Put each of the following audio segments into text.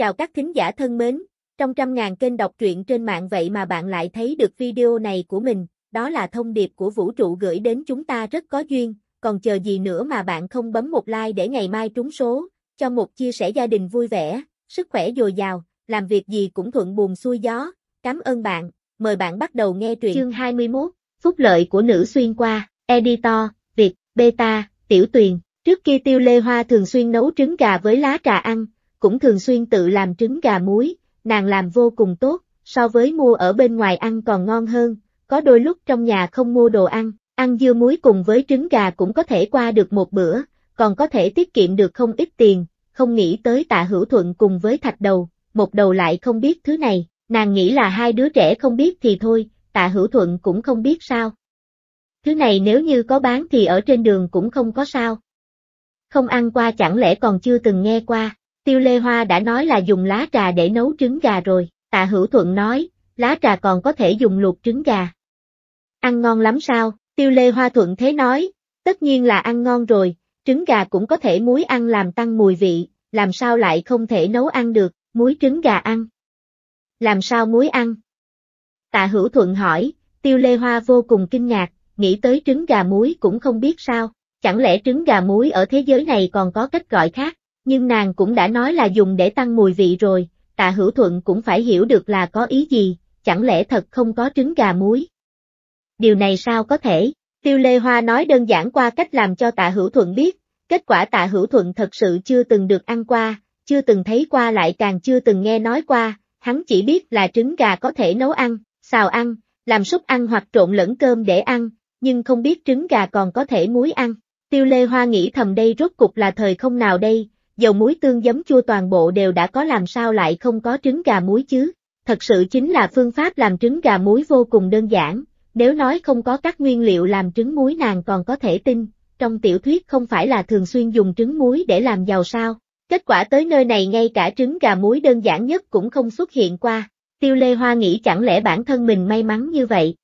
Chào các thính giả thân mến, trong trăm ngàn kênh đọc truyện trên mạng vậy mà bạn lại thấy được video này của mình, đó là thông điệp của vũ trụ gửi đến chúng ta rất có duyên, còn chờ gì nữa mà bạn không bấm một like để ngày mai trúng số, cho một chia sẻ gia đình vui vẻ, sức khỏe dồi dào, làm việc gì cũng thuận buồm xuôi gió, cảm ơn bạn, mời bạn bắt đầu nghe truyện. Chương 21, Phúc lợi của nữ xuyên qua, Editor, Việt, Beta, Tiểu Tuyền, trước kia Tiêu Lê Hoa thường xuyên nấu trứng gà với lá trà ăn cũng thường xuyên tự làm trứng gà muối, nàng làm vô cùng tốt, so với mua ở bên ngoài ăn còn ngon hơn, có đôi lúc trong nhà không mua đồ ăn, ăn dưa muối cùng với trứng gà cũng có thể qua được một bữa, còn có thể tiết kiệm được không ít tiền, không nghĩ tới tạ hữu thuận cùng với thạch đầu, một đầu lại không biết thứ này, nàng nghĩ là hai đứa trẻ không biết thì thôi, tạ hữu thuận cũng không biết sao. Thứ này nếu như có bán thì ở trên đường cũng không có sao. Không ăn qua chẳng lẽ còn chưa từng nghe qua. Tiêu Lê Hoa đã nói là dùng lá trà để nấu trứng gà rồi, tạ hữu thuận nói, lá trà còn có thể dùng luộc trứng gà. Ăn ngon lắm sao, Tiêu Lê Hoa thuận thế nói, tất nhiên là ăn ngon rồi, trứng gà cũng có thể muối ăn làm tăng mùi vị, làm sao lại không thể nấu ăn được, muối trứng gà ăn. Làm sao muối ăn? Tạ hữu thuận hỏi, Tiêu Lê Hoa vô cùng kinh ngạc, nghĩ tới trứng gà muối cũng không biết sao, chẳng lẽ trứng gà muối ở thế giới này còn có cách gọi khác? nhưng nàng cũng đã nói là dùng để tăng mùi vị rồi, tạ hữu thuận cũng phải hiểu được là có ý gì, chẳng lẽ thật không có trứng gà muối. Điều này sao có thể, tiêu lê hoa nói đơn giản qua cách làm cho tạ hữu thuận biết, kết quả tạ hữu thuận thật sự chưa từng được ăn qua, chưa từng thấy qua lại càng chưa từng nghe nói qua, hắn chỉ biết là trứng gà có thể nấu ăn, xào ăn, làm súp ăn hoặc trộn lẫn cơm để ăn, nhưng không biết trứng gà còn có thể muối ăn. Tiêu Lê Hoa nghĩ thầm đây rốt cục là thời không nào đây, dầu muối tương giấm chua toàn bộ đều đã có làm sao lại không có trứng gà muối chứ. Thật sự chính là phương pháp làm trứng gà muối vô cùng đơn giản, nếu nói không có các nguyên liệu làm trứng muối nàng còn có thể tin, trong tiểu thuyết không phải là thường xuyên dùng trứng muối để làm giàu sao. Kết quả tới nơi này ngay cả trứng gà muối đơn giản nhất cũng không xuất hiện qua, tiêu lê hoa nghĩ chẳng lẽ bản thân mình may mắn như vậy.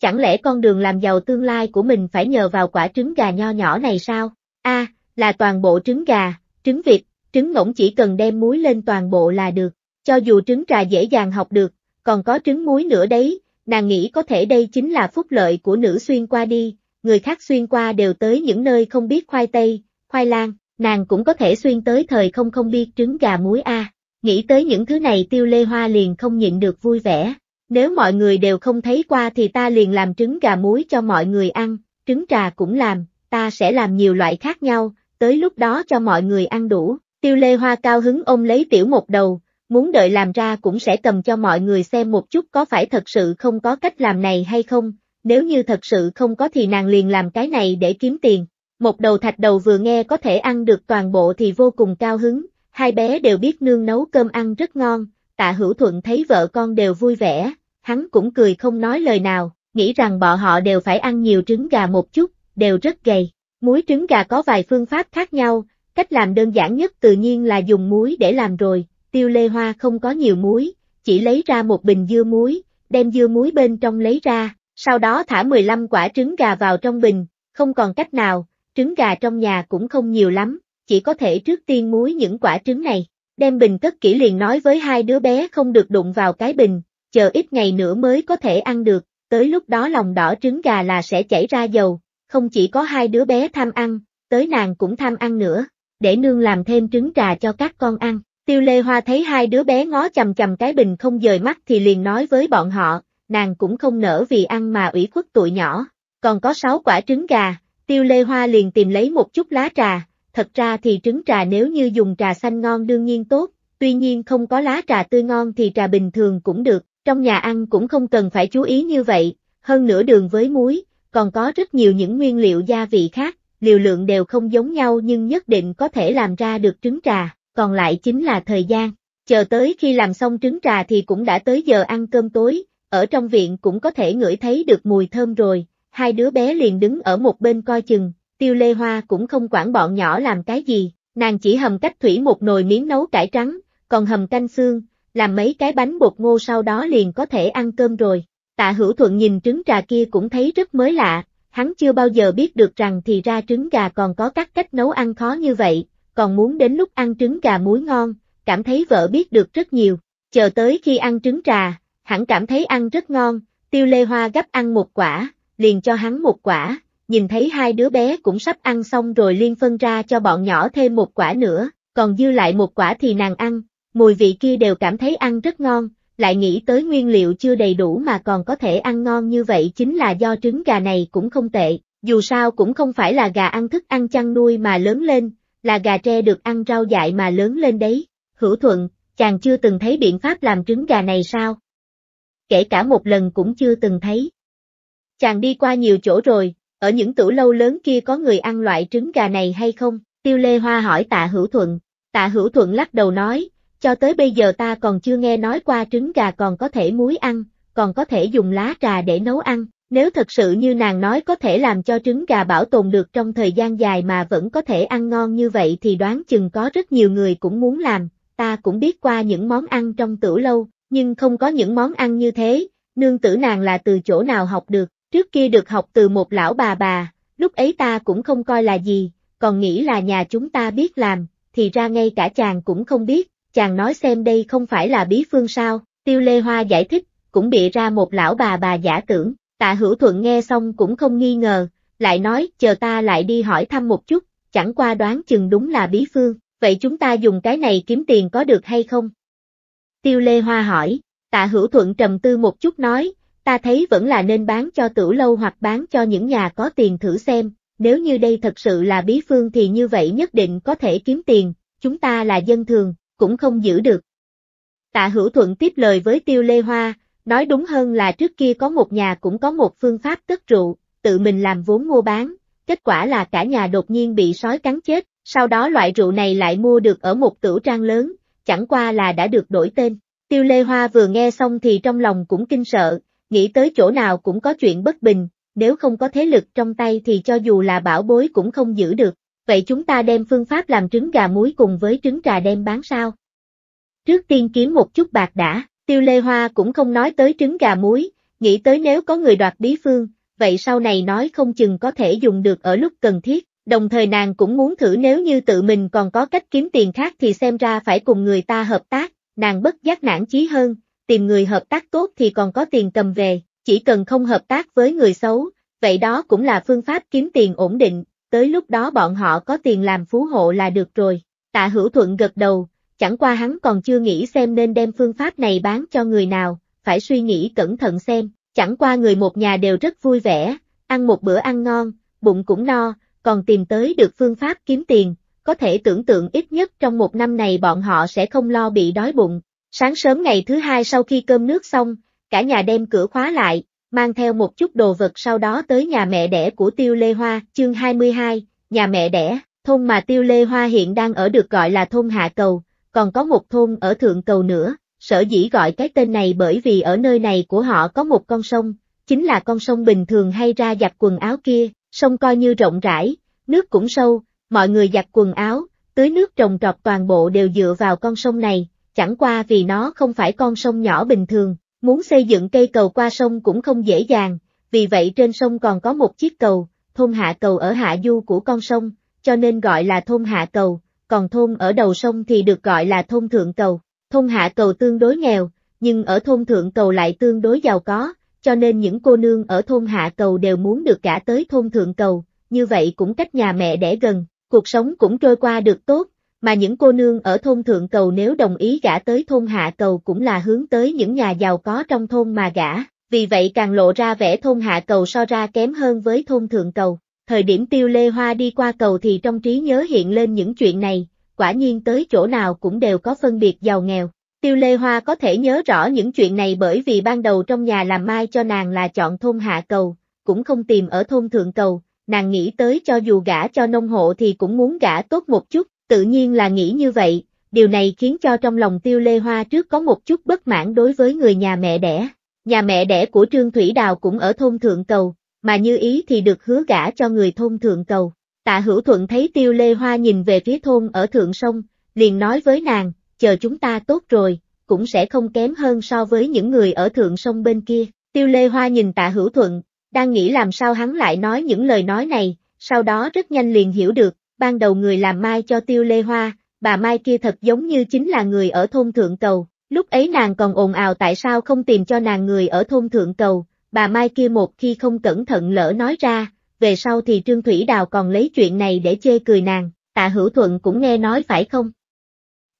Chẳng lẽ con đường làm giàu tương lai của mình phải nhờ vào quả trứng gà nho nhỏ này sao? A, là toàn bộ trứng gà, Trứng vịt, trứng ngỗng chỉ cần đem muối lên toàn bộ là được, cho dù trứng trà dễ dàng học được, còn có trứng muối nữa đấy, nàng nghĩ có thể đây chính là phúc lợi của nữ xuyên qua đi, người khác xuyên qua đều tới những nơi không biết khoai tây, khoai lang, nàng cũng có thể xuyên tới thời không không biết trứng gà muối a. Nghĩ tới những thứ này tiêu lê hoa liền không nhịn được vui vẻ, nếu mọi người đều không thấy qua thì ta liền làm trứng gà muối cho mọi người ăn, trứng trà cũng làm, ta sẽ làm nhiều loại khác nhau, tới lúc đó cho mọi người ăn đủ, tiêu lê hoa cao hứng ôm lấy tiểu một đầu, muốn đợi làm ra cũng sẽ cầm cho mọi người xem một chút có phải thật sự không có cách làm này hay không, nếu như thật sự không có thì nàng liền làm cái này để kiếm tiền. Một đầu thạch đầu vừa nghe có thể ăn được toàn bộ thì vô cùng cao hứng, hai bé đều biết nương nấu cơm ăn rất ngon, tạ hữu thuận thấy vợ con đều vui vẻ, hắn cũng cười không nói lời nào, nghĩ rằng bọn họ đều phải ăn nhiều trứng gà một chút, đều rất gầy. Muối trứng gà có vài phương pháp khác nhau, cách làm đơn giản nhất tự nhiên là dùng muối để làm rồi, tiêu lê hoa không có nhiều muối, chỉ lấy ra một bình dưa muối, đem dưa muối bên trong lấy ra, sau đó thả 15 quả trứng gà vào trong bình, không còn cách nào, trứng gà trong nhà cũng không nhiều lắm, chỉ có thể trước tiên muối những quả trứng này, đem bình tất kỹ liền nói với hai đứa bé không được đụng vào cái bình, chờ ít ngày nữa mới có thể ăn được, tới lúc đó lòng đỏ trứng gà là sẽ chảy ra dầu, không chỉ có hai đứa bé tham ăn, tới nàng cũng tham ăn nữa, để nương làm thêm trứng trà cho các con ăn. Tiêu Lê Hoa thấy hai đứa bé ngó chầm chầm cái bình không rời mắt thì liền nói với bọn họ, nàng cũng không nỡ vì ăn mà ủy khuất tụi nhỏ. Còn có sáu quả trứng gà, Tiêu Lê Hoa liền tìm lấy một chút lá trà, thật ra thì trứng trà nếu như dùng trà xanh ngon đương nhiên tốt, tuy nhiên không có lá trà tươi ngon thì trà bình thường cũng được, trong nhà ăn cũng không cần phải chú ý như vậy, hơn nửa đường với muối, còn có rất nhiều những nguyên liệu gia vị khác, liều lượng đều không giống nhau nhưng nhất định có thể làm ra được trứng trà, còn lại chính là thời gian. Chờ tới khi làm xong trứng trà thì cũng đã tới giờ ăn cơm tối, ở trong viện cũng có thể ngửi thấy được mùi thơm rồi, hai đứa bé liền đứng ở một bên coi chừng, tiêu lê hoa cũng không quản bọn nhỏ làm cái gì, nàng chỉ hầm cách thủy một nồi miếng nấu cải trắng, còn hầm canh xương, làm mấy cái bánh bột ngô sau đó liền có thể ăn cơm rồi. Tạ hữu thuận nhìn trứng trà kia cũng thấy rất mới lạ, hắn chưa bao giờ biết được rằng thì ra trứng gà còn có các cách nấu ăn khó như vậy, còn muốn đến lúc ăn trứng gà muối ngon, cảm thấy vợ biết được rất nhiều, chờ tới khi ăn trứng trà, hắn cảm thấy ăn rất ngon, tiêu lê hoa gấp ăn một quả, liền cho hắn một quả, nhìn thấy hai đứa bé cũng sắp ăn xong rồi liên phân ra cho bọn nhỏ thêm một quả nữa, còn dư lại một quả thì nàng ăn, mùi vị kia đều cảm thấy ăn rất ngon, lại nghĩ tới nguyên liệu chưa đầy đủ mà còn có thể ăn ngon như vậy chính là do trứng gà này cũng không tệ, dù sao cũng không phải là gà ăn thức ăn chăn nuôi mà lớn lên, là gà tre được ăn rau dại mà lớn lên đấy. Hữu Thuận, chàng chưa từng thấy biện pháp làm trứng gà này sao? Kể cả một lần cũng chưa từng thấy. Chàng đi qua nhiều chỗ rồi, ở những tủ lâu lớn kia có người ăn loại trứng gà này hay không? Tiêu Lê Hoa hỏi tạ Hữu Thuận. Tạ Hữu Thuận lắc đầu nói, cho tới bây giờ ta còn chưa nghe nói qua trứng gà còn có thể muối ăn, còn có thể dùng lá trà để nấu ăn. Nếu thật sự như nàng nói có thể làm cho trứng gà bảo tồn được trong thời gian dài mà vẫn có thể ăn ngon như vậy thì đoán chừng có rất nhiều người cũng muốn làm, ta cũng biết qua những món ăn trong tửu lâu, nhưng không có những món ăn như thế, nương tử nàng là từ chỗ nào học được, trước kia được học từ một lão bà bà, lúc ấy ta cũng không coi là gì, còn nghĩ là nhà chúng ta biết làm, thì ra ngay cả chàng cũng không biết, chàng nói xem đây không phải là bí phương sao, tiêu lê hoa giải thích, cũng bị ra một lão bà bà giả tưởng, tạ hữu thuận nghe xong cũng không nghi ngờ, lại nói, chờ ta lại đi hỏi thăm một chút, chẳng qua đoán chừng đúng là bí phương, vậy chúng ta dùng cái này kiếm tiền có được hay không? Tiêu lê hoa hỏi, tạ hữu thuận trầm tư một chút nói, ta thấy vẫn là nên bán cho tử lâu hoặc bán cho những nhà có tiền thử xem, nếu như đây thật sự là bí phương thì như vậy nhất định có thể kiếm tiền, chúng ta là dân thường, cũng không giữ được. Tạ Hữu Thuận tiếp lời với Tiêu Lê Hoa, nói đúng hơn là trước kia có một nhà cũng có một phương pháp cất rượu, tự mình làm vốn mua bán, kết quả là cả nhà đột nhiên bị sói cắn chết, sau đó loại rượu này lại mua được ở một tửu trang lớn, chẳng qua là đã được đổi tên. Tiêu Lê Hoa vừa nghe xong thì trong lòng cũng kinh sợ, nghĩ tới chỗ nào cũng có chuyện bất bình, nếu không có thế lực trong tay thì cho dù là bảo bối cũng không giữ được vậy chúng ta đem phương pháp làm trứng gà muối cùng với trứng trà đem bán sao? Trước tiên kiếm một chút bạc đã, tiêu lê hoa cũng không nói tới trứng gà muối, nghĩ tới nếu có người đoạt bí phương, vậy sau này nói không chừng có thể dùng được ở lúc cần thiết, đồng thời nàng cũng muốn thử nếu như tự mình còn có cách kiếm tiền khác thì xem ra phải cùng người ta hợp tác, nàng bất giác nản chí hơn, tìm người hợp tác tốt thì còn có tiền cầm về, chỉ cần không hợp tác với người xấu, vậy đó cũng là phương pháp kiếm tiền ổn định, tới lúc đó bọn họ có tiền làm phú hộ là được rồi. Tạ hữu thuận gật đầu, chẳng qua hắn còn chưa nghĩ xem nên đem phương pháp này bán cho người nào, phải suy nghĩ cẩn thận xem, chẳng qua người một nhà đều rất vui vẻ, ăn một bữa ăn ngon, bụng cũng no, còn tìm tới được phương pháp kiếm tiền, có thể tưởng tượng ít nhất trong một năm này bọn họ sẽ không lo bị đói bụng. Sáng sớm ngày thứ hai sau khi cơm nước xong, cả nhà đem cửa khóa lại, mang theo một chút đồ vật sau đó tới nhà mẹ đẻ của Tiêu Lê Hoa, chương 22, nhà mẹ đẻ, thôn mà Tiêu Lê Hoa hiện đang ở được gọi là thôn Hạ Cầu, còn có một thôn ở Thượng Cầu nữa, sở dĩ gọi cái tên này bởi vì ở nơi này của họ có một con sông, chính là con sông bình thường hay ra giặt quần áo kia, sông coi như rộng rãi, nước cũng sâu, mọi người giặt quần áo, tưới nước trồng trọt toàn bộ đều dựa vào con sông này, chẳng qua vì nó không phải con sông nhỏ bình thường, Muốn xây dựng cây cầu qua sông cũng không dễ dàng, vì vậy trên sông còn có một chiếc cầu, thôn hạ cầu ở hạ du của con sông, cho nên gọi là thôn hạ cầu, còn thôn ở đầu sông thì được gọi là thôn thượng cầu. Thôn hạ cầu tương đối nghèo, nhưng ở thôn thượng cầu lại tương đối giàu có, cho nên những cô nương ở thôn hạ cầu đều muốn được cả tới thôn thượng cầu, như vậy cũng cách nhà mẹ đẻ gần, cuộc sống cũng trôi qua được tốt, mà những cô nương ở thôn thượng cầu nếu đồng ý gả tới thôn hạ cầu cũng là hướng tới những nhà giàu có trong thôn mà gả, vì vậy càng lộ ra vẻ thôn hạ cầu so ra kém hơn với thôn thượng cầu. Thời điểm tiêu lê hoa đi qua cầu thì trong trí nhớ hiện lên những chuyện này, quả nhiên tới chỗ nào cũng đều có phân biệt giàu nghèo. Tiêu Lê Hoa có thể nhớ rõ những chuyện này bởi vì ban đầu trong nhà làm mai cho nàng là chọn thôn hạ cầu, cũng không tìm ở thôn thượng cầu, nàng nghĩ tới cho dù gả cho nông hộ thì cũng muốn gả tốt một chút, tự nhiên là nghĩ như vậy, điều này khiến cho trong lòng tiêu lê hoa trước có một chút bất mãn đối với người nhà mẹ đẻ. Nhà mẹ đẻ của Trương Thủy Đào cũng ở thôn Thượng Cầu, mà như ý thì được hứa gả cho người thôn Thượng Cầu. Tạ Hữu Thuận thấy Tiêu Lê Hoa nhìn về phía thôn ở Thượng Sông, liền nói với nàng, chờ chúng ta tốt rồi, cũng sẽ không kém hơn so với những người ở Thượng Sông bên kia. Tiêu Lê Hoa nhìn Tạ Hữu Thuận, đang nghĩ làm sao hắn lại nói những lời nói này, sau đó rất nhanh liền hiểu được, ban đầu người làm mai cho Tiêu Lê Hoa, bà mai kia thật giống như chính là người ở thôn Thượng Cầu, lúc ấy nàng còn ồn ào tại sao không tìm cho nàng người ở thôn Thượng Cầu, bà mai kia một khi không cẩn thận lỡ nói ra, về sau thì Trương Thủy Đào còn lấy chuyện này để chê cười nàng, tạ hữu thuận cũng nghe nói phải không?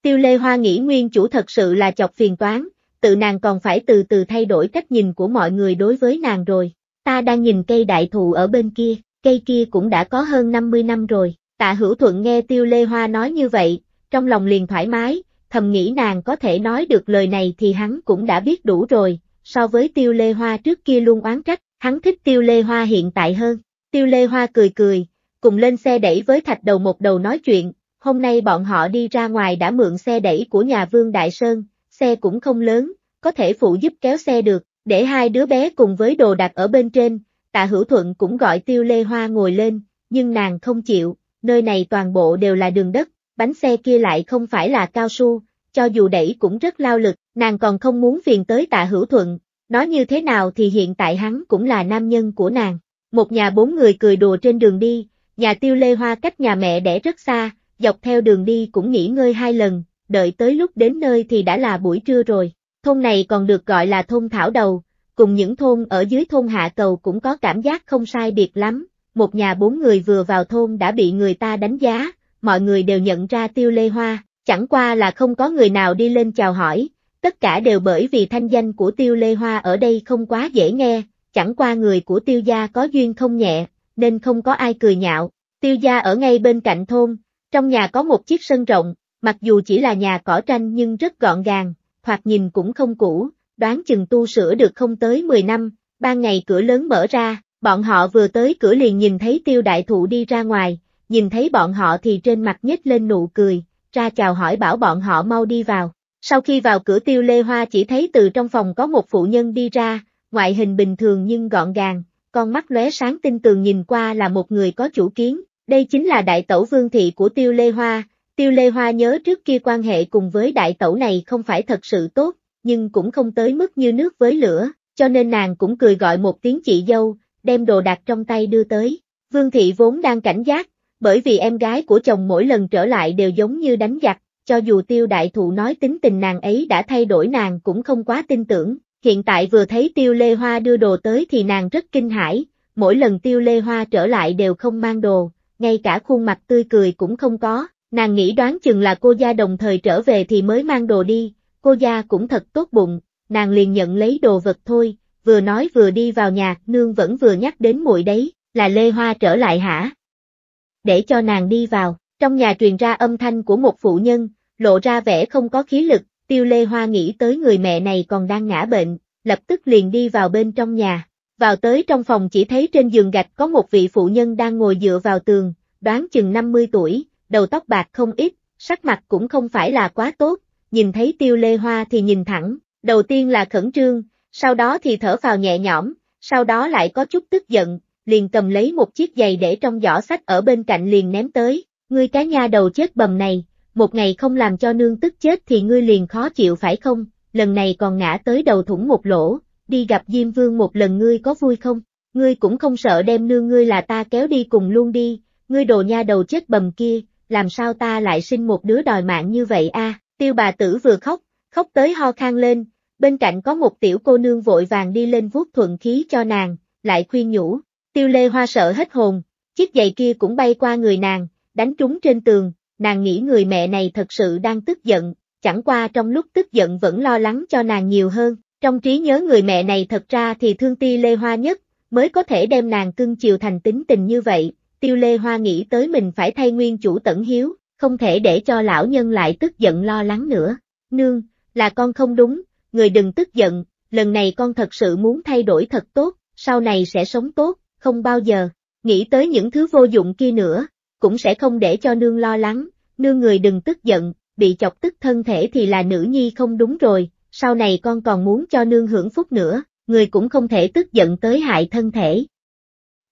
Tiêu Lê Hoa nghĩ nguyên chủ thật sự là chọc phiền toán, tự nàng còn phải từ từ thay đổi cách nhìn của mọi người đối với nàng rồi. Ta đang nhìn cây đại thụ ở bên kia, cây kia cũng đã có hơn 50 năm rồi, Tạ hữu thuận nghe tiêu lê hoa nói như vậy, trong lòng liền thoải mái, thầm nghĩ nàng có thể nói được lời này thì hắn cũng đã biết đủ rồi, so với tiêu lê hoa trước kia luôn oán trách, hắn thích tiêu lê hoa hiện tại hơn. Tiêu lê hoa cười cười, cùng lên xe đẩy với thạch đầu một đầu nói chuyện, hôm nay bọn họ đi ra ngoài đã mượn xe đẩy của nhà Vương Đại Sơn, xe cũng không lớn, có thể phụ giúp kéo xe được, để hai đứa bé cùng với đồ đặt ở bên trên, tạ hữu thuận cũng gọi tiêu lê hoa ngồi lên, nhưng nàng không chịu, nơi này toàn bộ đều là đường đất, bánh xe kia lại không phải là cao su, cho dù đẩy cũng rất lao lực, nàng còn không muốn phiền tới tạ hữu thuận, nói như thế nào thì hiện tại hắn cũng là nam nhân của nàng. Một nhà bốn người cười đùa trên đường đi, nhà tiêu lê hoa cách nhà mẹ đẻ rất xa, dọc theo đường đi cũng nghỉ ngơi hai lần, đợi tới lúc đến nơi thì đã là buổi trưa rồi. Thôn này còn được gọi là thôn thảo đầu, cùng những thôn ở dưới thôn hạ cầu cũng có cảm giác không sai biệt lắm, một nhà bốn người vừa vào thôn đã bị người ta đánh giá, mọi người đều nhận ra Tiêu Lê Hoa, chẳng qua là không có người nào đi lên chào hỏi, tất cả đều bởi vì thanh danh của Tiêu Lê Hoa ở đây không quá dễ nghe, chẳng qua người của Tiêu Gia có duyên không nhẹ, nên không có ai cười nhạo, Tiêu Gia ở ngay bên cạnh thôn, trong nhà có một chiếc sân rộng, mặc dù chỉ là nhà cỏ tranh nhưng rất gọn gàng, thoạt nhìn cũng không cũ, đoán chừng tu sửa được không tới 10 năm, ban ngày cửa lớn mở ra, bọn họ vừa tới cửa liền nhìn thấy tiêu đại thụ đi ra ngoài, nhìn thấy bọn họ thì trên mặt nhếch lên nụ cười, ra chào hỏi bảo bọn họ mau đi vào. Sau khi vào cửa tiêu lê hoa chỉ thấy từ trong phòng có một phụ nhân đi ra, ngoại hình bình thường nhưng gọn gàng, con mắt lóe sáng tinh tường nhìn qua là một người có chủ kiến, đây chính là đại tẩu vương thị của tiêu lê hoa. Tiêu Lê Hoa nhớ trước kia quan hệ cùng với đại tẩu này không phải thật sự tốt, nhưng cũng không tới mức như nước với lửa, cho nên nàng cũng cười gọi một tiếng chị dâu, đem đồ đạc trong tay đưa tới. Vương thị vốn đang cảnh giác, bởi vì em gái của chồng mỗi lần trở lại đều giống như đánh giặc, cho dù tiêu đại thụ nói tính tình nàng ấy đã thay đổi nàng cũng không quá tin tưởng, hiện tại vừa thấy tiêu lê hoa đưa đồ tới thì nàng rất kinh hãi, mỗi lần tiêu lê hoa trở lại đều không mang đồ, ngay cả khuôn mặt tươi cười cũng không có, nàng nghĩ đoán chừng là cô gia đồng thời trở về thì mới mang đồ đi, cô gia cũng thật tốt bụng, nàng liền nhận lấy đồ vật thôi, vừa nói vừa đi vào nhà, nương vẫn vừa nhắc đến muội đấy, là Lê Hoa trở lại hả? Để cho nàng đi vào, trong nhà truyền ra âm thanh của một phụ nhân, lộ ra vẻ không có khí lực, tiêu Lê Hoa nghĩ tới người mẹ này còn đang ngã bệnh, lập tức liền đi vào bên trong nhà. Vào tới trong phòng chỉ thấy trên giường gạch có một vị phụ nhân đang ngồi dựa vào tường, đoán chừng 50 tuổi, đầu tóc bạc không ít, sắc mặt cũng không phải là quá tốt, nhìn thấy tiêu lê hoa thì nhìn thẳng, đầu tiên là khẩn trương, sau đó thì thở vào nhẹ nhõm, sau đó lại có chút tức giận, liền cầm lấy một chiếc giày để trong giỏ sách ở bên cạnh liền ném tới, ngươi cái nha đầu chết bầm này, một ngày không làm cho nương tức chết thì ngươi liền khó chịu phải không, lần này còn ngã tới đầu thủng một lỗ, đi gặp Diêm Vương một lần ngươi có vui không, ngươi cũng không sợ đem nương ngươi là ta kéo đi cùng luôn đi, ngươi đồ nha đầu chết bầm kia, làm sao ta lại sinh một đứa đòi mạng như vậy a? tiêu bà tử vừa khóc, khóc tới ho khang lên, bên cạnh có một tiểu cô nương vội vàng đi lên vuốt thuận khí cho nàng, lại khuyên nhủ, tiêu lê hoa sợ hết hồn, chiếc giày kia cũng bay qua người nàng, đánh trúng trên tường, nàng nghĩ người mẹ này thật sự đang tức giận, chẳng qua trong lúc tức giận vẫn lo lắng cho nàng nhiều hơn, trong trí nhớ người mẹ này thật ra thì thương ti lê hoa nhất, mới có thể đem nàng cưng chiều thành tính tình như vậy, tiêu lê hoa nghĩ tới mình phải thay nguyên chủ tẩn hiếu, không thể để cho lão nhân lại tức giận lo lắng nữa, nương, là con không đúng, người đừng tức giận, lần này con thật sự muốn thay đổi thật tốt, sau này sẽ sống tốt, không bao giờ, nghĩ tới những thứ vô dụng kia nữa, cũng sẽ không để cho nương lo lắng, nương người đừng tức giận, bị chọc tức thân thể thì là nữ nhi không đúng rồi, sau này con còn muốn cho nương hưởng phúc nữa, người cũng không thể tức giận tới hại thân thể.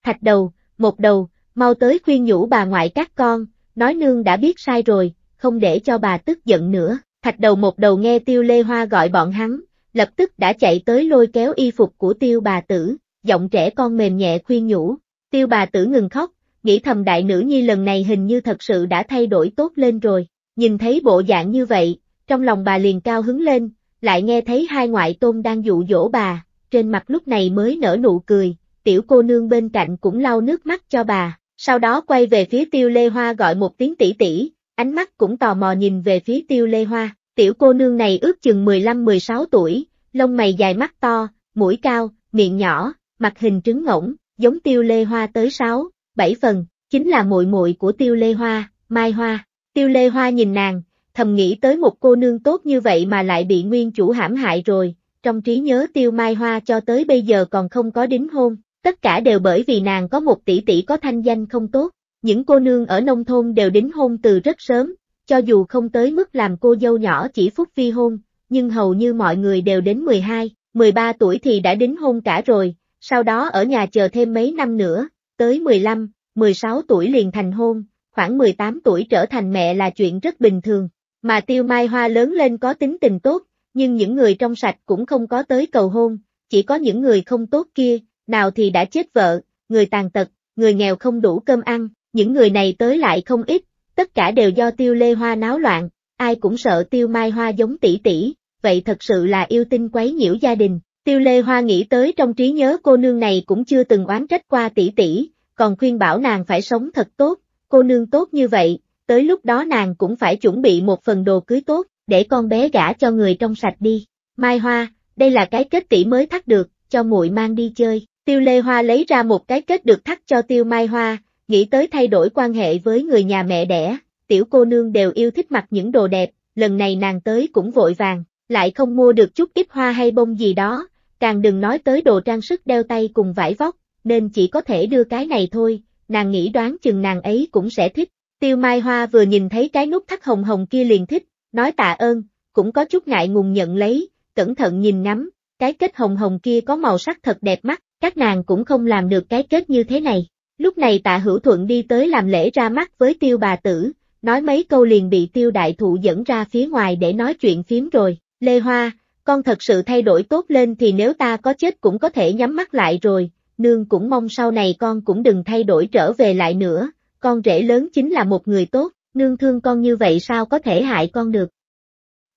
Thạch đầu, một đầu, mau tới khuyên nhủ bà ngoại các con, nói nương đã biết sai rồi, không để cho bà tức giận nữa. Thạch đầu một đầu nghe tiêu lê hoa gọi bọn hắn, lập tức đã chạy tới lôi kéo y phục của tiêu bà tử, giọng trẻ con mềm nhẹ khuyên nhủ. Tiêu bà tử ngừng khóc, nghĩ thầm đại nữ nhi lần này hình như thật sự đã thay đổi tốt lên rồi, nhìn thấy bộ dạng như vậy, trong lòng bà liền cao hứng lên, lại nghe thấy hai ngoại tôn đang dụ dỗ bà, trên mặt lúc này mới nở nụ cười, tiểu cô nương bên cạnh cũng lau nước mắt cho bà, sau đó quay về phía tiêu lê hoa gọi một tiếng tỷ tỷ, ánh mắt cũng tò mò nhìn về phía tiêu lê hoa, tiểu cô nương này ước chừng 15-16 tuổi, lông mày dài mắt to, mũi cao, miệng nhỏ, mặt hình trứng ngỗng, giống tiêu lê hoa tới 6, 7 phần, chính là muội muội của tiêu lê hoa, mai hoa. Tiêu lê hoa nhìn nàng, thầm nghĩ tới một cô nương tốt như vậy mà lại bị nguyên chủ hãm hại rồi, trong trí nhớ tiêu mai hoa cho tới bây giờ còn không có đính hôn, tất cả đều bởi vì nàng có một tỷ tỷ có thanh danh không tốt, những cô nương ở nông thôn đều đính hôn từ rất sớm, cho dù không tới mức làm cô dâu nhỏ chỉ phút vi hôn, nhưng hầu như mọi người đều đến 12, 13 tuổi thì đã đính hôn cả rồi, sau đó ở nhà chờ thêm mấy năm nữa, tới 15, 16 tuổi liền thành hôn, khoảng 18 tuổi trở thành mẹ là chuyện rất bình thường, mà tiêu mai hoa lớn lên có tính tình tốt, nhưng những người trong sạch cũng không có tới cầu hôn, chỉ có những người không tốt kia, nào thì đã chết vợ, người tàn tật, người nghèo không đủ cơm ăn, những người này tới lại không ít, tất cả đều do tiêu lê hoa náo loạn, ai cũng sợ tiêu mai hoa giống tỷ tỷ, vậy thật sự là yêu tinh quấy nhiễu gia đình. Tiêu lê hoa nghĩ tới trong trí nhớ cô nương này cũng chưa từng oán trách qua tỷ tỷ, còn khuyên bảo nàng phải sống thật tốt, cô nương tốt như vậy, tới lúc đó nàng cũng phải chuẩn bị một phần đồ cưới tốt, để con bé gả cho người trong sạch đi. Mai Hoa, đây là cái kết tỷ mới thắt được, cho muội mang đi chơi. Tiêu Lê Hoa lấy ra một cái kết được thắt cho Tiêu Mai Hoa, nghĩ tới thay đổi quan hệ với người nhà mẹ đẻ, tiểu cô nương đều yêu thích mặc những đồ đẹp, lần này nàng tới cũng vội vàng, lại không mua được chút ít hoa hay bông gì đó, càng đừng nói tới đồ trang sức đeo tay cùng vải vóc, nên chỉ có thể đưa cái này thôi, nàng nghĩ đoán chừng nàng ấy cũng sẽ thích. Tiêu Mai Hoa vừa nhìn thấy cái nút thắt hồng hồng kia liền thích, nói tạ ơn, cũng có chút ngại ngùng nhận lấy, cẩn thận nhìn ngắm, cái kết hồng hồng kia có màu sắc thật đẹp mắt, các nàng cũng không làm được cái kết như thế này. Lúc này tạ hữu thuận đi tới làm lễ ra mắt với tiêu bà tử, nói mấy câu liền bị tiêu đại thụ dẫn ra phía ngoài để nói chuyện phím rồi. Lê Hoa, con thật sự thay đổi tốt lên thì nếu ta có chết cũng có thể nhắm mắt lại rồi, nương cũng mong sau này con cũng đừng thay đổi trở về lại nữa, con rể lớn chính là một người tốt, nương thương con như vậy sao có thể hại con được.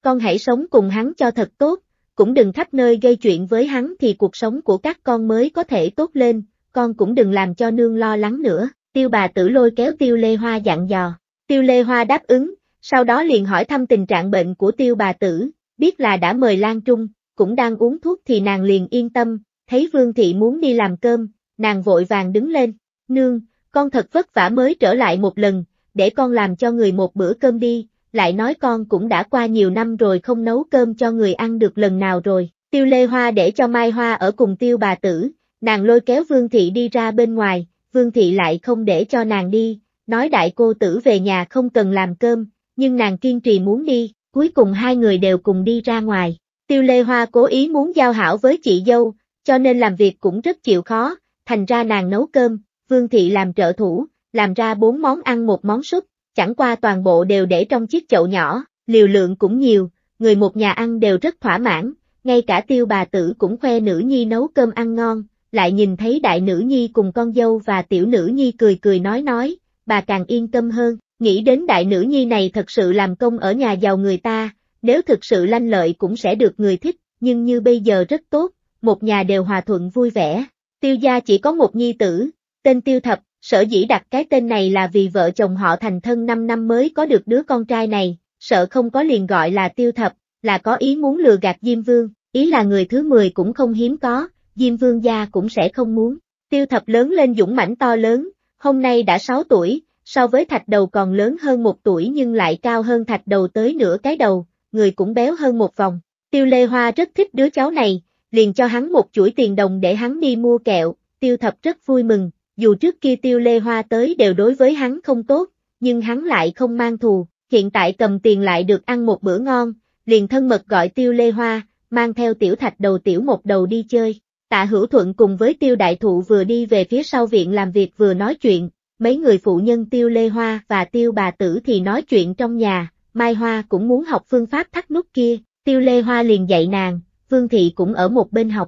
Con hãy sống cùng hắn cho thật tốt, cũng đừng khắp nơi gây chuyện với hắn thì cuộc sống của các con mới có thể tốt lên, con cũng đừng làm cho nương lo lắng nữa, tiêu bà tử lôi kéo tiêu lê hoa dặn dò. Tiêu lê hoa đáp ứng, sau đó liền hỏi thăm tình trạng bệnh của tiêu bà tử, biết là đã mời Lan Trung, cũng đang uống thuốc thì nàng liền yên tâm, thấy Vương Thị muốn đi làm cơm, nàng vội vàng đứng lên, nương, con thật vất vả mới trở lại một lần, để con làm cho người một bữa cơm đi, lại nói con cũng đã qua nhiều năm rồi không nấu cơm cho người ăn được lần nào rồi, tiêu lê hoa để cho Mai Hoa ở cùng tiêu bà tử, Nàng lôi kéo Vương Thị đi ra bên ngoài, Vương Thị lại không để cho nàng đi, nói đại cô tử về nhà không cần làm cơm, nhưng nàng kiên trì muốn đi, cuối cùng hai người đều cùng đi ra ngoài. Tiêu Lê Hoa cố ý muốn giao hảo với chị dâu, cho nên làm việc cũng rất chịu khó, thành ra nàng nấu cơm, Vương Thị làm trợ thủ, làm ra bốn món ăn một món súp, chẳng qua toàn bộ đều để trong chiếc chậu nhỏ, liều lượng cũng nhiều, người một nhà ăn đều rất thỏa mãn, ngay cả tiêu bà tử cũng khoe nữ nhi nấu cơm ăn ngon, lại nhìn thấy đại nữ nhi cùng con dâu và tiểu nữ nhi cười cười nói nói, bà càng yên tâm hơn, nghĩ đến đại nữ nhi này thật sự làm công ở nhà giàu người ta, nếu thực sự lanh lợi cũng sẽ được người thích, nhưng như bây giờ rất tốt, một nhà đều hòa thuận vui vẻ. Tiêu gia chỉ có một nhi tử, tên Tiêu Thập, sở dĩ đặt cái tên này là vì vợ chồng họ thành thân 5 năm mới có được đứa con trai này, sợ không có liền gọi là Tiêu Thập, là có ý muốn lừa gạt Diêm Vương, ý là người thứ 10 cũng không hiếm có, Diêm Vương gia cũng sẽ không muốn. Tiêu thập lớn lên dũng mãnh to lớn, hôm nay đã 6 tuổi, so với thạch đầu còn lớn hơn một tuổi nhưng lại cao hơn thạch đầu tới nửa cái đầu, người cũng béo hơn một vòng. Tiêu Lê Hoa rất thích đứa cháu này, liền cho hắn một chuỗi tiền đồng để hắn đi mua kẹo, tiêu thập rất vui mừng, dù trước kia tiêu Lê Hoa tới đều đối với hắn không tốt, nhưng hắn lại không mang thù, hiện tại cầm tiền lại được ăn một bữa ngon, liền thân mật gọi tiêu Lê Hoa, mang theo tiểu thạch đầu tiểu một đầu đi chơi. Tạ Hữu Thuận cùng với Tiêu Đại Thụ vừa đi về phía sau viện làm việc vừa nói chuyện, mấy người phụ nhân Tiêu Lê Hoa và Tiêu Bà Tử thì nói chuyện trong nhà, Mai Hoa cũng muốn học phương pháp thắt nút kia, Tiêu Lê Hoa liền dạy nàng, Vương Thị cũng ở một bên học.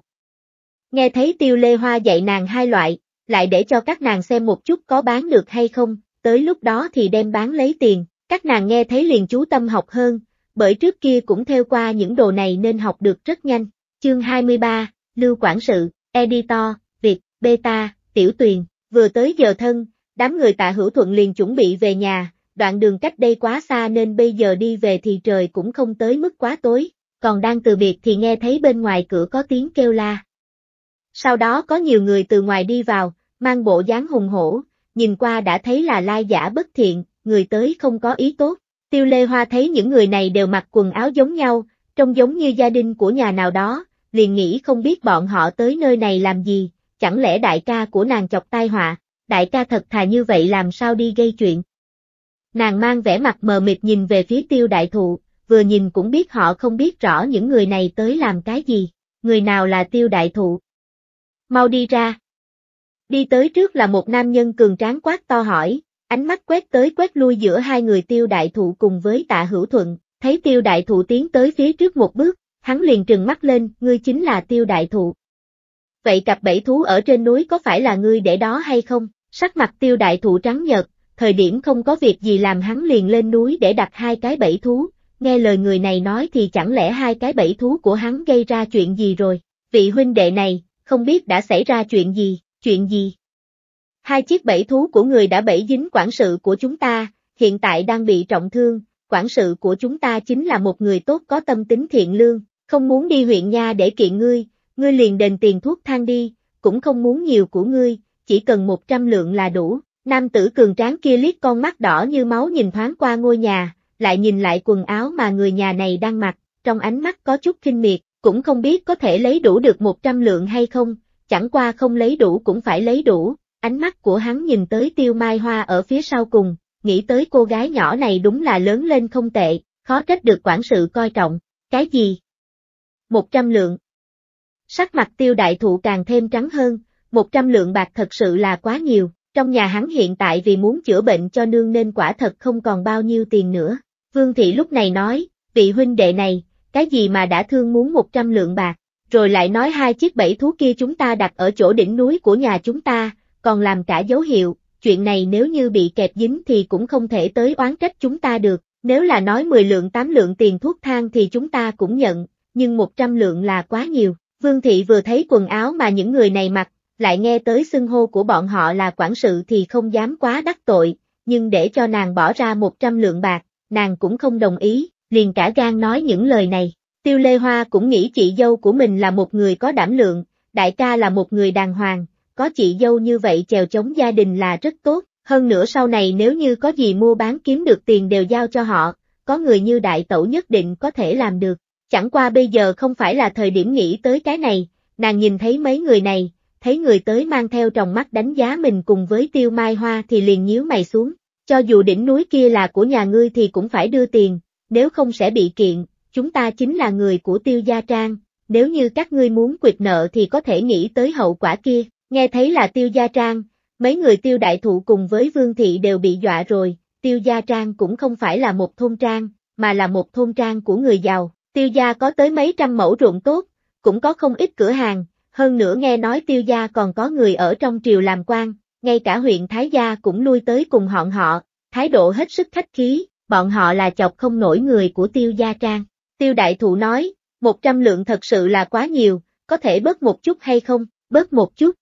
Nghe thấy Tiêu Lê Hoa dạy nàng hai loại, lại để cho các nàng xem một chút có bán được hay không, tới lúc đó thì đem bán lấy tiền, các nàng nghe thấy liền chú tâm học hơn, bởi trước kia cũng theo qua những đồ này nên học được rất nhanh. Chương 23, Lưu Quản sự, Editor, Việt, Beta, Tiểu Tuyền, vừa tới giờ thân, đám người tạ hữu thuận liền chuẩn bị về nhà, đoạn đường cách đây quá xa nên bây giờ đi về thì trời cũng không tới mức quá tối, còn đang từ biệt thì nghe thấy bên ngoài cửa có tiếng kêu la. Sau đó có nhiều người từ ngoài đi vào, mang bộ dáng hùng hổ, nhìn qua đã thấy là lai giả bất thiện, người tới không có ý tốt. Tiêu Lê Hoa thấy những người này đều mặc quần áo giống nhau, trông giống như gia đình của nhà nào đó, liền nghĩ không biết bọn họ tới nơi này làm gì, chẳng lẽ đại ca của nàng chọc tai họa, đại ca thật thà như vậy làm sao đi gây chuyện. Nàng mang vẻ mặt mờ mịt nhìn về phía tiêu đại thụ, vừa nhìn cũng biết họ không biết rõ những người này tới làm cái gì, người nào là tiêu đại thụ. Mau đi ra. Đi tới trước là một nam nhân cường tráng quát to hỏi, ánh mắt quét tới quét lui giữa hai người tiêu đại thụ cùng với tạ hữu thuận, thấy tiêu đại thụ tiến tới phía trước một bước, hắn liền trừng mắt lên, ngươi chính là tiêu đại thụ. Vậy cặp bảy thú ở trên núi có phải là ngươi để đó hay không? Sắc mặt tiêu đại thụ trắng nhợt, thời điểm không có việc gì làm hắn liền lên núi để đặt hai cái bảy thú, nghe lời người này nói thì chẳng lẽ hai cái bảy thú của hắn gây ra chuyện gì rồi, vị huynh đệ này, không biết đã xảy ra chuyện gì, chuyện gì. Hai chiếc bảy thú của người đã bẫy dính quản sự của chúng ta, hiện tại đang bị trọng thương, quản sự của chúng ta chính là một người tốt có tâm tính thiện lương, không muốn đi huyện nha để kiện ngươi, ngươi liền đền tiền thuốc thang đi, cũng không muốn nhiều của ngươi, chỉ cần một trăm lượng là đủ. Nam tử cường tráng kia liếc con mắt đỏ như máu nhìn thoáng qua ngôi nhà, lại nhìn lại quần áo mà người nhà này đang mặc, trong ánh mắt có chút kinh miệt, cũng không biết có thể lấy đủ được một trăm lượng hay không, chẳng qua không lấy đủ cũng phải lấy đủ. Ánh mắt của hắn nhìn tới tiêu mai hoa ở phía sau cùng, nghĩ tới cô gái nhỏ này đúng là lớn lên không tệ, khó trách được quản sự coi trọng. Cái gì? 100 lượng. Sắc mặt tiêu đại thụ càng thêm trắng hơn, 100 lượng bạc thật sự là quá nhiều, trong nhà hắn hiện tại vì muốn chữa bệnh cho nương nên quả thật không còn bao nhiêu tiền nữa. Vương thị lúc này nói, vị huynh đệ này, cái gì mà đã thương muốn 100 lượng bạc, rồi lại nói hai chiếc bẫy thú kia chúng ta đặt ở chỗ đỉnh núi của nhà chúng ta, còn làm cả dấu hiệu, chuyện này nếu như bị kẹp dính thì cũng không thể tới oán trách chúng ta được, nếu là nói 10 lượng 8 lượng tiền thuốc thang thì chúng ta cũng nhận, nhưng 100 lượng là quá nhiều. Vương thị vừa thấy quần áo mà những người này mặc, lại nghe tới xưng hô của bọn họ là quản sự thì không dám quá đắc tội, nhưng để cho nàng bỏ ra 100 lượng bạc, nàng cũng không đồng ý, liền cả gan nói những lời này. Tiêu Lê Hoa cũng nghĩ chị dâu của mình là một người có đảm lượng, đại ca là một người đàng hoàng, có chị dâu như vậy chèo chống gia đình là rất tốt, hơn nữa sau này nếu như có gì mua bán kiếm được tiền đều giao cho họ, có người như đại tẩu nhất định có thể làm được. Chẳng qua bây giờ không phải là thời điểm nghĩ tới cái này, nàng nhìn thấy mấy người này, thấy người tới mang theo tròng mắt đánh giá mình cùng với tiêu mai hoa thì liền nhíu mày xuống, cho dù đỉnh núi kia là của nhà ngươi thì cũng phải đưa tiền, nếu không sẽ bị kiện, chúng ta chính là người của tiêu gia trang, nếu như các ngươi muốn quyệt nợ thì có thể nghĩ tới hậu quả kia, nghe thấy là tiêu gia trang, mấy người tiêu đại thụ cùng với vương thị đều bị dọa rồi, tiêu gia trang cũng không phải là một thôn trang, mà là một thôn trang của người giàu, Tiêu gia có tới mấy trăm mẫu ruộng tốt, cũng có không ít cửa hàng, hơn nữa nghe nói tiêu gia còn có người ở trong triều làm quan, ngay cả huyện Thái Gia cũng lui tới cùng họn họ, thái độ hết sức khách khí, bọn họ là chọc không nổi người của tiêu gia trang. Tiêu đại thụ nói, một trăm lượng thật sự là quá nhiều, có thể bớt một chút hay không, bớt một chút.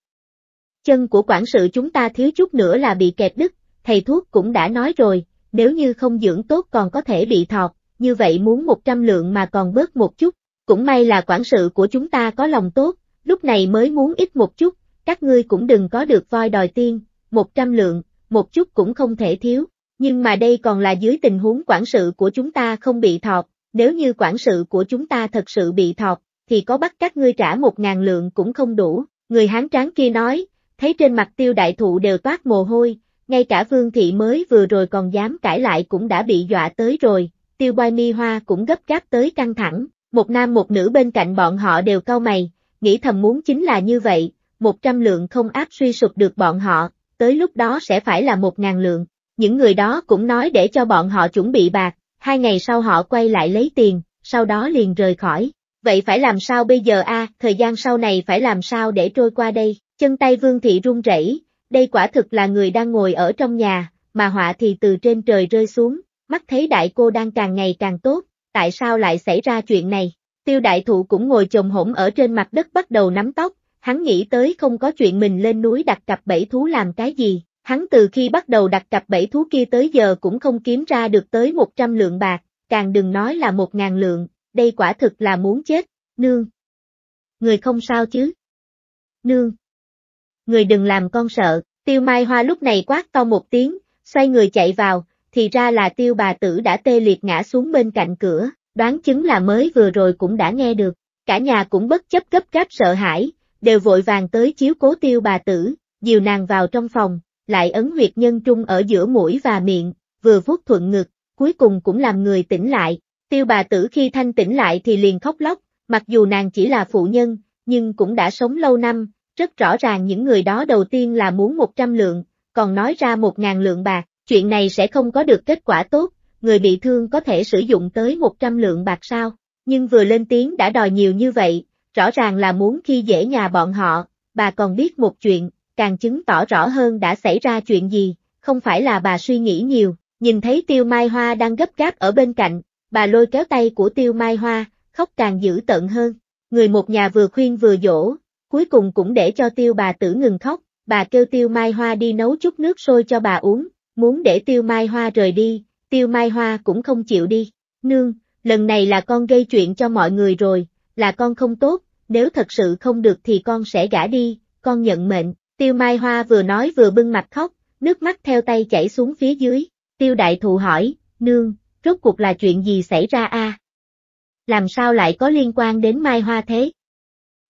Chân của quản sự chúng ta thiếu chút nữa là bị kẹt đứt, thầy thuốc cũng đã nói rồi, nếu như không dưỡng tốt còn có thể bị thọt, như vậy muốn 100 lượng mà còn bớt một chút, cũng may là quản sự của chúng ta có lòng tốt, lúc này mới muốn ít một chút, các ngươi cũng đừng có được voi đòi tiên, 100 lượng, một chút cũng không thể thiếu, nhưng mà đây còn là dưới tình huống quản sự của chúng ta không bị thọt, nếu như quản sự của chúng ta thật sự bị thọt, thì có bắt các ngươi trả 1.000 lượng cũng không đủ, người hán tráng kia nói, thấy trên mặt tiêu đại thụ đều toát mồ hôi, ngay cả vương thị mới vừa rồi còn dám cãi lại cũng đã bị dọa tới rồi, tiêu oai mi hoa cũng gấp gáp tới căng thẳng, một nam một nữ bên cạnh bọn họ đều cau mày, nghĩ thầm muốn chính là như vậy, một trăm lượng không áp suy sụp được bọn họ, tới lúc đó sẽ phải là một ngàn lượng. Những người đó cũng nói để cho bọn họ chuẩn bị bạc, hai ngày sau họ quay lại lấy tiền, sau đó liền rời khỏi. Vậy phải làm sao bây giờ a? thời gian sau này phải làm sao để trôi qua đây, chân tay vương thị run rẩy, đây quả thực là người đang ngồi ở trong nhà, mà họa thì từ trên trời rơi xuống, mắt thấy đại cô đang càng ngày càng tốt, tại sao lại xảy ra chuyện này? Tiêu đại thụ cũng ngồi chồng hổm ở trên mặt đất bắt đầu nắm tóc, hắn nghĩ tới không có chuyện mình lên núi đặt cặp bẫy thú làm cái gì, hắn từ khi bắt đầu đặt cặp bẫy thú kia tới giờ cũng không kiếm ra được tới 100 lượng bạc, càng đừng nói là 1.000 lượng, đây quả thực là muốn chết, nương. Người không sao chứ? Nương. Người đừng làm con sợ, tiêu mai hoa lúc này quát to một tiếng, xoay người chạy vào, thì ra là tiêu bà tử đã tê liệt ngã xuống bên cạnh cửa, đoán chứng là mới vừa rồi cũng đã nghe được, cả nhà cũng bất chấp gấp gáp sợ hãi, đều vội vàng tới chiếu cố tiêu bà tử, dìu nàng vào trong phòng, lại ấn huyệt nhân trung ở giữa mũi và miệng, vừa vuốt thuận ngực, cuối cùng cũng làm người tỉnh lại, tiêu bà tử khi thanh tỉnh lại thì liền khóc lóc, mặc dù nàng chỉ là phụ nhân, nhưng cũng đã sống lâu năm, rất rõ ràng những người đó đầu tiên là muốn 100 lượng, còn nói ra 1.000 lượng bạc, chuyện này sẽ không có được kết quả tốt, người bị thương có thể sử dụng tới 100 lượng bạc sao, nhưng vừa lên tiếng đã đòi nhiều như vậy, rõ ràng là muốn khi dễ nhà bọn họ, bà còn biết một chuyện, càng chứng tỏ rõ hơn đã xảy ra chuyện gì, không phải là bà suy nghĩ nhiều, nhìn thấy tiêu mai hoa đang gấp gáp ở bên cạnh, bà lôi kéo tay của tiêu mai hoa, khóc càng dữ tận hơn, người một nhà vừa khuyên vừa dỗ, cuối cùng cũng để cho tiêu bà tử ngừng khóc, bà kêu tiêu mai hoa đi nấu chút nước sôi cho bà uống, muốn để tiêu mai hoa rời đi, tiêu mai hoa cũng không chịu đi. Nương, lần này là con gây chuyện cho mọi người rồi, là con không tốt, nếu thật sự không được thì con sẽ gả đi, con nhận mệnh. Tiêu mai hoa vừa nói vừa bưng mặt khóc, nước mắt theo tay chảy xuống phía dưới. Tiêu đại thụ hỏi, nương, rốt cuộc là chuyện gì xảy ra a? Làm sao lại có liên quan đến mai hoa thế?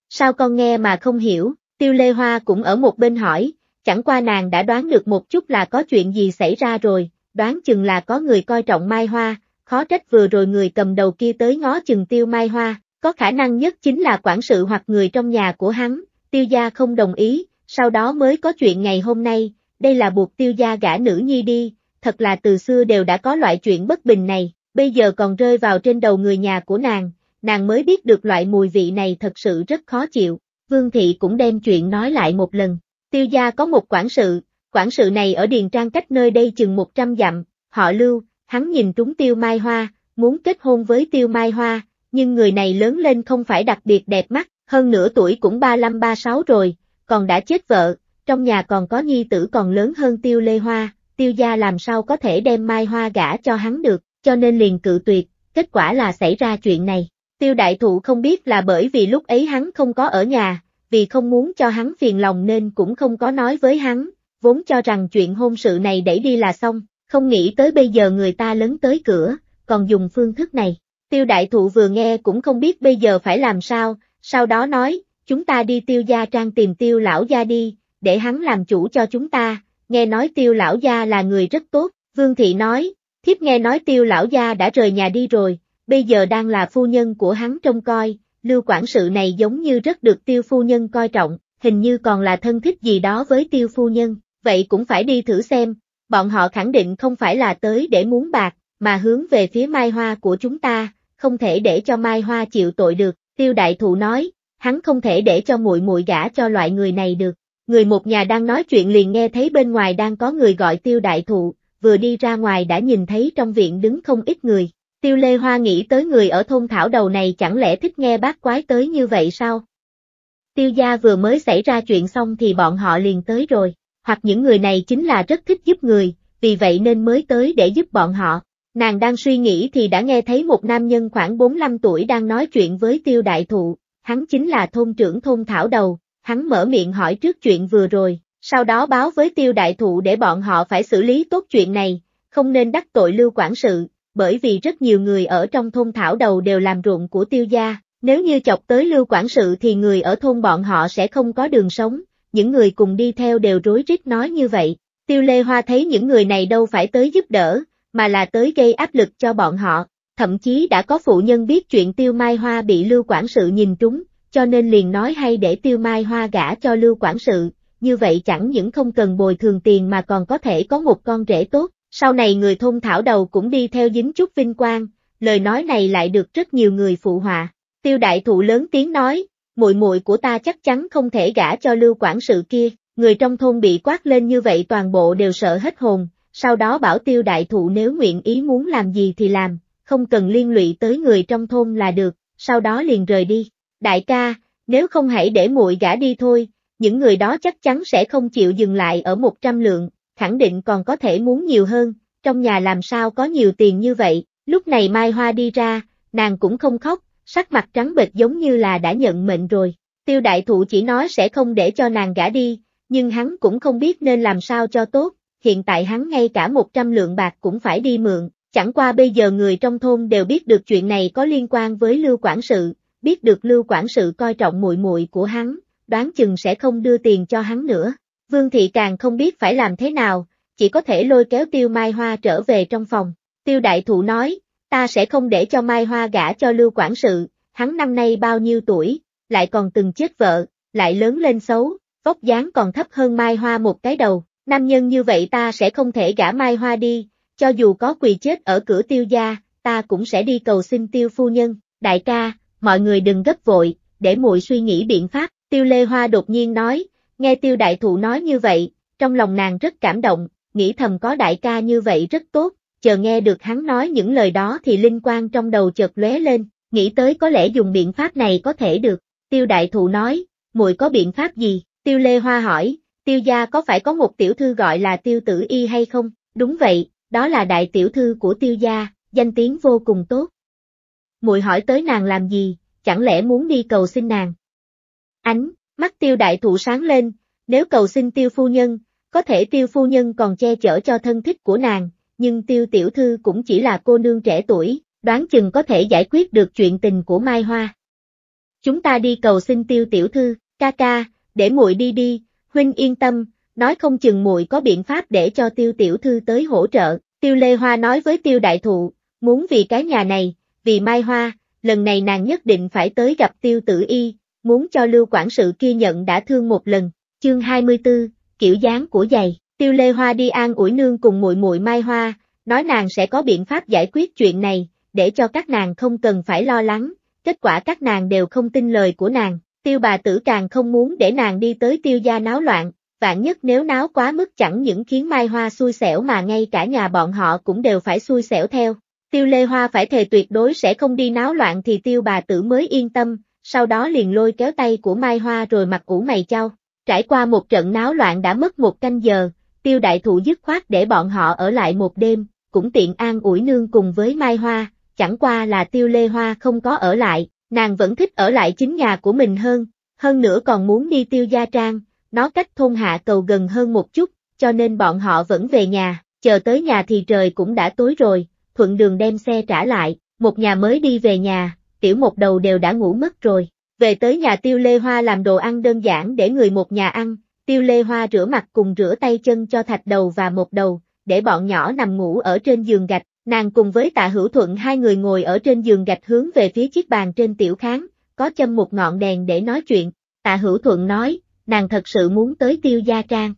Sao con nghe mà không hiểu, tiêu lê hoa cũng ở một bên hỏi, chẳng qua nàng đã đoán được một chút là có chuyện gì xảy ra rồi, đoán chừng là có người coi trọng Mai Hoa, khó trách vừa rồi người cầm đầu kia tới ngó chừng tiêu Mai Hoa, có khả năng nhất chính là quản sự hoặc người trong nhà của hắn, tiêu gia không đồng ý, sau đó mới có chuyện ngày hôm nay, đây là buộc tiêu gia gả nữ nhi đi, thật là từ xưa đều đã có loại chuyện bất bình này, bây giờ còn rơi vào trên đầu người nhà của nàng, nàng mới biết được loại mùi vị này thật sự rất khó chịu, Vương Thị cũng đem chuyện nói lại một lần, Tiêu gia có một quản sự, quản sự này ở Điền Trang cách nơi đây chừng 100 dặm, họ lưu, hắn nhìn trúng Tiêu Mai Hoa, muốn kết hôn với Tiêu Mai Hoa, nhưng người này lớn lên không phải đặc biệt đẹp mắt, hơn nửa tuổi cũng 35-36 rồi, còn đã chết vợ, trong nhà còn có nhi tử còn lớn hơn Tiêu Lê Hoa, Tiêu gia làm sao có thể đem Mai Hoa gả cho hắn được, cho nên liền cự tuyệt, kết quả là xảy ra chuyện này. Tiêu đại thụ không biết là bởi vì lúc ấy hắn không có ở nhà, vì không muốn cho hắn phiền lòng nên cũng không có nói với hắn, vốn cho rằng chuyện hôn sự này đẩy đi là xong, không nghĩ tới bây giờ người ta lớn tới cửa, còn dùng phương thức này. Tiêu đại thụ vừa nghe cũng không biết bây giờ phải làm sao, sau đó nói, chúng ta đi tiêu gia trang tìm tiêu lão gia đi, để hắn làm chủ cho chúng ta, nghe nói tiêu lão gia là người rất tốt, vương thị nói, thiếp nghe nói tiêu lão gia đã rời nhà đi rồi, bây giờ đang là phu nhân của hắn trông coi, Lưu quản sự này giống như rất được tiêu phu nhân coi trọng, hình như còn là thân thích gì đó với tiêu phu nhân, vậy cũng phải đi thử xem, bọn họ khẳng định không phải là tới để muốn bạc, mà hướng về phía Mai Hoa của chúng ta, không thể để cho Mai Hoa chịu tội được, tiêu đại thụ nói, hắn không thể để cho muội muội gả cho loại người này được. Người một nhà đang nói chuyện liền nghe thấy bên ngoài đang có người gọi tiêu đại thụ, vừa đi ra ngoài đã nhìn thấy trong viện đứng không ít người, Tiêu Lê Hoa nghĩ tới người ở thôn thảo đầu này chẳng lẽ thích nghe bác quái tới như vậy sao? Tiêu gia vừa mới xảy ra chuyện xong thì bọn họ liền tới rồi, hoặc những người này chính là rất thích giúp người, vì vậy nên mới tới để giúp bọn họ. Nàng đang suy nghĩ thì đã nghe thấy một nam nhân khoảng 45 tuổi đang nói chuyện với tiêu đại thụ, hắn chính là thôn trưởng thôn thảo đầu, hắn mở miệng hỏi trước chuyện vừa rồi, sau đó báo với tiêu đại thụ để bọn họ phải xử lý tốt chuyện này, không nên đắc tội lưu quản sự, bởi vì rất nhiều người ở trong thôn thảo đầu đều làm ruộng của tiêu gia, nếu như chọc tới lưu quản sự thì người ở thôn bọn họ sẽ không có đường sống, những người cùng đi theo đều rối rít nói như vậy. Tiêu Lê Hoa thấy những người này đâu phải tới giúp đỡ, mà là tới gây áp lực cho bọn họ, thậm chí đã có phụ nhân biết chuyện Tiêu Mai Hoa bị Lưu Quản sự nhìn trúng, cho nên liền nói hay để Tiêu Mai Hoa gả cho Lưu Quản sự, như vậy chẳng những không cần bồi thường tiền mà còn có thể có một con rể tốt sau này người thôn thảo đầu cũng đi theo dính chút vinh quang, lời nói này lại được rất nhiều người phụ họa. Tiêu đại thụ lớn tiếng nói, muội muội của ta chắc chắn không thể gả cho lưu quản sự kia, người trong thôn bị quát lên như vậy toàn bộ đều sợ hết hồn, sau đó bảo tiêu đại thụ nếu nguyện ý muốn làm gì thì làm, không cần liên lụy tới người trong thôn là được, sau đó liền rời đi. Đại ca, nếu không hãy để muội gả đi thôi, những người đó chắc chắn sẽ không chịu dừng lại ở 100 lượng, khẳng định còn có thể muốn nhiều hơn, trong nhà làm sao có nhiều tiền như vậy, lúc này Mai Hoa đi ra, nàng cũng không khóc, sắc mặt trắng bệch giống như là đã nhận mệnh rồi, tiêu đại thụ chỉ nói sẽ không để cho nàng gả đi, nhưng hắn cũng không biết nên làm sao cho tốt, hiện tại hắn ngay cả 100 lượng bạc cũng phải đi mượn, chẳng qua bây giờ người trong thôn đều biết được chuyện này có liên quan với Lưu Quản sự, biết được Lưu Quản sự coi trọng muội muội của hắn, đoán chừng sẽ không đưa tiền cho hắn nữa. Vương Thị càng không biết phải làm thế nào, chỉ có thể lôi kéo Tiêu Mai Hoa trở về trong phòng. Tiêu Đại Thụ nói, ta sẽ không để cho Mai Hoa gả cho Lưu Quản sự, hắn năm nay bao nhiêu tuổi, lại còn từng chết vợ, lại lớn lên xấu, vóc dáng còn thấp hơn Mai Hoa một cái đầu, nam nhân như vậy ta sẽ không thể gả Mai Hoa đi, cho dù có quỳ chết ở cửa tiêu gia, ta cũng sẽ đi cầu xin tiêu phu nhân, đại ca, mọi người đừng gấp vội, để muội suy nghĩ biện pháp, tiêu lê hoa đột nhiên nói, Nghe tiêu đại thụ nói như vậy, trong lòng nàng rất cảm động, nghĩ thầm có đại ca như vậy rất tốt, chờ nghe được hắn nói những lời đó thì linh quan trong đầu chợt lóe lên, nghĩ tới có lẽ dùng biện pháp này có thể được. Tiêu đại thụ nói, muội có biện pháp gì? Tiêu Lê Hoa hỏi, tiêu gia có phải có một tiểu thư gọi là tiêu tử y hay không? Đúng vậy, đó là đại tiểu thư của tiêu gia, danh tiếng vô cùng tốt. Muội hỏi tới nàng làm gì, chẳng lẽ muốn đi cầu xin nàng? Ánh, Mắt tiêu đại thụ sáng lên, nếu cầu xin tiêu phu nhân, có thể tiêu phu nhân còn che chở cho thân thích của nàng, nhưng tiêu tiểu thư cũng chỉ là cô nương trẻ tuổi, đoán chừng có thể giải quyết được chuyện tình của Mai Hoa. Chúng ta đi cầu xin tiêu tiểu thư, ca ca, để muội đi đi, huynh yên tâm, nói không chừng muội có biện pháp để cho tiêu tiểu thư tới hỗ trợ, tiêu lê hoa nói với tiêu đại thụ, muốn vì cái nhà này, vì Mai Hoa, lần này nàng nhất định phải tới gặp tiêu tử y, muốn cho lưu quản sự kia nhận đã thương một lần. Chương 24, kiểu dáng của giày, Tiêu Lê Hoa đi an ủi nương cùng muội muội Mai Hoa, nói nàng sẽ có biện pháp giải quyết chuyện này, để cho các nàng không cần phải lo lắng, kết quả các nàng đều không tin lời của nàng, tiêu bà tử càng không muốn để nàng đi tới tiêu gia náo loạn, vạn nhất nếu náo quá mức chẳng những khiến Mai Hoa xui xẻo mà ngay cả nhà bọn họ cũng đều phải xui xẻo theo. Tiêu Lê Hoa phải thề tuyệt đối sẽ không đi náo loạn thì tiêu bà tử mới yên tâm, sau đó liền lôi kéo tay của Mai Hoa rồi mặc ủ mày trao. Trải qua một trận náo loạn đã mất một canh giờ, tiêu đại thụ dứt khoát để bọn họ ở lại một đêm, cũng tiện an ủi nương cùng với Mai Hoa, chẳng qua là tiêu lê hoa không có ở lại, nàng vẫn thích ở lại chính nhà của mình hơn, hơn nữa còn muốn đi tiêu gia trang, nó cách thôn hạ cầu gần hơn một chút, cho nên bọn họ vẫn về nhà, chờ tới nhà thì trời cũng đã tối rồi, thuận đường đem xe trả lại, một nhà mới đi về nhà, tiểu một đầu đều đã ngủ mất rồi. Về tới nhà tiêu lê hoa làm đồ ăn đơn giản để người một nhà ăn, tiêu lê hoa rửa mặt cùng rửa tay chân cho thạch đầu và một đầu, để bọn nhỏ nằm ngủ ở trên giường gạch, nàng cùng với tạ hữu thuận hai người ngồi ở trên giường gạch hướng về phía chiếc bàn trên tiểu kháng, có châm một ngọn đèn để nói chuyện, tạ hữu thuận nói, nàng thật sự muốn tới tiêu gia trang.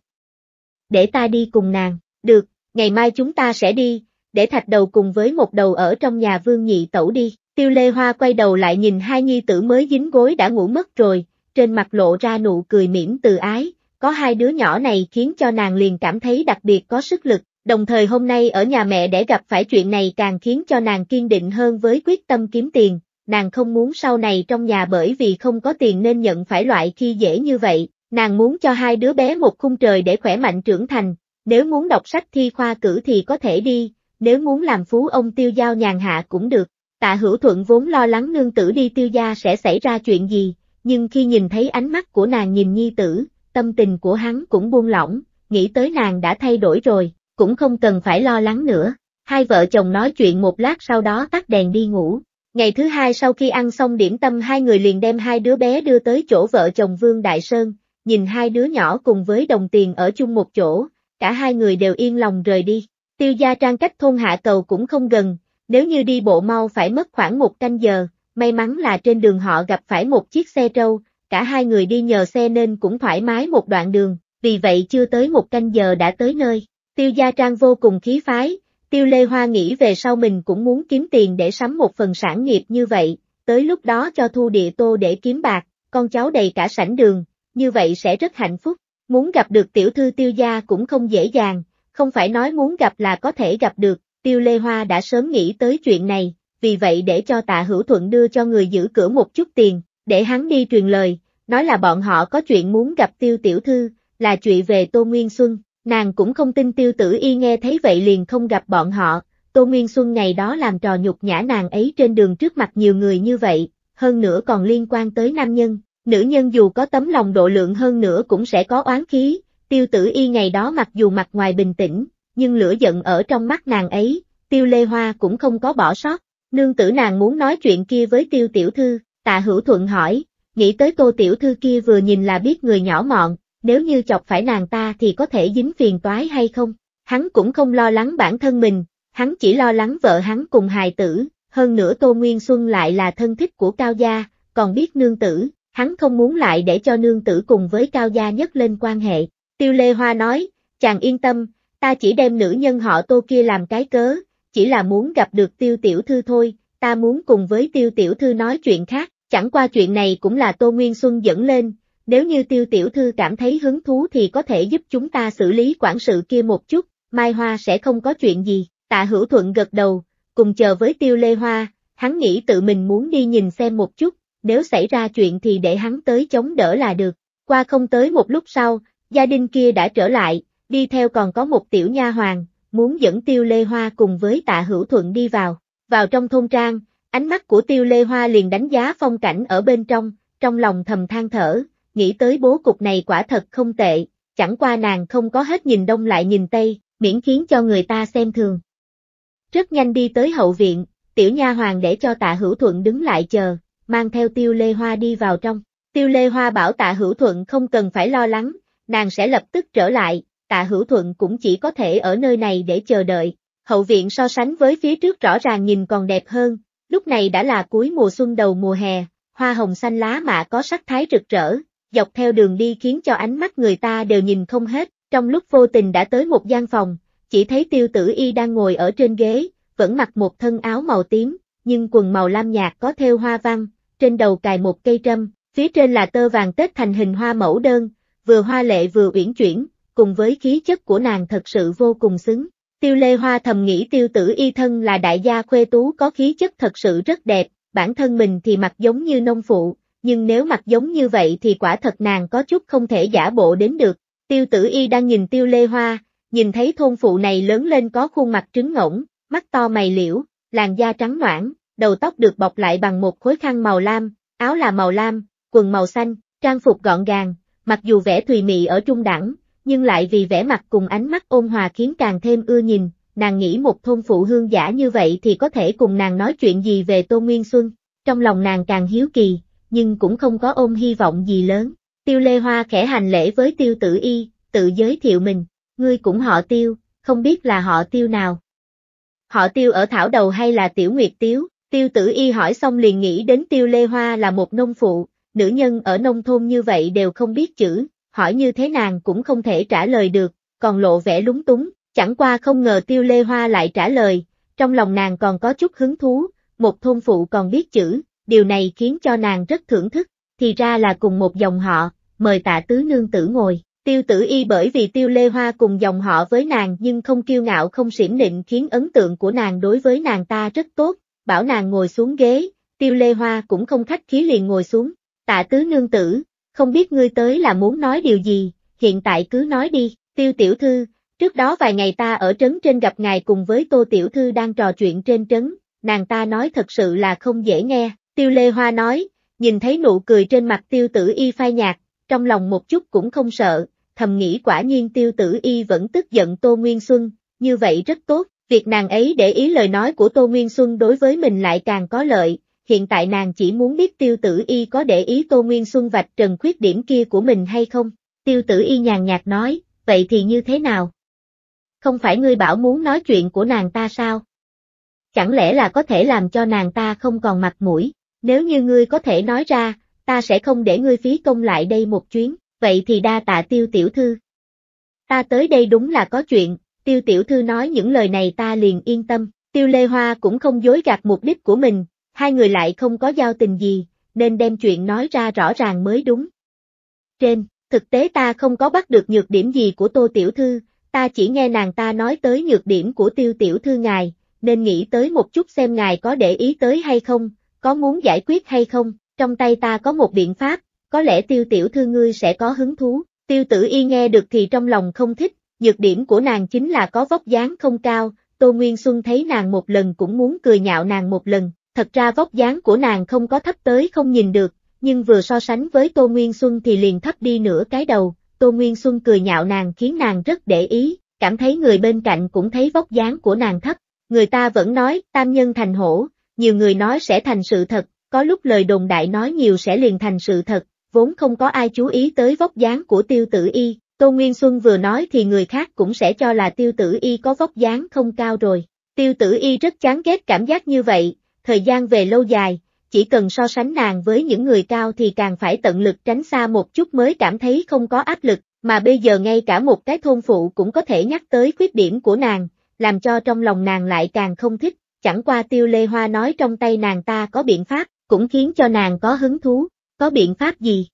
Để ta đi cùng nàng, được, ngày mai chúng ta sẽ đi, để thạch đầu cùng với một đầu ở trong nhà vương nhị tẩu đi. Tiêu Lê Hoa quay đầu lại nhìn hai nhi tử mới dính gối đã ngủ mất rồi, trên mặt lộ ra nụ cười mỉm từ ái, có hai đứa nhỏ này khiến cho nàng liền cảm thấy đặc biệt có sức lực, đồng thời hôm nay ở nhà mẹ để gặp phải chuyện này càng khiến cho nàng kiên định hơn với quyết tâm kiếm tiền, nàng không muốn sau này trong nhà bởi vì không có tiền nên nhận phải loại khi dễ như vậy, nàng muốn cho hai đứa bé một khung trời để khỏe mạnh trưởng thành, nếu muốn đọc sách thi khoa cử thì có thể đi, nếu muốn làm phú ông tiêu giao nhàn hạ cũng được. Tạ hữu thuận vốn lo lắng nương tử đi tiêu gia sẽ xảy ra chuyện gì, nhưng khi nhìn thấy ánh mắt của nàng nhìn nhi tử, tâm tình của hắn cũng buông lỏng, nghĩ tới nàng đã thay đổi rồi, cũng không cần phải lo lắng nữa. Hai vợ chồng nói chuyện một lát sau đó tắt đèn đi ngủ. Ngày thứ hai sau khi ăn xong điểm tâm hai người liền đem hai đứa bé đưa tới chỗ vợ chồng Vương Đại Sơn, nhìn hai đứa nhỏ cùng với đồng tiền ở chung một chỗ, cả hai người đều yên lòng rời đi. Tiêu gia trang cách thôn hạ cầu cũng không gần, nếu như đi bộ mau phải mất khoảng một canh giờ, may mắn là trên đường họ gặp phải một chiếc xe trâu, cả hai người đi nhờ xe nên cũng thoải mái một đoạn đường, vì vậy chưa tới một canh giờ đã tới nơi. Tiêu gia trang vô cùng khí phái, tiêu lê hoa nghĩ về sau mình cũng muốn kiếm tiền để sắm một phần sản nghiệp như vậy, tới lúc đó cho thu địa tô để kiếm bạc, con cháu đầy cả sảnh đường, như vậy sẽ rất hạnh phúc. Muốn gặp được tiểu thư tiêu gia cũng không dễ dàng, không phải nói muốn gặp là có thể gặp được, Tiêu Lê Hoa đã sớm nghĩ tới chuyện này, vì vậy để cho tạ hữu thuận đưa cho người giữ cửa một chút tiền, để hắn đi truyền lời, nói là bọn họ có chuyện muốn gặp Tiêu Tiểu Thư, là chuyện về Tô Nguyên Xuân, nàng cũng không tin Tiêu Tử Y nghe thấy vậy liền không gặp bọn họ, Tô Nguyên Xuân ngày đó làm trò nhục nhã nàng ấy trên đường trước mặt nhiều người như vậy, hơn nữa còn liên quan tới nam nhân, nữ nhân dù có tấm lòng độ lượng hơn nữa cũng sẽ có oán khí, Tiêu tử y ngày đó mặc dù mặt ngoài bình tĩnh, nhưng lửa giận ở trong mắt nàng ấy, tiêu lê hoa cũng không có bỏ sót. Nương tử nàng muốn nói chuyện kia với tiêu tiểu thư, tạ hữu thuận hỏi, nghĩ tới cô tiểu thư kia vừa nhìn là biết người nhỏ mọn, nếu như chọc phải nàng ta thì có thể dính phiền toái hay không? Hắn cũng không lo lắng bản thân mình, hắn chỉ lo lắng vợ hắn cùng hài tử, hơn nữa Tô Nguyên Xuân lại là thân thích của Cao Gia, còn biết nương tử, hắn không muốn lại để cho nương tử cùng với Cao Gia nhất lên quan hệ, Tiêu Lê Hoa nói, chàng yên tâm, ta chỉ đem nữ nhân họ tô kia làm cái cớ, chỉ là muốn gặp được tiêu tiểu thư thôi, ta muốn cùng với tiêu tiểu thư nói chuyện khác, chẳng qua chuyện này cũng là Tô Nguyên Xuân dẫn lên, nếu như tiêu tiểu thư cảm thấy hứng thú thì có thể giúp chúng ta xử lý quản sự kia một chút, Mai Hoa sẽ không có chuyện gì, tạ hữu thuận gật đầu, cùng chờ với tiêu Lê Hoa, hắn nghĩ tự mình muốn đi nhìn xem một chút, nếu xảy ra chuyện thì để hắn tới chống đỡ là được, qua không tới một lúc sau, Gia đình kia đã trở lại, đi theo còn có một tiểu nha hoàng, muốn dẫn Tiêu Lê Hoa cùng với Tạ Hữu Thuận đi vào. Vào trong thôn trang, ánh mắt của Tiêu Lê Hoa liền đánh giá phong cảnh ở bên trong, trong lòng thầm than thở, nghĩ tới bố cục này quả thật không tệ, chẳng qua nàng không có hết nhìn đông lại nhìn tây, miễn khiến cho người ta xem thường. Rất nhanh đi tới hậu viện, tiểu nha hoàng để cho Tạ Hữu Thuận đứng lại chờ, mang theo Tiêu Lê Hoa đi vào trong. Tiêu Lê Hoa bảo Tạ Hữu Thuận không cần phải lo lắng, nàng sẽ lập tức trở lại, tạ hữu thuận cũng chỉ có thể ở nơi này để chờ đợi. Hậu viện so sánh với phía trước rõ ràng nhìn còn đẹp hơn, lúc này đã là cuối mùa xuân đầu mùa hè, hoa hồng xanh lá mạ có sắc thái rực rỡ, dọc theo đường đi khiến cho ánh mắt người ta đều nhìn không hết, trong lúc vô tình đã tới một gian phòng, chỉ thấy tiêu tử y đang ngồi ở trên ghế, vẫn mặc một thân áo màu tím, nhưng quần màu lam nhạt có theo hoa văn, trên đầu cài một cây trâm, phía trên là tơ vàng tết thành hình hoa mẫu đơn, vừa hoa lệ vừa uyển chuyển, cùng với khí chất của nàng thật sự vô cùng xứng. Tiêu Lê Hoa thầm nghĩ tiêu tử y thân là đại gia khuê tú có khí chất thật sự rất đẹp, bản thân mình thì mặt giống như nông phụ, nhưng nếu mặt giống như vậy thì quả thật nàng có chút không thể giả bộ đến được. Tiêu tử y đang nhìn tiêu Lê Hoa, nhìn thấy thôn phụ này lớn lên có khuôn mặt trứng ngỗng, mắt to mày liễu, làn da trắng noãn, đầu tóc được bọc lại bằng một khối khăn màu lam, áo là màu lam, quần màu xanh, trang phục gọn gàng, mặc dù vẻ thùy mị ở trung đẳng, nhưng lại vì vẻ mặt cùng ánh mắt ôn hòa khiến càng thêm ưa nhìn, nàng nghĩ một thôn phụ hương giả như vậy thì có thể cùng nàng nói chuyện gì về Tô Nguyên Xuân, trong lòng nàng càng hiếu kỳ, nhưng cũng không có ôm hy vọng gì lớn. Tiêu Lê Hoa khẽ hành lễ với Tiêu Tử Y, tự giới thiệu mình, ngươi cũng họ Tiêu, không biết là họ Tiêu nào. Họ Tiêu ở Thảo Đầu hay là Tiểu Nguyệt Tiếu, Tiêu Tử Y hỏi xong liền nghĩ đến Tiêu Lê Hoa là một nông phụ, nữ nhân ở nông thôn như vậy đều không biết chữ, hỏi như thế nàng cũng không thể trả lời được, còn lộ vẻ lúng túng, chẳng qua không ngờ tiêu lê hoa lại trả lời, trong lòng nàng còn có chút hứng thú, một thôn phụ còn biết chữ, điều này khiến cho nàng rất thưởng thức, thì ra là cùng một dòng họ, mời tạ tứ nương tử ngồi. Tiêu tử y bởi vì tiêu lê hoa cùng dòng họ với nàng nhưng không kiêu ngạo không xỉm nịnh khiến ấn tượng của nàng đối với nàng ta rất tốt, bảo nàng ngồi xuống ghế, tiêu lê hoa cũng không khách khí liền ngồi xuống, tạ tứ nương tử, không biết ngươi tới là muốn nói điều gì, hiện tại cứ nói đi, tiêu tiểu thư, trước đó vài ngày ta ở trấn trên gặp ngài cùng với tô tiểu thư đang trò chuyện trên trấn, nàng ta nói thật sự là không dễ nghe, tiêu lê hoa nói, nhìn thấy nụ cười trên mặt tiêu tử y phai nhạt, trong lòng một chút cũng không sợ, thầm nghĩ quả nhiên tiêu tử y vẫn tức giận tô nguyên xuân, như vậy rất tốt, việc nàng ấy để ý lời nói của tô nguyên xuân đối với mình lại càng có lợi, hiện tại nàng chỉ muốn biết tiêu tử y có để ý Tô Nguyên Xuân vạch trần khuyết điểm kia của mình hay không. Tiêu tử y nhàn nhạt nói, vậy thì như thế nào? Không phải ngươi bảo muốn nói chuyện của nàng ta sao? Chẳng lẽ là có thể làm cho nàng ta không còn mặt mũi, nếu như ngươi có thể nói ra, ta sẽ không để ngươi phí công lại đây một chuyến, vậy thì đa tạ tiêu tiểu thư. Ta tới đây đúng là có chuyện, tiêu tiểu thư nói những lời này ta liền yên tâm, tiêu lê hoa cũng không dối gạt mục đích của mình, hai người lại không có giao tình gì, nên đem chuyện nói ra rõ ràng mới đúng. Trên, thực tế ta không có bắt được nhược điểm gì của Tô Tiểu Thư, ta chỉ nghe nàng ta nói tới nhược điểm của Tiêu Tiểu Thư ngài, nên nghĩ tới một chút xem ngài có để ý tới hay không, có muốn giải quyết hay không, trong tay ta có một biện pháp, có lẽ Tiêu Tiểu Thư ngươi sẽ có hứng thú. Tiêu Tử Y nghe được thì trong lòng không thích, nhược điểm của nàng chính là có vóc dáng không cao, Tô Nguyên Xuân thấy nàng một lần cũng muốn cười nhạo nàng một lần, thật ra vóc dáng của nàng không có thấp tới không nhìn được, nhưng vừa so sánh với Tô Nguyên Xuân thì liền thấp đi nửa cái đầu, Tô Nguyên Xuân cười nhạo nàng khiến nàng rất để ý, cảm thấy người bên cạnh cũng thấy vóc dáng của nàng thấp, người ta vẫn nói tam nhân thành hổ, nhiều người nói sẽ thành sự thật, có lúc lời đồn đại nói nhiều sẽ liền thành sự thật, vốn không có ai chú ý tới vóc dáng của tiêu tử y, Tô Nguyên Xuân vừa nói thì người khác cũng sẽ cho là tiêu tử y có vóc dáng không cao rồi. Tiêu tử y rất chán ghét cảm giác như vậy, thời gian về lâu dài, chỉ cần so sánh nàng với những người cao thì càng phải tận lực tránh xa một chút mới cảm thấy không có áp lực, mà bây giờ ngay cả một cái thôn phụ cũng có thể nhắc tới khuyết điểm của nàng, làm cho trong lòng nàng lại càng không thích, chẳng qua tiêu lê hoa nói trong tay nàng ta có biện pháp, cũng khiến cho nàng có hứng thú, có biện pháp gì?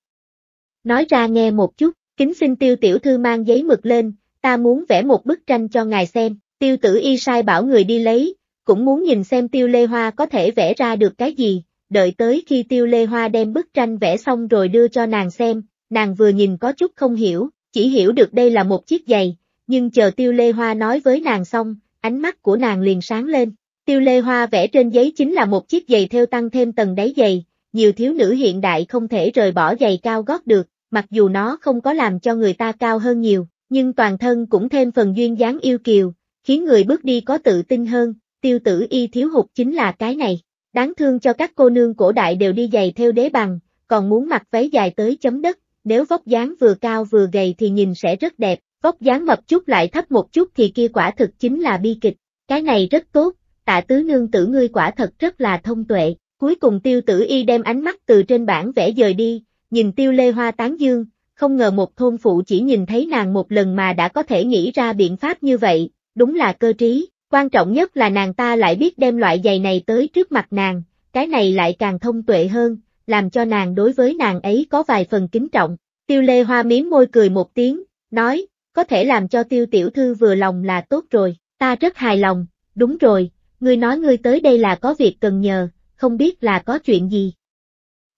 Nói ra nghe một chút, kính xin tiêu tiểu thư mang giấy mực lên, ta muốn vẽ một bức tranh cho ngài xem, tiêu tử y sai bảo người đi lấy, cũng muốn nhìn xem Tiêu Lê Hoa có thể vẽ ra được cái gì, đợi tới khi Tiêu Lê Hoa đem bức tranh vẽ xong rồi đưa cho nàng xem, nàng vừa nhìn có chút không hiểu, chỉ hiểu được đây là một chiếc giày, nhưng chờ Tiêu Lê Hoa nói với nàng xong, ánh mắt của nàng liền sáng lên. Tiêu Lê Hoa vẽ trên giấy chính là một chiếc giày theo tăng thêm tầng đáy giày, nhiều thiếu nữ hiện đại không thể rời bỏ giày cao gót được, mặc dù nó không có làm cho người ta cao hơn nhiều, nhưng toàn thân cũng thêm phần duyên dáng yêu kiều, khiến người bước đi có tự tin hơn, tiêu tử y thiếu hụt chính là cái này. Đáng thương cho các cô nương cổ đại đều đi giày theo đế bằng, còn muốn mặc váy dài tới chấm đất, nếu vóc dáng vừa cao vừa gầy thì nhìn sẽ rất đẹp, vóc dáng mập chút lại thấp một chút thì kia quả thực chính là bi kịch. Cái này rất tốt, tạ tứ nương tử ngươi quả thật rất là thông tuệ. Cuối cùng tiêu tử y đem ánh mắt từ trên bảng vẽ dời đi, nhìn tiêu lê hoa tán dương, không ngờ một thôn phụ chỉ nhìn thấy nàng một lần mà đã có thể nghĩ ra biện pháp như vậy, đúng là cơ trí, Quan trọng nhất là nàng ta lại biết đem loại giày này tới trước mặt nàng, cái này lại càng thông tuệ hơn, làm cho nàng đối với nàng ấy có vài phần kính trọng. Tiêu lê hoa miếm môi cười một tiếng, nói, có thể làm cho tiêu tiểu thư vừa lòng là tốt rồi, ta rất hài lòng, đúng rồi, ngươi nói ngươi tới đây là có việc cần nhờ, không biết là có chuyện gì.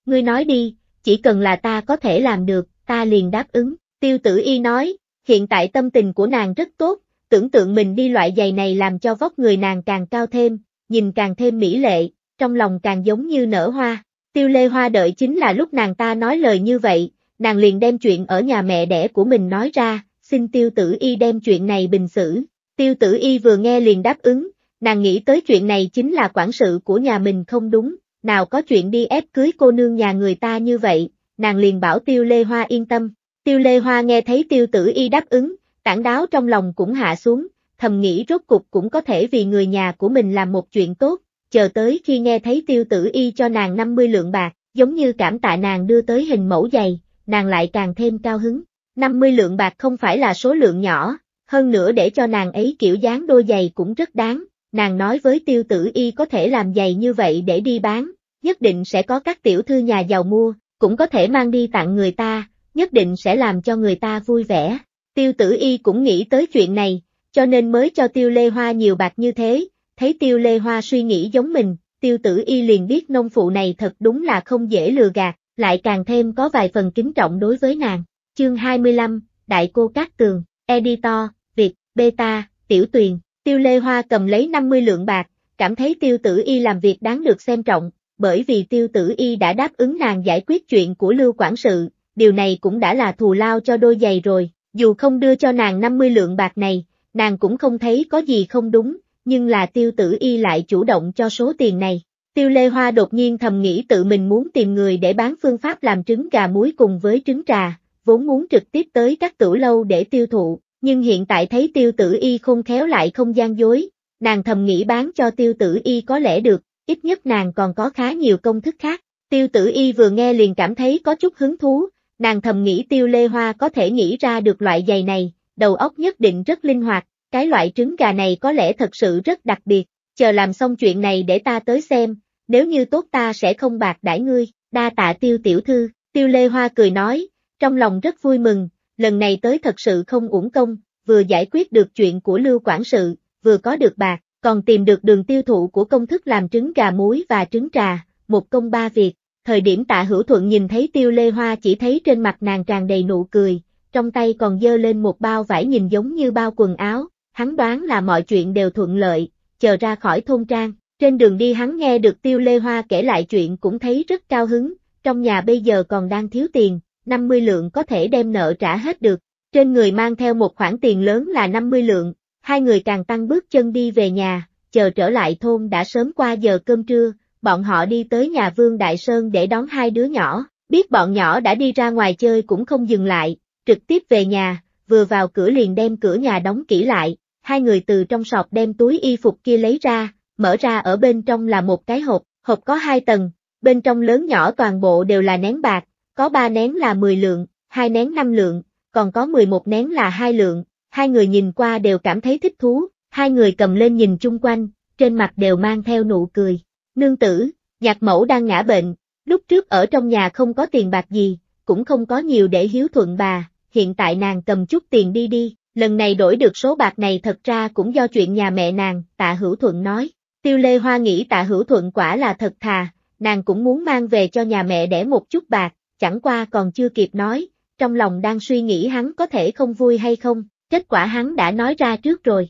Ngươi nói đi, chỉ cần là ta có thể làm được, ta liền đáp ứng, tiêu tử y nói, hiện tại tâm tình của nàng rất tốt, tưởng tượng mình đi loại giày này làm cho vóc người nàng càng cao thêm, nhìn càng thêm mỹ lệ, trong lòng càng giống như nở hoa. Tiêu Lê Hoa đợi chính là lúc nàng ta nói lời như vậy, nàng liền đem chuyện ở nhà mẹ đẻ của mình nói ra, xin Tiêu Tử Y đem chuyện này bình xử. Tiêu Tử Y vừa nghe liền đáp ứng, nàng nghĩ tới chuyện này chính là quản sự của nhà mình không đúng, nào có chuyện đi ép cưới cô nương nhà người ta như vậy, nàng liền bảo Tiêu Lê Hoa yên tâm. Tiêu Lê Hoa nghe thấy Tiêu Tử Y đáp ứng, Tảng đáo trong lòng cũng hạ xuống, thầm nghĩ rốt cục cũng có thể vì người nhà của mình làm một chuyện tốt, chờ tới khi nghe thấy tiêu tử y cho nàng 50 lượng bạc, giống như cảm tạ nàng đưa tới hình mẫu giày, nàng lại càng thêm cao hứng. 50 lượng bạc không phải là số lượng nhỏ, hơn nữa để cho nàng ấy kiểu dáng đôi giày cũng rất đáng, nàng nói với tiêu tử y có thể làm giày như vậy để đi bán, nhất định sẽ có các tiểu thư nhà giàu mua, cũng có thể mang đi tặng người ta, nhất định sẽ làm cho người ta vui vẻ. Tiêu tử y cũng nghĩ tới chuyện này, cho nên mới cho tiêu lê hoa nhiều bạc như thế, thấy tiêu lê hoa suy nghĩ giống mình, tiêu tử y liền biết nông phụ này thật đúng là không dễ lừa gạt, lại càng thêm có vài phần kính trọng đối với nàng. Chương 25, Đại cô Cát Tường, Editor, Việt, Beta, Tiểu Tuyền, tiêu lê hoa cầm lấy 50 lượng bạc, cảm thấy tiêu tử y làm việc đáng được xem trọng, bởi vì tiêu tử y đã đáp ứng nàng giải quyết chuyện của Lưu Quản sự, điều này cũng đã là thù lao cho đôi giày rồi dù không đưa cho nàng 50 lượng bạc này, nàng cũng không thấy có gì không đúng, nhưng là tiêu tử y lại chủ động cho số tiền này. Tiêu Lê Hoa đột nhiên thầm nghĩ tự mình muốn tìm người để bán phương pháp làm trứng gà muối cùng với trứng trà, vốn muốn trực tiếp tới các tử lâu để tiêu thụ, nhưng hiện tại thấy tiêu tử y không khéo lại không gian dối, nàng thầm nghĩ bán cho tiêu tử y có lẽ được, ít nhất nàng còn có khá nhiều công thức khác. Tiêu tử y vừa nghe liền cảm thấy có chút hứng thú, Nàng thầm nghĩ tiêu lê hoa có thể nghĩ ra được loại giày này, đầu óc nhất định rất linh hoạt, cái loại trứng gà này có lẽ thật sự rất đặc biệt, chờ làm xong chuyện này để ta tới xem, nếu như tốt ta sẽ không bạc đãi ngươi, đa tạ tiêu tiểu thư, tiêu lê hoa cười nói, trong lòng rất vui mừng, lần này tới thật sự không uổng công, vừa giải quyết được chuyện của lưu quản sự, vừa có được bạc, còn tìm được đường tiêu thụ của công thức làm trứng gà muối và trứng trà, một công ba việc, Thời điểm tạ hữu thuận nhìn thấy tiêu lê hoa chỉ thấy trên mặt nàng tràn đầy nụ cười, trong tay còn dơ lên một bao vải nhìn giống như bao quần áo, hắn đoán là mọi chuyện đều thuận lợi, chờ ra khỏi thôn trang. Trên đường đi hắn nghe được tiêu lê hoa kể lại chuyện cũng thấy rất cao hứng, trong nhà bây giờ còn đang thiếu tiền, 50 lượng có thể đem nợ trả hết được, trên người mang theo một khoản tiền lớn là 50 lượng, hai người càng tăng bước chân đi về nhà, chờ trở lại thôn đã sớm qua giờ cơm trưa, bọn họ đi tới nhà Vương Đại Sơn để đón hai đứa nhỏ, biết bọn nhỏ đã đi ra ngoài chơi cũng không dừng lại, trực tiếp về nhà, vừa vào cửa liền đem cửa nhà đóng kỹ lại, hai người từ trong sọt đem túi y phục kia lấy ra, mở ra ở bên trong là một cái hộp, hộp có hai tầng, bên trong lớn nhỏ toàn bộ đều là nén bạc, có ba nén là 10 lượng, hai nén 5 lượng, còn có 11 nén là hai lượng, hai người nhìn qua đều cảm thấy thích thú, hai người cầm lên nhìn chung quanh, trên mặt đều mang theo nụ cười. Nương tử, nhạc mẫu đang ngã bệnh, lúc trước ở trong nhà không có tiền bạc gì, cũng không có nhiều để hiếu thuận bà, hiện tại nàng cầm chút tiền đi đi, lần này đổi được số bạc này thật ra cũng do chuyện nhà mẹ nàng, tạ hữu thuận nói. Tiêu Lê Hoa nghĩ tạ hữu thuận quả là thật thà, nàng cũng muốn mang về cho nhà mẹ để một chút bạc, chẳng qua còn chưa kịp nói, trong lòng đang suy nghĩ hắn có thể không vui hay không, kết quả hắn đã nói ra trước rồi.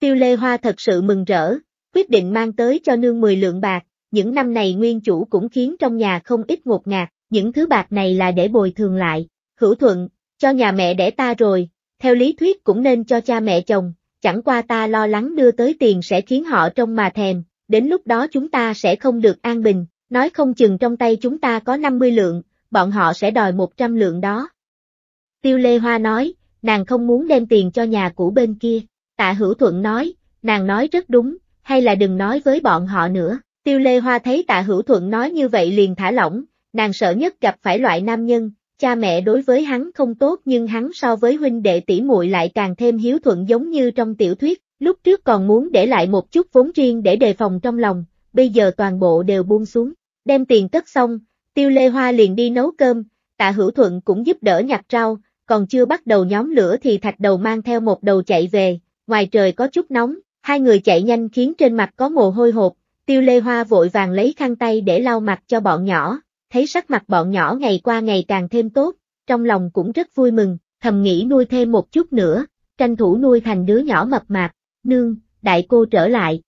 Tiêu Lê Hoa thật sự mừng rỡ, quyết định mang tới cho nương 10 lượng bạc, những năm này nguyên chủ cũng khiến trong nhà không ít ngột ngạt, những thứ bạc này là để bồi thường lại, hữu thuận, cho nhà mẹ để ta rồi, theo lý thuyết cũng nên cho cha mẹ chồng, chẳng qua ta lo lắng đưa tới tiền sẽ khiến họ trông mà thèm, đến lúc đó chúng ta sẽ không được an bình, nói không chừng trong tay chúng ta có 50 lượng, bọn họ sẽ đòi 100 lượng đó. Tiêu Lê Hoa nói, nàng không muốn đem tiền cho nhà cũ bên kia, tạ hữu thuận nói, nàng nói rất đúng, hay là đừng nói với bọn họ nữa. Tiêu Lê Hoa thấy tạ hữu thuận nói như vậy liền thả lỏng, nàng sợ nhất gặp phải loại nam nhân, cha mẹ đối với hắn không tốt nhưng hắn so với huynh đệ tỷ muội lại càng thêm hiếu thuận giống như trong tiểu thuyết, lúc trước còn muốn để lại một chút vốn riêng để đề phòng trong lòng, bây giờ toàn bộ đều buông xuống, đem tiền cất xong, Tiêu Lê Hoa liền đi nấu cơm, tạ hữu thuận cũng giúp đỡ nhặt rau, còn chưa bắt đầu nhóm lửa thì thạch đầu mang theo một đầu chạy về, ngoài trời có chút nóng, Hai người chạy nhanh khiến trên mặt có mồ hôi hột, tiêu lê hoa vội vàng lấy khăn tay để lau mặt cho bọn nhỏ, thấy sắc mặt bọn nhỏ ngày qua ngày càng thêm tốt, trong lòng cũng rất vui mừng, thầm nghĩ nuôi thêm một chút nữa, tranh thủ nuôi thành đứa nhỏ mập mạp, nương, đại cô trở lại.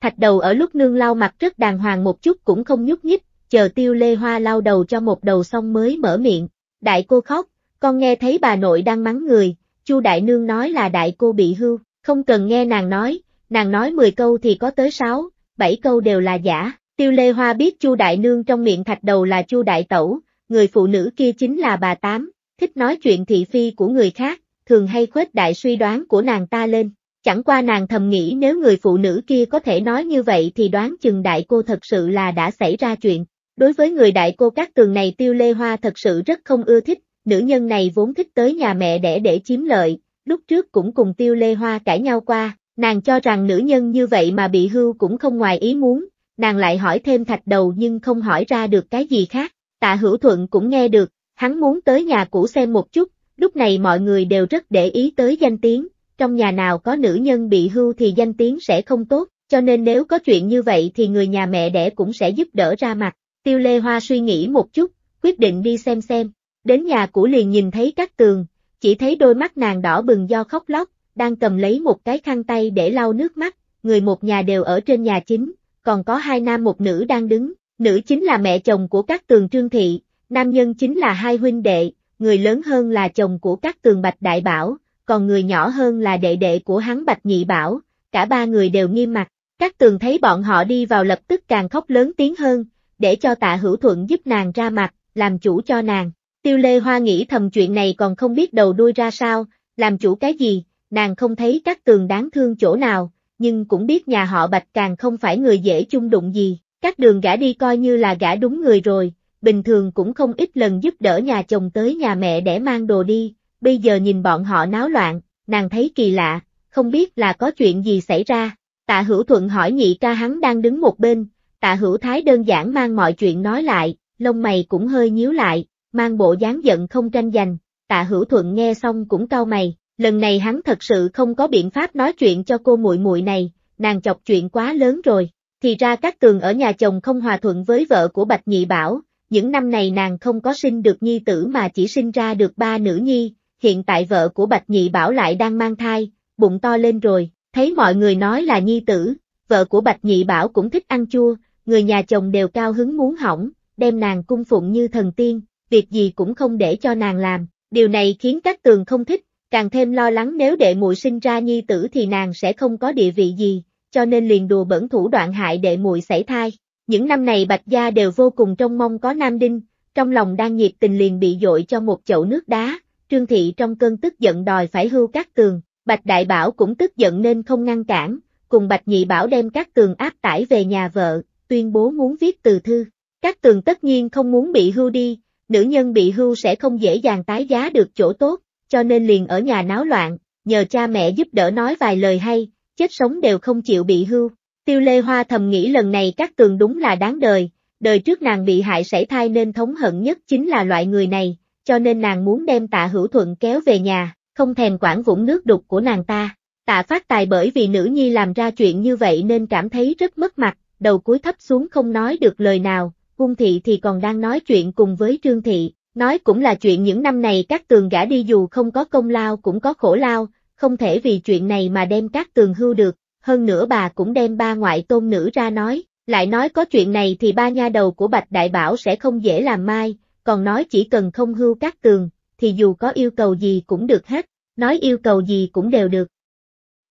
Thạch đầu ở lúc nương lau mặt rất đàng hoàng một chút cũng không nhúc nhích, chờ tiêu lê hoa lau đầu cho một đầu xong mới mở miệng, đại cô khóc, con nghe thấy bà nội đang mắng người, chu đại nương nói là đại cô bị hưu không cần nghe nàng nói, nàng nói 10 câu thì có tới 6, 7 câu đều là giả. Tiêu Lê Hoa biết Chu Đại Nương trong miệng thạch đầu là Chu Đại Tẩu, người phụ nữ kia chính là bà Tám, thích nói chuyện thị phi của người khác, thường hay khuếch đại suy đoán của nàng ta lên. Chẳng qua nàng thầm nghĩ nếu người phụ nữ kia có thể nói như vậy thì đoán chừng đại cô thật sự là đã xảy ra chuyện. Đối với người đại cô các tường này Tiêu Lê Hoa thật sự rất không ưa thích, nữ nhân này vốn thích tới nhà mẹ để để chiếm lợi, lúc trước cũng cùng tiêu lê hoa cãi nhau qua, nàng cho rằng nữ nhân như vậy mà bị hưu cũng không ngoài ý muốn, nàng lại hỏi thêm thạch đầu nhưng không hỏi ra được cái gì khác, tạ hữu thuận cũng nghe được, hắn muốn tới nhà cũ xem một chút, lúc này mọi người đều rất để ý tới danh tiếng, trong nhà nào có nữ nhân bị hưu thì danh tiếng sẽ không tốt, cho nên nếu có chuyện như vậy thì người nhà mẹ đẻ cũng sẽ giúp đỡ ra mặt, tiêu lê hoa suy nghĩ một chút, quyết định đi xem xem, đến nhà cũ liền nhìn thấy các tường, chỉ thấy đôi mắt nàng đỏ bừng do khóc lóc, đang cầm lấy một cái khăn tay để lau nước mắt, người một nhà đều ở trên nhà chính, còn có hai nam một nữ đang đứng, nữ chính là mẹ chồng của các tường trương thị, nam nhân chính là hai huynh đệ, người lớn hơn là chồng của các tường bạch đại bảo, còn người nhỏ hơn là đệ đệ của hắn bạch nhị bảo, cả ba người đều nghiêm mặt, các tường thấy bọn họ đi vào lập tức càng khóc lớn tiếng hơn, để cho tạ hữu thuận giúp nàng ra mặt, làm chủ cho nàng, Tiêu Lê Hoa nghĩ thầm chuyện này còn không biết đầu đuôi ra sao, làm chủ cái gì, nàng không thấy các tường đáng thương chỗ nào, nhưng cũng biết nhà họ Bạch càng không phải người dễ chung đụng gì, các đường gã đi coi như là gã đúng người rồi, bình thường cũng không ít lần giúp đỡ nhà chồng tới nhà mẹ để mang đồ đi, bây giờ nhìn bọn họ náo loạn, nàng thấy kỳ lạ, không biết là có chuyện gì xảy ra, tạ hữu thuận hỏi nhị ca hắn đang đứng một bên, tạ hữu thái đơn giản mang mọi chuyện nói lại, lông mày cũng hơi nhíu lại, mang bộ dáng giận không tranh giành, tạ hữu thuận nghe xong cũng cau mày, lần này hắn thật sự không có biện pháp nói chuyện cho cô muội muội này, nàng chọc chuyện quá lớn rồi, thì ra các tường ở nhà chồng không hòa thuận với vợ của Bạch Nhị Bảo, những năm này nàng không có sinh được nhi tử mà chỉ sinh ra được ba nữ nhi, hiện tại vợ của Bạch Nhị Bảo lại đang mang thai, bụng to lên rồi, thấy mọi người nói là nhi tử, vợ của Bạch Nhị Bảo cũng thích ăn chua, người nhà chồng đều cao hứng muốn hỏng, đem nàng cung phụng như thần tiên, việc gì cũng không để cho nàng làm, điều này khiến các tường không thích, càng thêm lo lắng nếu đệ muội sinh ra nhi tử thì nàng sẽ không có địa vị gì, cho nên liền đùa bẩn thủ đoạn hại đệ muội xảy thai. Những năm này Bạch Gia đều vô cùng trông mong có Nam Đinh, trong lòng đang nhiệt tình liền bị dội cho một chậu nước đá, Trương Thị trong cơn tức giận đòi phải hưu các tường, Bạch Đại Bảo cũng tức giận nên không ngăn cản, cùng Bạch Nhị Bảo đem các tường áp tải về nhà vợ, tuyên bố muốn viết từ thư. Các tường tất nhiên không muốn bị hưu đi, nữ nhân bị hưu sẽ không dễ dàng tái giá được chỗ tốt, cho nên liền ở nhà náo loạn, nhờ cha mẹ giúp đỡ nói vài lời hay, chết sống đều không chịu bị hưu. Tiêu Lê Hoa thầm nghĩ lần này các tường đúng là đáng đời, đời trước nàng bị hại sảy thai nên thống hận nhất chính là loại người này, cho nên nàng muốn đem tạ hữu thuận kéo về nhà, không thèm quản vũng nước đục của nàng ta. Tạ phát tài bởi vì nữ nhi làm ra chuyện như vậy nên cảm thấy rất mất mặt, đầu cúi thấp xuống không nói được lời nào, Cung thị thì còn đang nói chuyện cùng với trương thị, nói cũng là chuyện những năm này các tường gã đi dù không có công lao cũng có khổ lao, không thể vì chuyện này mà đem các tường hưu được, hơn nữa bà cũng đem ba ngoại tôn nữ ra nói, lại nói có chuyện này thì ba nha đầu của Bạch Đại Bảo sẽ không dễ làm mai, còn nói chỉ cần không hưu các tường, thì dù có yêu cầu gì cũng được hết, nói yêu cầu gì cũng đều được.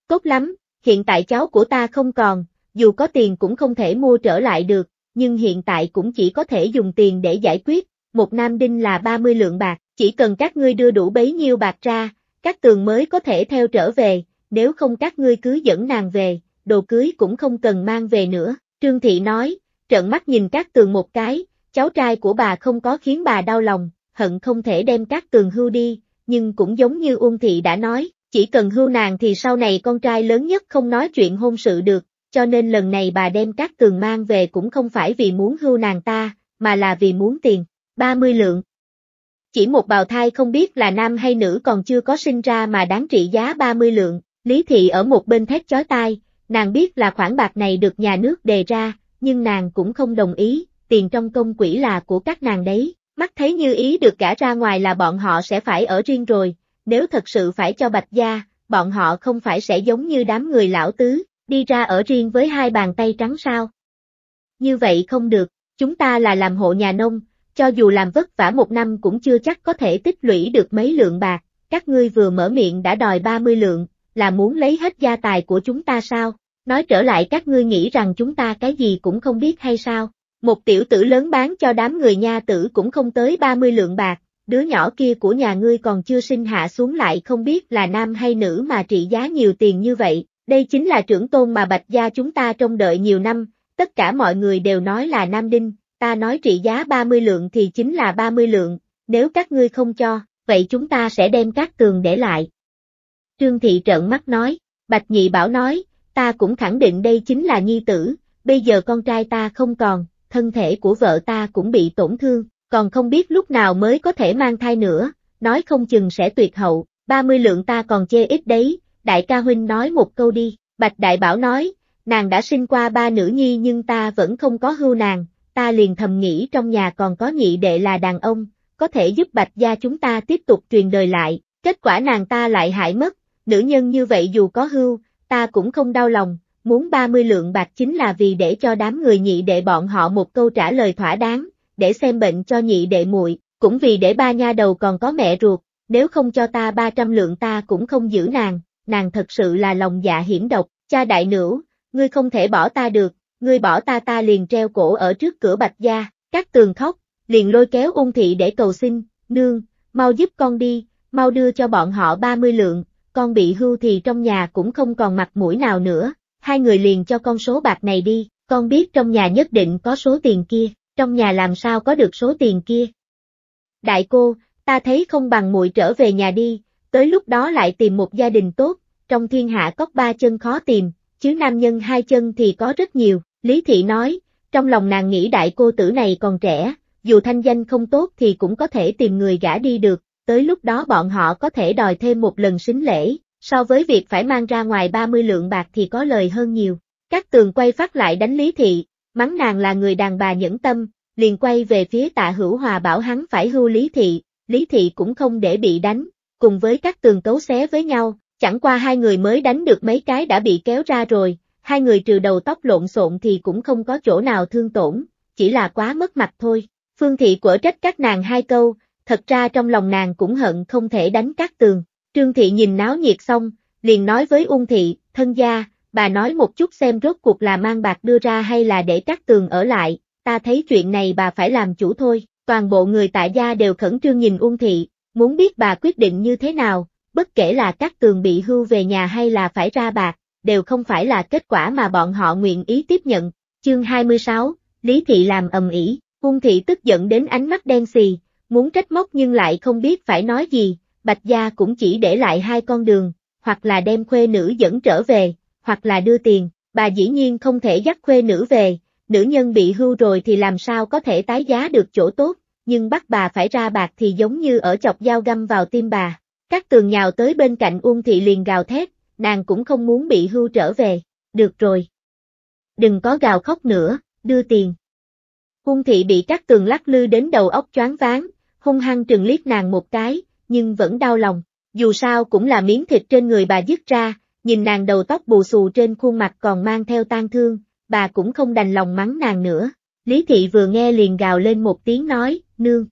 Cốt lắm, hiện tại cháu của ta không còn, dù có tiền cũng không thể mua trở lại được, nhưng hiện tại cũng chỉ có thể dùng tiền để giải quyết, một nam đinh là 30 lượng bạc, chỉ cần các ngươi đưa đủ bấy nhiêu bạc ra, các tường mới có thể theo trở về, nếu không các ngươi cứ dẫn nàng về, đồ cưới cũng không cần mang về nữa, Trương Thị nói, trợn mắt nhìn các tường một cái, cháu trai của bà không có khiến bà đau lòng, hận không thể đem các tường hưu đi, nhưng cũng giống như Uông Thị đã nói, chỉ cần hưu nàng thì sau này con trai lớn nhất không nói chuyện hôn sự được, cho nên lần này bà đem các tường mang về cũng không phải vì muốn hưu nàng ta, mà là vì muốn tiền, 30 lượng. Chỉ một bào thai không biết là nam hay nữ còn chưa có sinh ra mà đáng trị giá 30 lượng, Lý Thị ở một bên thét chói tai, nàng biết là khoản bạc này được nhà nước đề ra, nhưng nàng cũng không đồng ý, tiền trong công quỹ là của các nàng đấy, mắt thấy như ý được cả ra ngoài là bọn họ sẽ phải ở riêng rồi, nếu thật sự phải cho bạch gia, bọn họ không phải sẽ giống như đám người lão tứ, đi ra ở riêng với hai bàn tay trắng sao. Như vậy không được, chúng ta là làm hộ nhà nông, cho dù làm vất vả một năm cũng chưa chắc có thể tích lũy được mấy lượng bạc, các ngươi vừa mở miệng đã đòi 30 lượng, là muốn lấy hết gia tài của chúng ta sao? Nói trở lại các ngươi nghĩ rằng chúng ta cái gì cũng không biết hay sao? Một tiểu tử lớn bán cho đám người nha tử cũng không tới 30 lượng bạc, đứa nhỏ kia của nhà ngươi còn chưa sinh hạ xuống lại không biết là nam hay nữ mà trị giá nhiều tiền như vậy, đây chính là trưởng tôn mà Bạch Gia chúng ta trông đợi nhiều năm, tất cả mọi người đều nói là Nam Đinh, ta nói trị giá 30 lượng thì chính là 30 lượng, nếu các ngươi không cho, vậy chúng ta sẽ đem các tường để lại. Trương Thị trợn mắt nói, Bạch Nhị Bảo nói, ta cũng khẳng định đây chính là nhi tử, bây giờ con trai ta không còn, thân thể của vợ ta cũng bị tổn thương, còn không biết lúc nào mới có thể mang thai nữa, nói không chừng sẽ tuyệt hậu, 30 lượng ta còn chê ít đấy, đại ca huynh nói một câu đi, Bạch Đại Bảo nói, nàng đã sinh qua ba nữ nhi nhưng ta vẫn không có hưu nàng, ta liền thầm nghĩ trong nhà còn có nhị đệ là đàn ông, có thể giúp Bạch gia chúng ta tiếp tục truyền đời lại, kết quả nàng ta lại hại mất, nữ nhân như vậy dù có hưu, ta cũng không đau lòng, muốn 30 lượng bạc chính là vì để cho đám người nhị đệ bọn họ một câu trả lời thỏa đáng, để xem bệnh cho nhị đệ muội, cũng vì để ba nha đầu còn có mẹ ruột, nếu không cho ta 300 lượng ta cũng không giữ nàng, nàng thật sự là lòng dạ hiểm độc, cha đại nữ, ngươi không thể bỏ ta được, ngươi bỏ ta ta liền treo cổ ở trước cửa bạch gia, các tường khóc, liền lôi kéo ung thị để cầu xin, nương, mau giúp con đi, mau đưa cho bọn họ 30 lượng, con bị hưu thì trong nhà cũng không còn mặt mũi nào nữa, hai người liền cho con số bạc này đi, con biết trong nhà nhất định có số tiền kia, trong nhà làm sao có được số tiền kia. Đại cô, ta thấy không bằng muội trở về nhà đi, tới lúc đó lại tìm một gia đình tốt, trong thiên hạ có ba chân khó tìm, chứ nam nhân hai chân thì có rất nhiều, Lý Thị nói, trong lòng nàng nghĩ đại cô tử này còn trẻ, dù thanh danh không tốt thì cũng có thể tìm người gã đi được, tới lúc đó bọn họ có thể đòi thêm một lần xính lễ, so với việc phải mang ra ngoài 30 lượng bạc thì có lời hơn nhiều. Các tường quay phát lại đánh Lý Thị, mắng nàng là người đàn bà nhẫn tâm, liền quay về phía tạ hữu hòa bảo hắn phải hưu Lý Thị, Lý Thị cũng không để bị đánh, cùng với các tường cấu xé với nhau, chẳng qua hai người mới đánh được mấy cái đã bị kéo ra rồi, hai người trừ đầu tóc lộn xộn thì cũng không có chỗ nào thương tổn, chỉ là quá mất mặt thôi. Phương thị quở trách các nàng hai câu, thật ra trong lòng nàng cũng hận không thể đánh các tường. Trương thị nhìn náo nhiệt xong, liền nói với ung thị, thân gia, bà nói một chút xem rốt cuộc là mang bạc đưa ra hay là để các tường ở lại, ta thấy chuyện này bà phải làm chủ thôi. Toàn bộ người tại gia đều khẩn trương nhìn ung Thị, muốn biết bà quyết định như thế nào, bất kể là các tường bị hưu về nhà hay là phải ra bạc, đều không phải là kết quả mà bọn họ nguyện ý tiếp nhận. Chương 26, Lý Thị làm ầm ĩ, Cung Thị tức giận đến ánh mắt đen xì, muốn trách móc nhưng lại không biết phải nói gì, Bạch Gia cũng chỉ để lại hai con đường, hoặc là đem khuê nữ dẫn trở về, hoặc là đưa tiền, bà dĩ nhiên không thể dắt khuê nữ về, nữ nhân bị hưu rồi thì làm sao có thể tái giá được chỗ tốt, nhưng bắt bà phải ra bạc thì giống như ở chọc dao găm vào tim bà. Các tường nhào tới bên cạnh Uông Thị liền gào thét, nàng cũng không muốn bị hưu trở về. Được rồi. Đừng có gào khóc nữa, đưa tiền. Uông Thị bị các tường lắc lư đến đầu óc choáng váng, hung hăng trừng liếc nàng một cái, nhưng vẫn đau lòng. Dù sao cũng là miếng thịt trên người bà dứt ra, nhìn nàng đầu tóc bù xù trên khuôn mặt còn mang theo tang thương, bà cũng không đành lòng mắng nàng nữa. Lý Thị vừa nghe liền gào lên một tiếng nói, nương.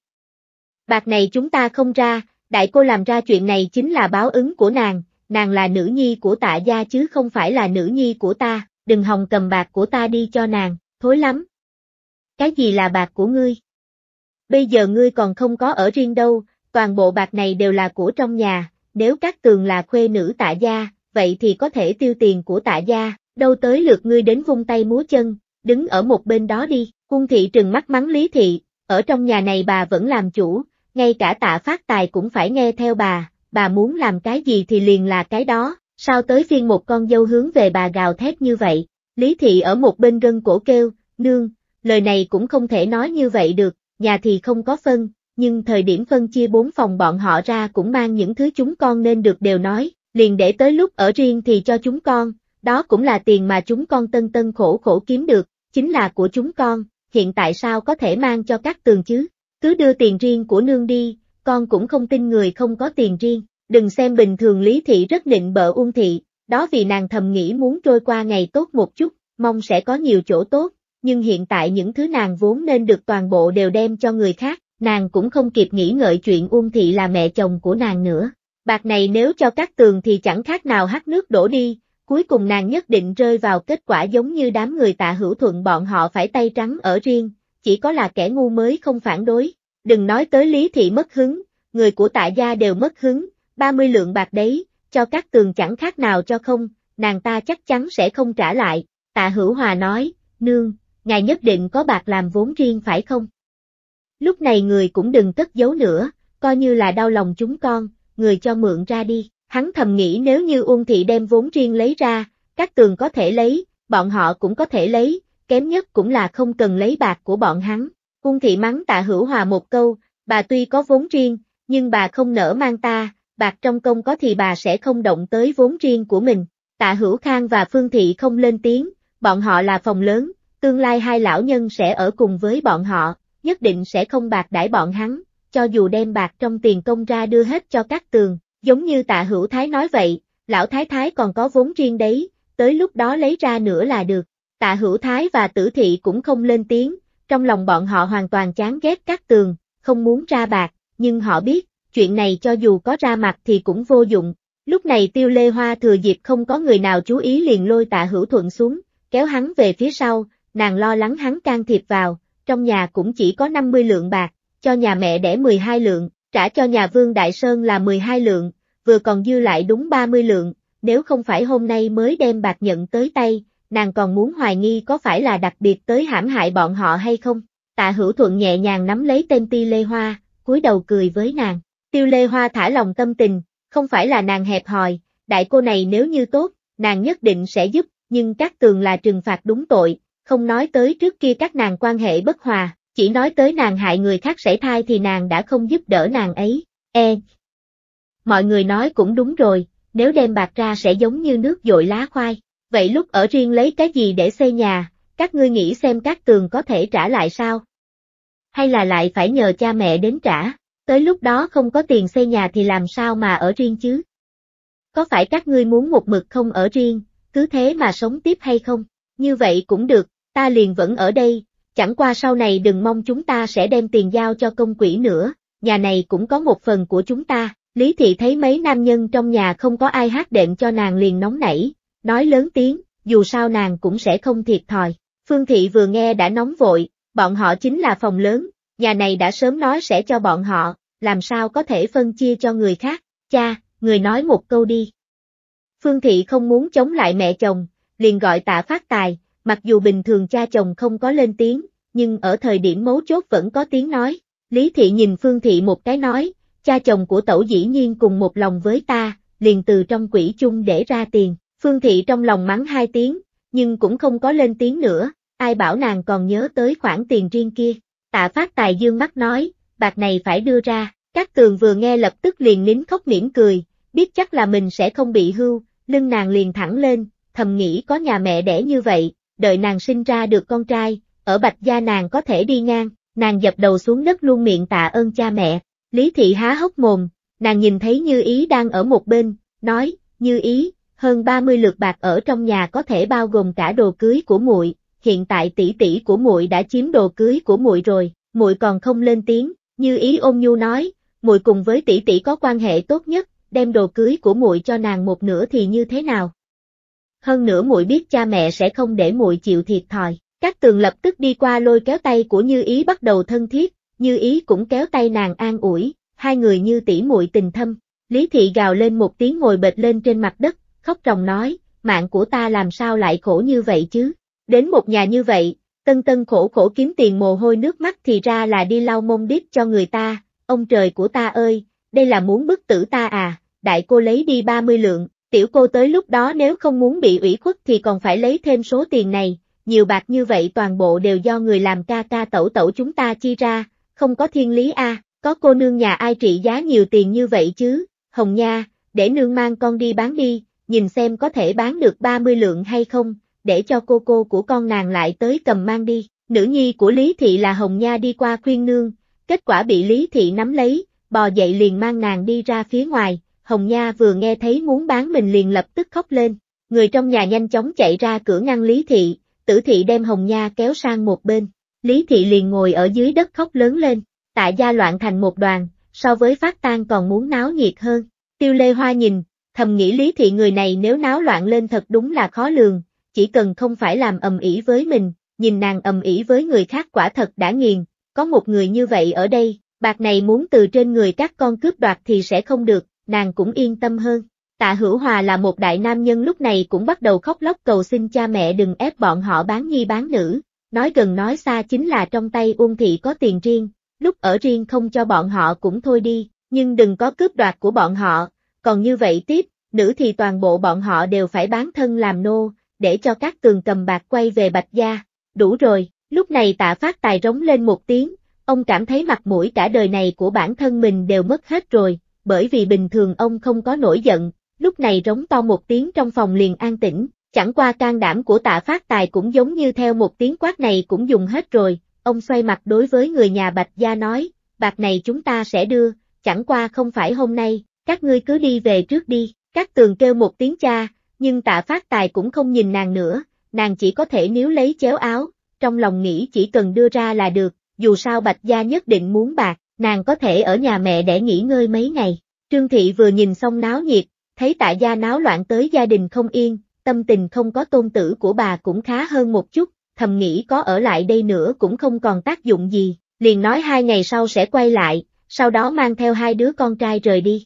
Bạc này chúng ta không ra, đại cô làm ra chuyện này chính là báo ứng của nàng, nàng là nữ nhi của tạ gia chứ không phải là nữ nhi của ta, đừng hòng cầm bạc của ta đi cho nàng, thối lắm. Cái gì là bạc của ngươi? Bây giờ ngươi còn không có ở riêng đâu, toàn bộ bạc này đều là của trong nhà, nếu các tường là khuê nữ tạ gia, vậy thì có thể tiêu tiền của tạ gia, đâu tới lượt ngươi đến vung tay múa chân, đứng ở một bên đó đi, cung thị trừng mắt mắng lý thị, ở trong nhà này bà vẫn làm chủ, ngay cả tạ phát tài cũng phải nghe theo bà, bà muốn làm cái gì thì liền là cái đó, sao tới phiên một con dâu hướng về bà gào thét như vậy, Lý Thị ở một bên gân cổ kêu, nương, lời này cũng không thể nói như vậy được, nhà thì không có phân, nhưng thời điểm phân chia bốn phòng bọn họ ra cũng mang những thứ chúng con nên được đều nói, liền để tới lúc ở riêng thì cho chúng con, đó cũng là tiền mà chúng con tân tân khổ khổ kiếm được, chính là của chúng con, hiện tại sao có thể mang cho các tường chứ? Cứ đưa tiền riêng của nương đi, con cũng không tin người không có tiền riêng. Đừng xem bình thường Lý Thị rất nịnh bợ Uông Thị, đó vì nàng thầm nghĩ muốn trôi qua ngày tốt một chút, mong sẽ có nhiều chỗ tốt, nhưng hiện tại những thứ nàng vốn nên được toàn bộ đều đem cho người khác, nàng cũng không kịp nghĩ ngợi chuyện Uông Thị là mẹ chồng của nàng nữa. Bạc này nếu cho các tường thì chẳng khác nào hát nước đổ đi, cuối cùng nàng nhất định rơi vào kết quả giống như đám người tạ hữu thuận bọn họ phải tay trắng ở riêng, chỉ có là kẻ ngu mới không phản đối, đừng nói tới lý thị mất hứng, người của tạ gia đều mất hứng, 30 lượng bạc đấy, cho các tường chẳng khác nào cho không, nàng ta chắc chắn sẽ không trả lại, tạ hữu hòa nói, nương, ngài nhất định có bạc làm vốn riêng phải không? Lúc này người cũng đừng cất giấu nữa, coi như là đau lòng chúng con, người cho mượn ra đi. Hắn thầm nghĩ nếu như Uông Thị đem vốn riêng lấy ra, các tường có thể lấy, bọn họ cũng có thể lấy, kém nhất cũng là không cần lấy bạc của bọn hắn. Uông Thị mắng tạ hữu hòa một câu, bà tuy có vốn riêng, nhưng bà không nỡ mang ta, bạc trong công có thì bà sẽ không động tới vốn riêng của mình. Tạ Hữu Khang và Phương Thị không lên tiếng, bọn họ là phòng lớn, tương lai hai lão nhân sẽ ở cùng với bọn họ, nhất định sẽ không bạc đãi bọn hắn, cho dù đem bạc trong tiền công ra đưa hết cho các tường, Giống như tạ hữu thái nói vậy, lão thái thái còn có vốn riêng đấy, tới lúc đó lấy ra nữa là được. Tạ hữu thái và tử thị cũng không lên tiếng, trong lòng bọn họ hoàn toàn chán ghét các tường, không muốn ra bạc, nhưng họ biết, chuyện này cho dù có ra mặt thì cũng vô dụng. Lúc này tiêu lê hoa thừa dịp không có người nào chú ý liền lôi tạ hữu thuận xuống, kéo hắn về phía sau, nàng lo lắng hắn can thiệp vào, trong nhà cũng chỉ có 50 lượng bạc, cho nhà mẹ đẻ 12 lượng, trả cho nhà vương Đại Sơn là 12 lượng, vừa còn dư lại đúng 30 lượng, nếu không phải hôm nay mới đem bạc nhận tới tay, nàng còn muốn hoài nghi có phải là đặc biệt tới hãm hại bọn họ hay không. Tạ hữu thuận nhẹ nhàng nắm lấy tên Ti Lê Hoa, cúi đầu cười với nàng. Tiêu Lê Hoa thả lòng tâm tình, không phải là nàng hẹp hòi, đại cô này nếu như tốt, nàng nhất định sẽ giúp, nhưng các tường là trừng phạt đúng tội, không nói tới trước kia các nàng quan hệ bất hòa, chỉ nói tới nàng hại người khác sảy thai thì nàng đã không giúp đỡ nàng ấy. E. Mọi người nói cũng đúng rồi, nếu đem bạc ra sẽ giống như nước dội lá khoai. Vậy lúc ở riêng lấy cái gì để xây nhà, các ngươi nghĩ xem các tường có thể trả lại sao? Hay là lại phải nhờ cha mẹ đến trả, tới lúc đó không có tiền xây nhà thì làm sao mà ở riêng chứ? Có phải các ngươi muốn một mực không ở riêng, cứ thế mà sống tiếp hay không? Như vậy cũng được, ta liền vẫn ở đây, Chẳng qua sau này đừng mong chúng ta sẽ đem tiền giao cho công quỷ nữa, nhà này cũng có một phần của chúng ta. Lý thị thấy mấy nam nhân trong nhà không có ai hát đệm cho nàng liền nóng nảy, nói lớn tiếng, dù sao nàng cũng sẽ không thiệt thòi. Phương thị vừa nghe đã nóng vội, bọn họ chính là phòng lớn, nhà này đã sớm nói sẽ cho bọn họ, làm sao có thể phân chia cho người khác, cha, người nói một câu đi. Phương thị không muốn chống lại mẹ chồng, liền gọi tạ phát tài, Mặc dù bình thường cha chồng không có lên tiếng, nhưng ở thời điểm mấu chốt vẫn có tiếng nói. Lý thị nhìn Phương thị một cái nói, cha chồng của tẩu dĩ nhiên cùng một lòng với ta, liền từ trong quỹ chung để ra tiền. Phương thị trong lòng mắng hai tiếng, nhưng cũng không có lên tiếng nữa, ai bảo nàng còn nhớ tới khoản tiền riêng kia. Tạ phát tài dương mắt nói, bạc này phải đưa ra, các tường vừa nghe lập tức liền nín khóc mỉm cười, biết chắc là mình sẽ không bị hưu, lưng nàng liền thẳng lên, thầm nghĩ có nhà mẹ đẻ như vậy, đợi nàng sinh ra được con trai, ở Bạch Gia nàng có thể đi ngang, nàng dập đầu xuống đất luôn miệng tạ ơn cha mẹ. Lý Thị há hốc mồm, nàng nhìn thấy Như Ý đang ở một bên, nói, Như Ý, hơn 30 lượt bạc ở trong nhà có thể bao gồm cả đồ cưới của muội, hiện tại tỷ tỷ của muội đã chiếm đồ cưới của muội rồi, muội còn không lên tiếng, Như Ý ôn nhu nói, muội cùng với tỷ tỷ có quan hệ tốt nhất, đem đồ cưới của muội cho nàng một nửa thì như thế nào? hơn nữa muội biết cha mẹ sẽ không để muội chịu thiệt thòi. Các tường lập tức đi qua lôi kéo tay của Như Ý bắt đầu thân thiết, Như Ý cũng kéo tay nàng an ủi, hai người như tỷ muội tình thâm. Lý Thị gào lên một tiếng ngồi bệt lên trên mặt đất, khóc ròng nói, mạng của ta làm sao lại khổ như vậy chứ? Đến một nhà như vậy, tân tân khổ khổ kiếm tiền mồ hôi nước mắt thì ra là đi lau mông đít cho người ta, ông trời của ta ơi, đây là muốn bức tử ta à, đại cô lấy đi 30 lượng, Tiểu cô tới lúc đó nếu không muốn bị ủy khuất thì còn phải lấy thêm số tiền này, nhiều bạc như vậy toàn bộ đều do người làm ca ca tẩu tẩu chúng ta chi ra, không có thiên lý a à, có cô nương nhà ai trị giá nhiều tiền như vậy chứ, Hồng Nha, để nương mang con đi bán đi, nhìn xem có thể bán được 30 lượng hay không, để cho cô cô của con nàng lại tới cầm mang đi, nữ nhi của Lý Thị là Hồng Nha đi qua khuyên nương, kết quả bị Lý Thị nắm lấy, bò dậy liền mang nàng đi ra phía ngoài, Hồng Nha vừa nghe thấy muốn bán mình liền lập tức khóc lên, người trong nhà nhanh chóng chạy ra cửa ngăn Lý Thị, tử thị đem Hồng Nha kéo sang một bên, Lý Thị liền ngồi ở dưới đất khóc lớn lên, tại gia loạn thành một đoàn, so với phát tan còn muốn náo nhiệt hơn, tiêu lê hoa nhìn, thầm nghĩ Lý Thị người này nếu náo loạn lên thật đúng là khó lường, chỉ cần không phải làm ầm ĩ với mình, nhìn nàng ầm ĩ với người khác quả thật đã nghiền, có một người như vậy ở đây, bạc này muốn từ trên người các con cướp đoạt thì sẽ không được, nàng cũng yên tâm hơn. Tạ Hữu Hòa là một đại nam nhân lúc này cũng bắt đầu khóc lóc cầu xin cha mẹ đừng ép bọn họ bán nhi bán nữ, nói gần nói xa chính là trong tay Uông Thị có tiền riêng, lúc ở riêng không cho bọn họ cũng thôi đi, nhưng đừng có cướp đoạt của bọn họ, còn như vậy tiếp, nữ thì toàn bộ bọn họ đều phải bán thân làm nô, để cho các cường cầm bạc quay về Bạch Gia, đủ rồi, lúc này tạ phát tài rống lên một tiếng, ông cảm thấy mặt mũi cả đời này của bản thân mình đều mất hết rồi, bởi vì bình thường ông không có nổi giận, lúc này rống to một tiếng trong phòng liền an tĩnh, chẳng qua can đảm của tạ phát tài cũng giống như theo một tiếng quát này cũng dùng hết rồi, ông xoay mặt đối với người nhà Bạch Gia nói, bạc này chúng ta sẽ đưa, chẳng qua không phải hôm nay, các ngươi cứ đi về trước đi, các tường kêu một tiếng cha, nhưng tạ phát tài cũng không nhìn nàng nữa, nàng chỉ có thể níu lấy chéo áo, trong lòng nghĩ chỉ cần đưa ra là được, dù sao Bạch Gia nhất định muốn bạc, nàng có thể ở nhà mẹ để nghỉ ngơi mấy ngày. Trương Thị vừa nhìn xong náo nhiệt, thấy tại gia náo loạn tới gia đình không yên, tâm tình không có tôn tử của bà cũng khá hơn một chút, thầm nghĩ có ở lại đây nữa cũng không còn tác dụng gì, liền nói hai ngày sau sẽ quay lại, sau đó mang theo hai đứa con trai rời đi.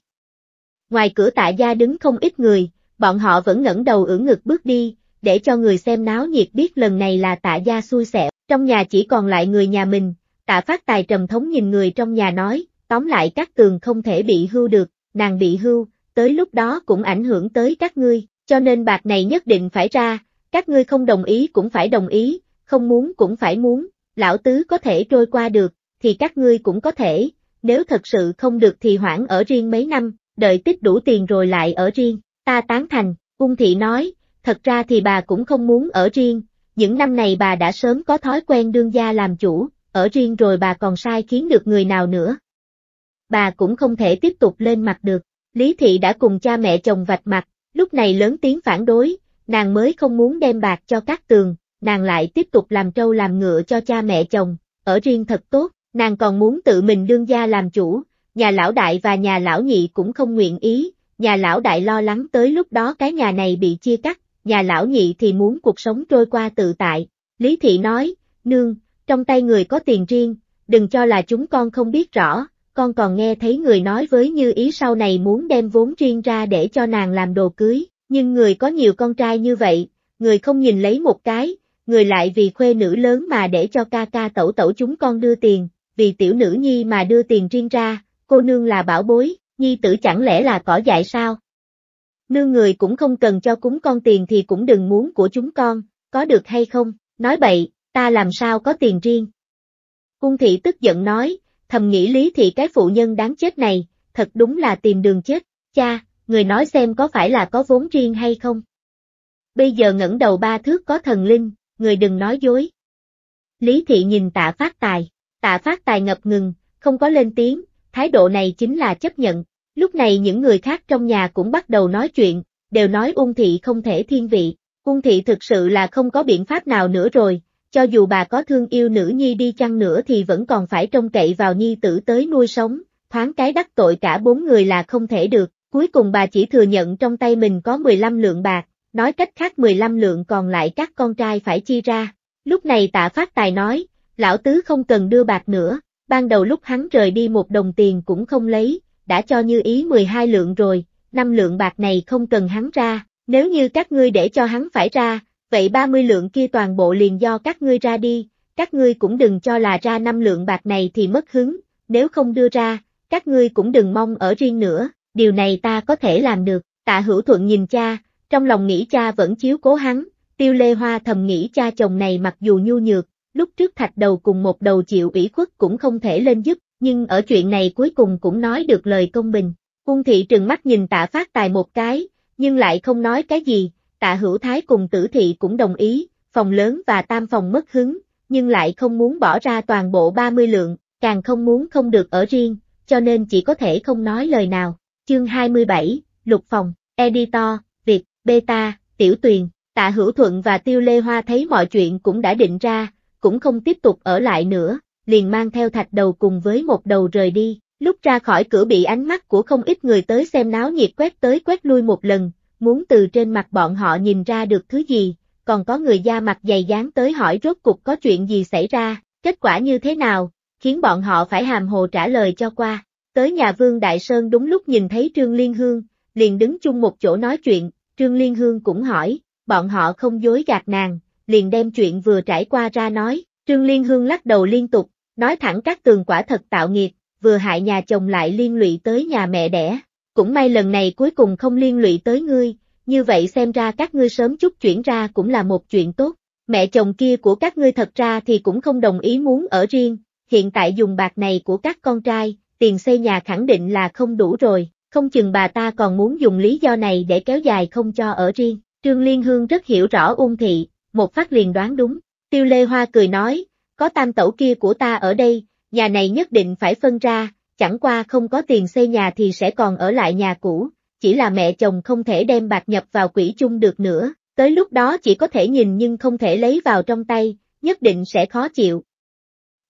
Ngoài cửa tạ gia đứng không ít người, bọn họ vẫn ngẩng đầu ưỡn ngực bước đi, để cho người xem náo nhiệt biết lần này là tạ gia xui xẻo, trong nhà chỉ còn lại người nhà mình, Tạ phát tài trầm thống nhìn người trong nhà nói, tóm lại các tường không thể bị hưu được, nàng bị hưu, tới lúc đó cũng ảnh hưởng tới các ngươi, cho nên bạc này nhất định phải ra, các ngươi không đồng ý cũng phải đồng ý, không muốn cũng phải muốn, lão tứ có thể trôi qua được, thì các ngươi cũng có thể, nếu thật sự không được thì hoãn ở riêng mấy năm, đợi tích đủ tiền rồi lại ở riêng, ta tán thành, ung thị nói, thật ra thì bà cũng không muốn ở riêng, những năm này bà đã sớm có thói quen đương gia làm chủ, ở riêng rồi bà còn sai khiến được người nào nữa. Bà cũng không thể tiếp tục lên mặt được, Lý Thị đã cùng cha mẹ chồng vạch mặt, lúc này lớn tiếng phản đối, nàng mới không muốn đem bạc cho các tường, nàng lại tiếp tục làm trâu làm ngựa cho cha mẹ chồng, ở riêng thật tốt, nàng còn muốn tự mình đương gia làm chủ, nhà lão đại và nhà lão nhị cũng không nguyện ý, nhà lão đại lo lắng tới lúc đó cái nhà này bị chia cắt, nhà lão nhị thì muốn cuộc sống trôi qua tự tại. Lý Thị nói, nương, trong tay người có tiền riêng, đừng cho là chúng con không biết rõ, con còn nghe thấy người nói với Như Ý sau này muốn đem vốn riêng ra để cho nàng làm đồ cưới, nhưng người có nhiều con trai như vậy, người không nhìn lấy một cái, người lại vì khuê nữ lớn mà để cho ca ca tẩu tẩu chúng con đưa tiền, vì tiểu nữ nhi mà đưa tiền riêng ra, cô nương là bảo bối, nhi tử chẳng lẽ là cỏ dại sao? Nương người cũng không cần cho cúng con tiền thì cũng đừng muốn của chúng con, có được hay không, nói bậy, ta làm sao có tiền riêng. Cung thị tức giận nói, thầm nghĩ lý thị cái phụ nhân đáng chết này, thật đúng là tìm đường chết, cha, người nói xem có phải là có vốn riêng hay không. Bây giờ ngẩng đầu ba thước có thần linh, người đừng nói dối. Lý thị nhìn tạ phát tài, tạ phát tài ngập ngừng, không có lên tiếng, thái độ này chính là chấp nhận. Lúc này những người khác trong nhà cũng bắt đầu nói chuyện, đều nói ung thị không thể thiên vị, ung thị thực sự là không có biện pháp nào nữa rồi, cho dù bà có thương yêu nữ nhi đi chăng nữa thì vẫn còn phải trông cậy vào nhi tử tới nuôi sống, thoáng cái đắc tội cả bốn người là không thể được, cuối cùng bà chỉ thừa nhận trong tay mình có 15 lượng bạc, nói cách khác 15 lượng còn lại các con trai phải chi ra. Lúc này tạ phát tài nói, lão tứ không cần đưa bạc nữa, ban đầu lúc hắn rời đi một đồng tiền cũng không lấy, đã cho như ý 12 lượng rồi, 5 lượng bạc này không cần hắn ra, nếu như các ngươi để cho hắn phải ra, vậy 30 lượng kia toàn bộ liền do các ngươi ra đi, các ngươi cũng đừng cho là ra 5 lượng bạc này thì mất hứng, nếu không đưa ra, các ngươi cũng đừng mong ở riêng nữa, điều này ta có thể làm được, tạ hữu thuận nhìn cha, trong lòng nghĩ cha vẫn chiếu cố hắn, tiêu lê hoa thầm nghĩ cha chồng này mặc dù nhu nhược, lúc trước thạch đầu cùng một đầu chịu ủy khuất cũng không thể lên giúp, nhưng ở chuyện này cuối cùng cũng nói được lời công bình. Cung thị trừng mắt nhìn tạ phát tài một cái, nhưng lại không nói cái gì, tạ hữu thái cùng tử thị cũng đồng ý, phòng lớn và tam phòng mất hứng, nhưng lại không muốn bỏ ra toàn bộ 30 lượng, càng không muốn không được ở riêng, cho nên chỉ có thể không nói lời nào. Chương 27, Lục Phòng, Editor, Việt, Beta, Tiểu Tuyền, Tạ Hữu Thuận và Tiêu Lê Hoa thấy mọi chuyện cũng đã định ra, cũng không tiếp tục ở lại nữa, liền mang theo thạch đầu cùng với một đầu rời đi. Lúc ra khỏi cửa bị ánh mắt của không ít người tới xem náo nhiệt quét tới quét lui một lần, muốn từ trên mặt bọn họ nhìn ra được thứ gì, còn có người da mặt dày dán tới hỏi rốt cục có chuyện gì xảy ra, kết quả như thế nào, khiến bọn họ phải hàm hồ trả lời cho qua. Tới nhà Vương Đại Sơn đúng lúc nhìn thấy Trương Liên Hương, liền đứng chung một chỗ nói chuyện, Trương Liên Hương cũng hỏi, bọn họ không dối gạt nàng, liền đem chuyện vừa trải qua ra nói, Trương Liên Hương lắc đầu liên tục, nói thẳng các tường quả thật tạo nghiệp, vừa hại nhà chồng lại liên lụy tới nhà mẹ đẻ, cũng may lần này cuối cùng không liên lụy tới ngươi, như vậy xem ra các ngươi sớm chút chuyển ra cũng là một chuyện tốt. Mẹ chồng kia của các ngươi thật ra thì cũng không đồng ý muốn ở riêng, hiện tại dùng bạc này của các con trai, tiền xây nhà khẳng định là không đủ rồi, không chừng bà ta còn muốn dùng lý do này để kéo dài không cho ở riêng. Trương Liên Hương rất hiểu rõ Ung Thị, một phát liền đoán đúng. Tiêu Lê Hoa cười nói, có tam tẩu kia của ta ở đây, nhà này nhất định phải phân ra, chẳng qua không có tiền xây nhà thì sẽ còn ở lại nhà cũ, chỉ là mẹ chồng không thể đem bạc nhập vào quỹ chung được nữa, tới lúc đó chỉ có thể nhìn nhưng không thể lấy vào trong tay, nhất định sẽ khó chịu.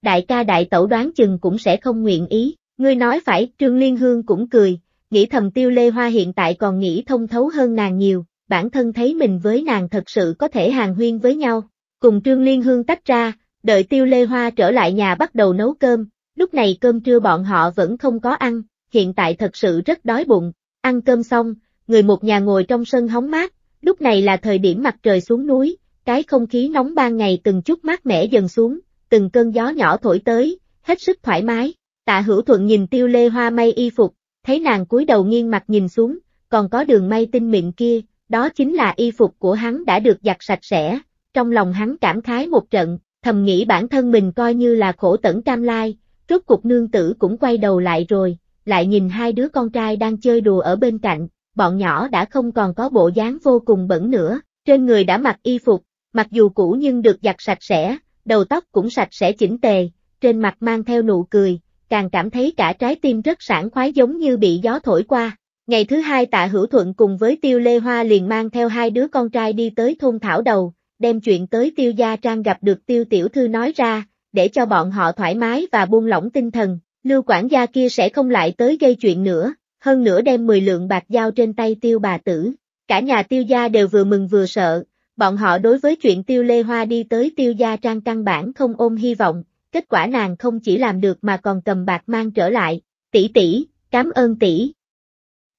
Đại ca đại tẩu đoán chừng cũng sẽ không nguyện ý, ngươi nói phải, Trương Liên Hương cũng cười, nghĩ thầm tiêu lê hoa hiện tại còn nghĩ thông thấu hơn nàng nhiều, bản thân thấy mình với nàng thật sự có thể hàng huyên với nhau, cùng Trương Liên Hương tách ra, đợi tiêu lê hoa trở lại nhà bắt đầu nấu cơm, lúc này cơm trưa bọn họ vẫn không có ăn, hiện tại thật sự rất đói bụng, ăn cơm xong, người một nhà ngồi trong sân hóng mát, lúc này là thời điểm mặt trời xuống núi, cái không khí nóng ban ngày từng chút mát mẻ dần xuống, từng cơn gió nhỏ thổi tới, hết sức thoải mái, tạ hữu thuận nhìn tiêu lê hoa may y phục, thấy nàng cúi đầu nghiêng mặt nhìn xuống, còn có đường may tinh miệng kia, đó chính là y phục của hắn đã được giặt sạch sẽ, trong lòng hắn cảm khái một trận, thầm nghĩ bản thân mình coi như là khổ tẩn cam lai, rốt cục nương tử cũng quay đầu lại rồi, lại nhìn hai đứa con trai đang chơi đùa ở bên cạnh, bọn nhỏ đã không còn có bộ dáng vô cùng bẩn nữa, trên người đã mặc y phục, mặc dù cũ nhưng được giặt sạch sẽ, đầu tóc cũng sạch sẽ chỉnh tề, trên mặt mang theo nụ cười, càng cảm thấy cả trái tim rất sảng khoái giống như bị gió thổi qua. Ngày thứ hai tạ hữu thuận cùng với tiêu lê hoa liền mang theo hai đứa con trai đi tới thôn thảo đầu, đem chuyện tới tiêu gia trang gặp được tiêu tiểu thư nói ra, để cho bọn họ thoải mái và buông lỏng tinh thần, lưu quản gia kia sẽ không lại tới gây chuyện nữa, hơn nữa đem 10 lượng bạc giao trên tay tiêu bà tử. Cả nhà tiêu gia đều vừa mừng vừa sợ, bọn họ đối với chuyện tiêu lê hoa đi tới tiêu gia trang căn bản không ôm hy vọng, kết quả nàng không chỉ làm được mà còn cầm bạc mang trở lại, tỷ tỷ, cảm ơn tỷ.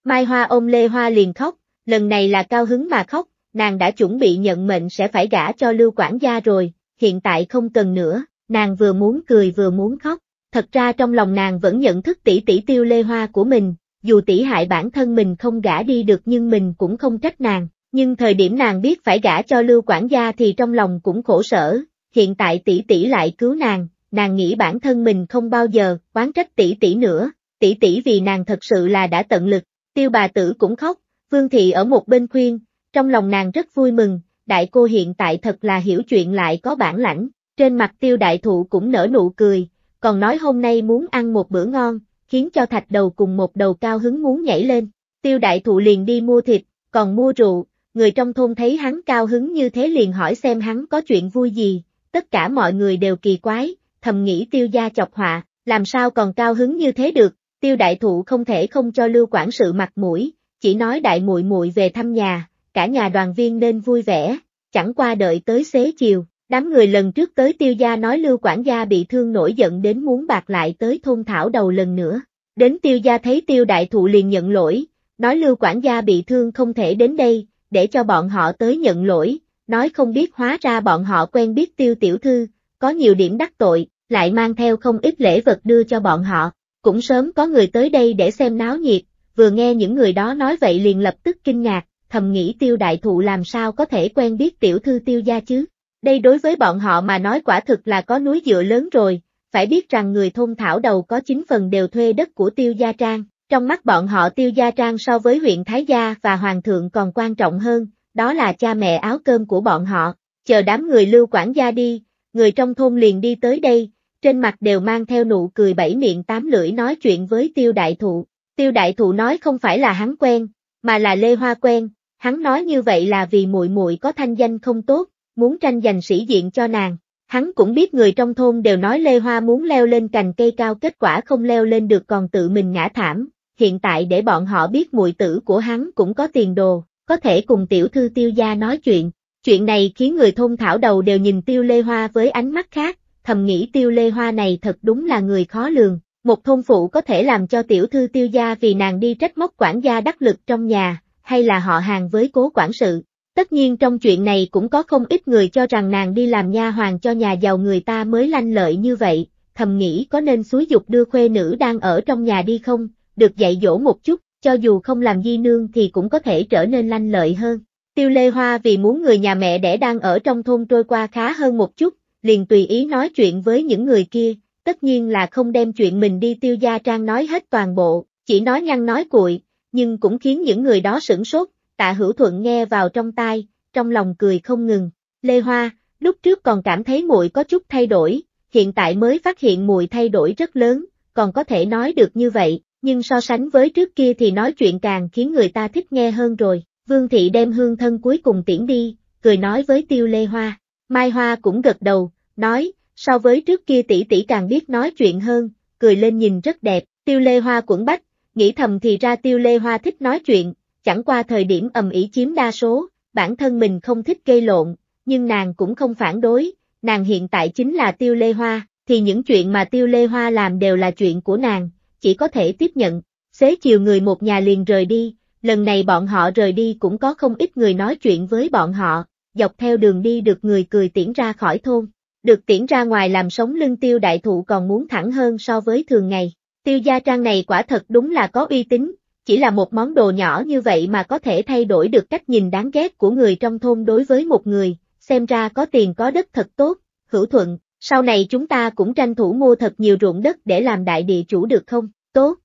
Mai hoa ôm lê hoa liền khóc, lần này là cao hứng mà khóc, nàng đã chuẩn bị nhận mệnh sẽ phải gả cho lưu quản gia rồi, hiện tại không cần nữa, nàng vừa muốn cười vừa muốn khóc, thật ra trong lòng nàng vẫn nhận thức tỷ tỷ tiêu lê hoa của mình, dù tỷ hại bản thân mình không gả đi được nhưng mình cũng không trách nàng, nhưng thời điểm nàng biết phải gả cho lưu quản gia thì trong lòng cũng khổ sở, hiện tại tỷ tỷ lại cứu nàng, nàng nghĩ bản thân mình không bao giờ oán trách tỷ tỷ nữa, tỷ tỷ vì nàng thật sự là đã tận lực, tiêu bà tử cũng khóc, vương thị ở một bên khuyên, trong lòng nàng rất vui mừng, đại cô hiện tại thật là hiểu chuyện lại có bản lãnh, trên mặt tiêu đại thụ cũng nở nụ cười, còn nói hôm nay muốn ăn một bữa ngon, khiến cho thạch đầu cùng một đầu cao hứng muốn nhảy lên. Tiêu đại thụ liền đi mua thịt, còn mua rượu, người trong thôn thấy hắn cao hứng như thế liền hỏi xem hắn có chuyện vui gì, tất cả mọi người đều kỳ quái, thầm nghĩ tiêu gia chọc họa, làm sao còn cao hứng như thế được, tiêu đại thụ không thể không cho lưu quản sự mặt mũi, chỉ nói đại muội muội về thăm nhà, cả nhà đoàn viên nên vui vẻ, chẳng qua đợi tới xế chiều, Đám người lần trước tới tiêu gia nói lưu quản gia bị thương nổi giận đến muốn bạc lại tới thôn thảo đầu lần nữa. Đến tiêu gia thấy tiêu đại thụ liền nhận lỗi, nói lưu quản gia bị thương không thể đến đây, để cho bọn họ tới nhận lỗi, nói không biết hóa ra bọn họ quen biết tiêu tiểu thư, có nhiều điểm đắc tội, lại mang theo không ít lễ vật đưa cho bọn họ, cũng sớm có người tới đây để xem náo nhiệt, vừa nghe những người đó nói vậy liền lập tức kinh ngạc, thầm nghĩ tiêu đại thụ làm sao có thể quen biết tiểu thư tiêu gia chứ, đây đối với bọn họ mà nói quả thực là có núi dựa lớn rồi, phải biết rằng người thôn thảo đầu có 9 phần đều thuê đất của tiêu gia trang, trong mắt bọn họ tiêu gia trang so với huyện Thái Gia và Hoàng thượng còn quan trọng hơn, đó là cha mẹ áo cơm của bọn họ, chờ đám người lưu quản gia đi, người trong thôn liền đi tới đây, trên mặt đều mang theo nụ cười bảy miệng tám lưỡi nói chuyện với tiêu đại thụ, tiêu đại thụ nói không phải là hắn quen, mà là Lê Hoa quen, hắn nói như vậy là vì muội muội có thanh danh không tốt, muốn tranh giành sĩ diện cho nàng. Hắn cũng biết người trong thôn đều nói Lê Hoa muốn leo lên cành cây cao kết quả không leo lên được còn tự mình ngã thảm, hiện tại để bọn họ biết mùi tử của hắn cũng có tiền đồ, có thể cùng tiểu thư tiêu gia nói chuyện. Chuyện này khiến người thôn thảo đầu đều nhìn tiêu Lê Hoa với ánh mắt khác, thầm nghĩ tiêu Lê Hoa này thật đúng là người khó lường, một thôn phụ có thể làm cho tiểu thư tiêu gia vì nàng đi trách móc quản gia đắc lực trong nhà, hay là họ hàng với cố quản sự, Tất nhiên trong chuyện này cũng có không ít người cho rằng nàng đi làm nha hoàng cho nhà giàu người ta mới lanh lợi như vậy, thầm nghĩ có nên xúi dục đưa khuê nữ đang ở trong nhà đi không, được dạy dỗ một chút, cho dù không làm di nương thì cũng có thể trở nên lanh lợi hơn. Tiêu Lê Hoa vì muốn người nhà mẹ đẻ đang ở trong thôn trôi qua khá hơn một chút, liền tùy ý nói chuyện với những người kia, tất nhiên là không đem chuyện mình đi tiêu gia trang nói hết toàn bộ, chỉ nói nhăn nói cuội, nhưng cũng khiến những người đó sửng sốt, Tạ hữu thuận nghe vào trong tai, trong lòng cười không ngừng. Lê Hoa, lúc trước còn cảm thấy muội có chút thay đổi, hiện tại mới phát hiện muội thay đổi rất lớn, còn có thể nói được như vậy, nhưng so sánh với trước kia thì nói chuyện càng khiến người ta thích nghe hơn rồi. Vương thị đem hương thân cuối cùng tiễn đi, cười nói với Tiêu Lê Hoa. Mai Hoa cũng gật đầu, nói, so với trước kia tỷ tỷ càng biết nói chuyện hơn, cười lên nhìn rất đẹp. Tiêu Lê Hoa cũng bách, nghĩ thầm thì ra Tiêu Lê Hoa thích nói chuyện, chẳng qua thời điểm ầm ĩ chiếm đa số, bản thân mình không thích gây lộn, nhưng nàng cũng không phản đối, nàng hiện tại chính là Tiêu Lê Hoa, thì những chuyện mà Tiêu Lê Hoa làm đều là chuyện của nàng, chỉ có thể tiếp nhận. Xế chiều người một nhà liền rời đi, lần này bọn họ rời đi cũng có không ít người nói chuyện với bọn họ, dọc theo đường đi được người cười tiễn ra khỏi thôn, được tiễn ra ngoài làm sống lưng tiêu đại thụ còn muốn thẳng hơn so với thường ngày. Tiêu gia trang này quả thật đúng là có uy tín, chỉ là một món đồ nhỏ như vậy mà có thể thay đổi được cách nhìn đáng ghét của người trong thôn đối với một người, xem ra có tiền có đất thật tốt, hữu thuận, sau này chúng ta cũng tranh thủ mua thật nhiều ruộng đất để làm đại địa chủ được không, tốt.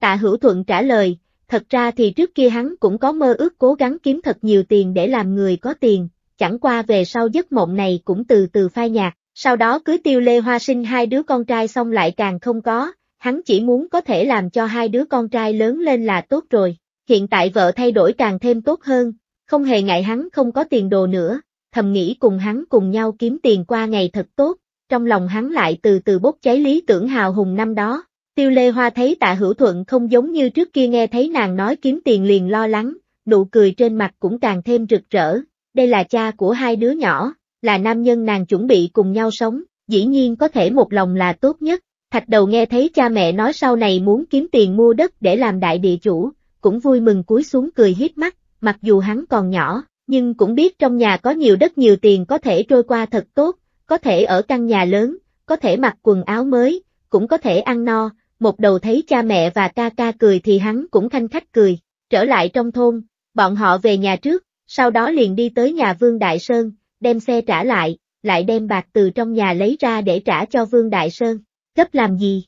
Tạ hữu thuận trả lời, thật ra thì trước kia hắn cũng có mơ ước cố gắng kiếm thật nhiều tiền để làm người có tiền, chẳng qua về sau giấc mộng này cũng từ từ phai nhạt, sau đó cưới tiêu lê hoa sinh hai đứa con trai xong lại càng không có, hắn chỉ muốn có thể làm cho hai đứa con trai lớn lên là tốt rồi, hiện tại vợ thay đổi càng thêm tốt hơn, không hề ngại hắn không có tiền đồ nữa, thầm nghĩ cùng hắn cùng nhau kiếm tiền qua ngày thật tốt, trong lòng hắn lại từ từ bốc cháy lý tưởng hào hùng năm đó. Tiêu Lê Hoa thấy tạ hữu thuận không giống như trước kia nghe thấy nàng nói kiếm tiền liền lo lắng, nụ cười trên mặt cũng càng thêm rực rỡ, đây là cha của hai đứa nhỏ, là nam nhân nàng chuẩn bị cùng nhau sống, dĩ nhiên có thể một lòng là tốt nhất, Thạch đầu nghe thấy cha mẹ nói sau này muốn kiếm tiền mua đất để làm đại địa chủ, cũng vui mừng cúi xuống cười hiếp mắt, mặc dù hắn còn nhỏ, nhưng cũng biết trong nhà có nhiều đất nhiều tiền có thể trôi qua thật tốt, có thể ở căn nhà lớn, có thể mặc quần áo mới, cũng có thể ăn no, một đầu thấy cha mẹ và ca ca cười thì hắn cũng khanh khách cười. Trở lại trong thôn, bọn họ về nhà trước, sau đó liền đi tới nhà Vương Đại Sơn, đem xe trả lại, lại đem bạc từ trong nhà lấy ra để trả cho Vương Đại Sơn gấp làm gì?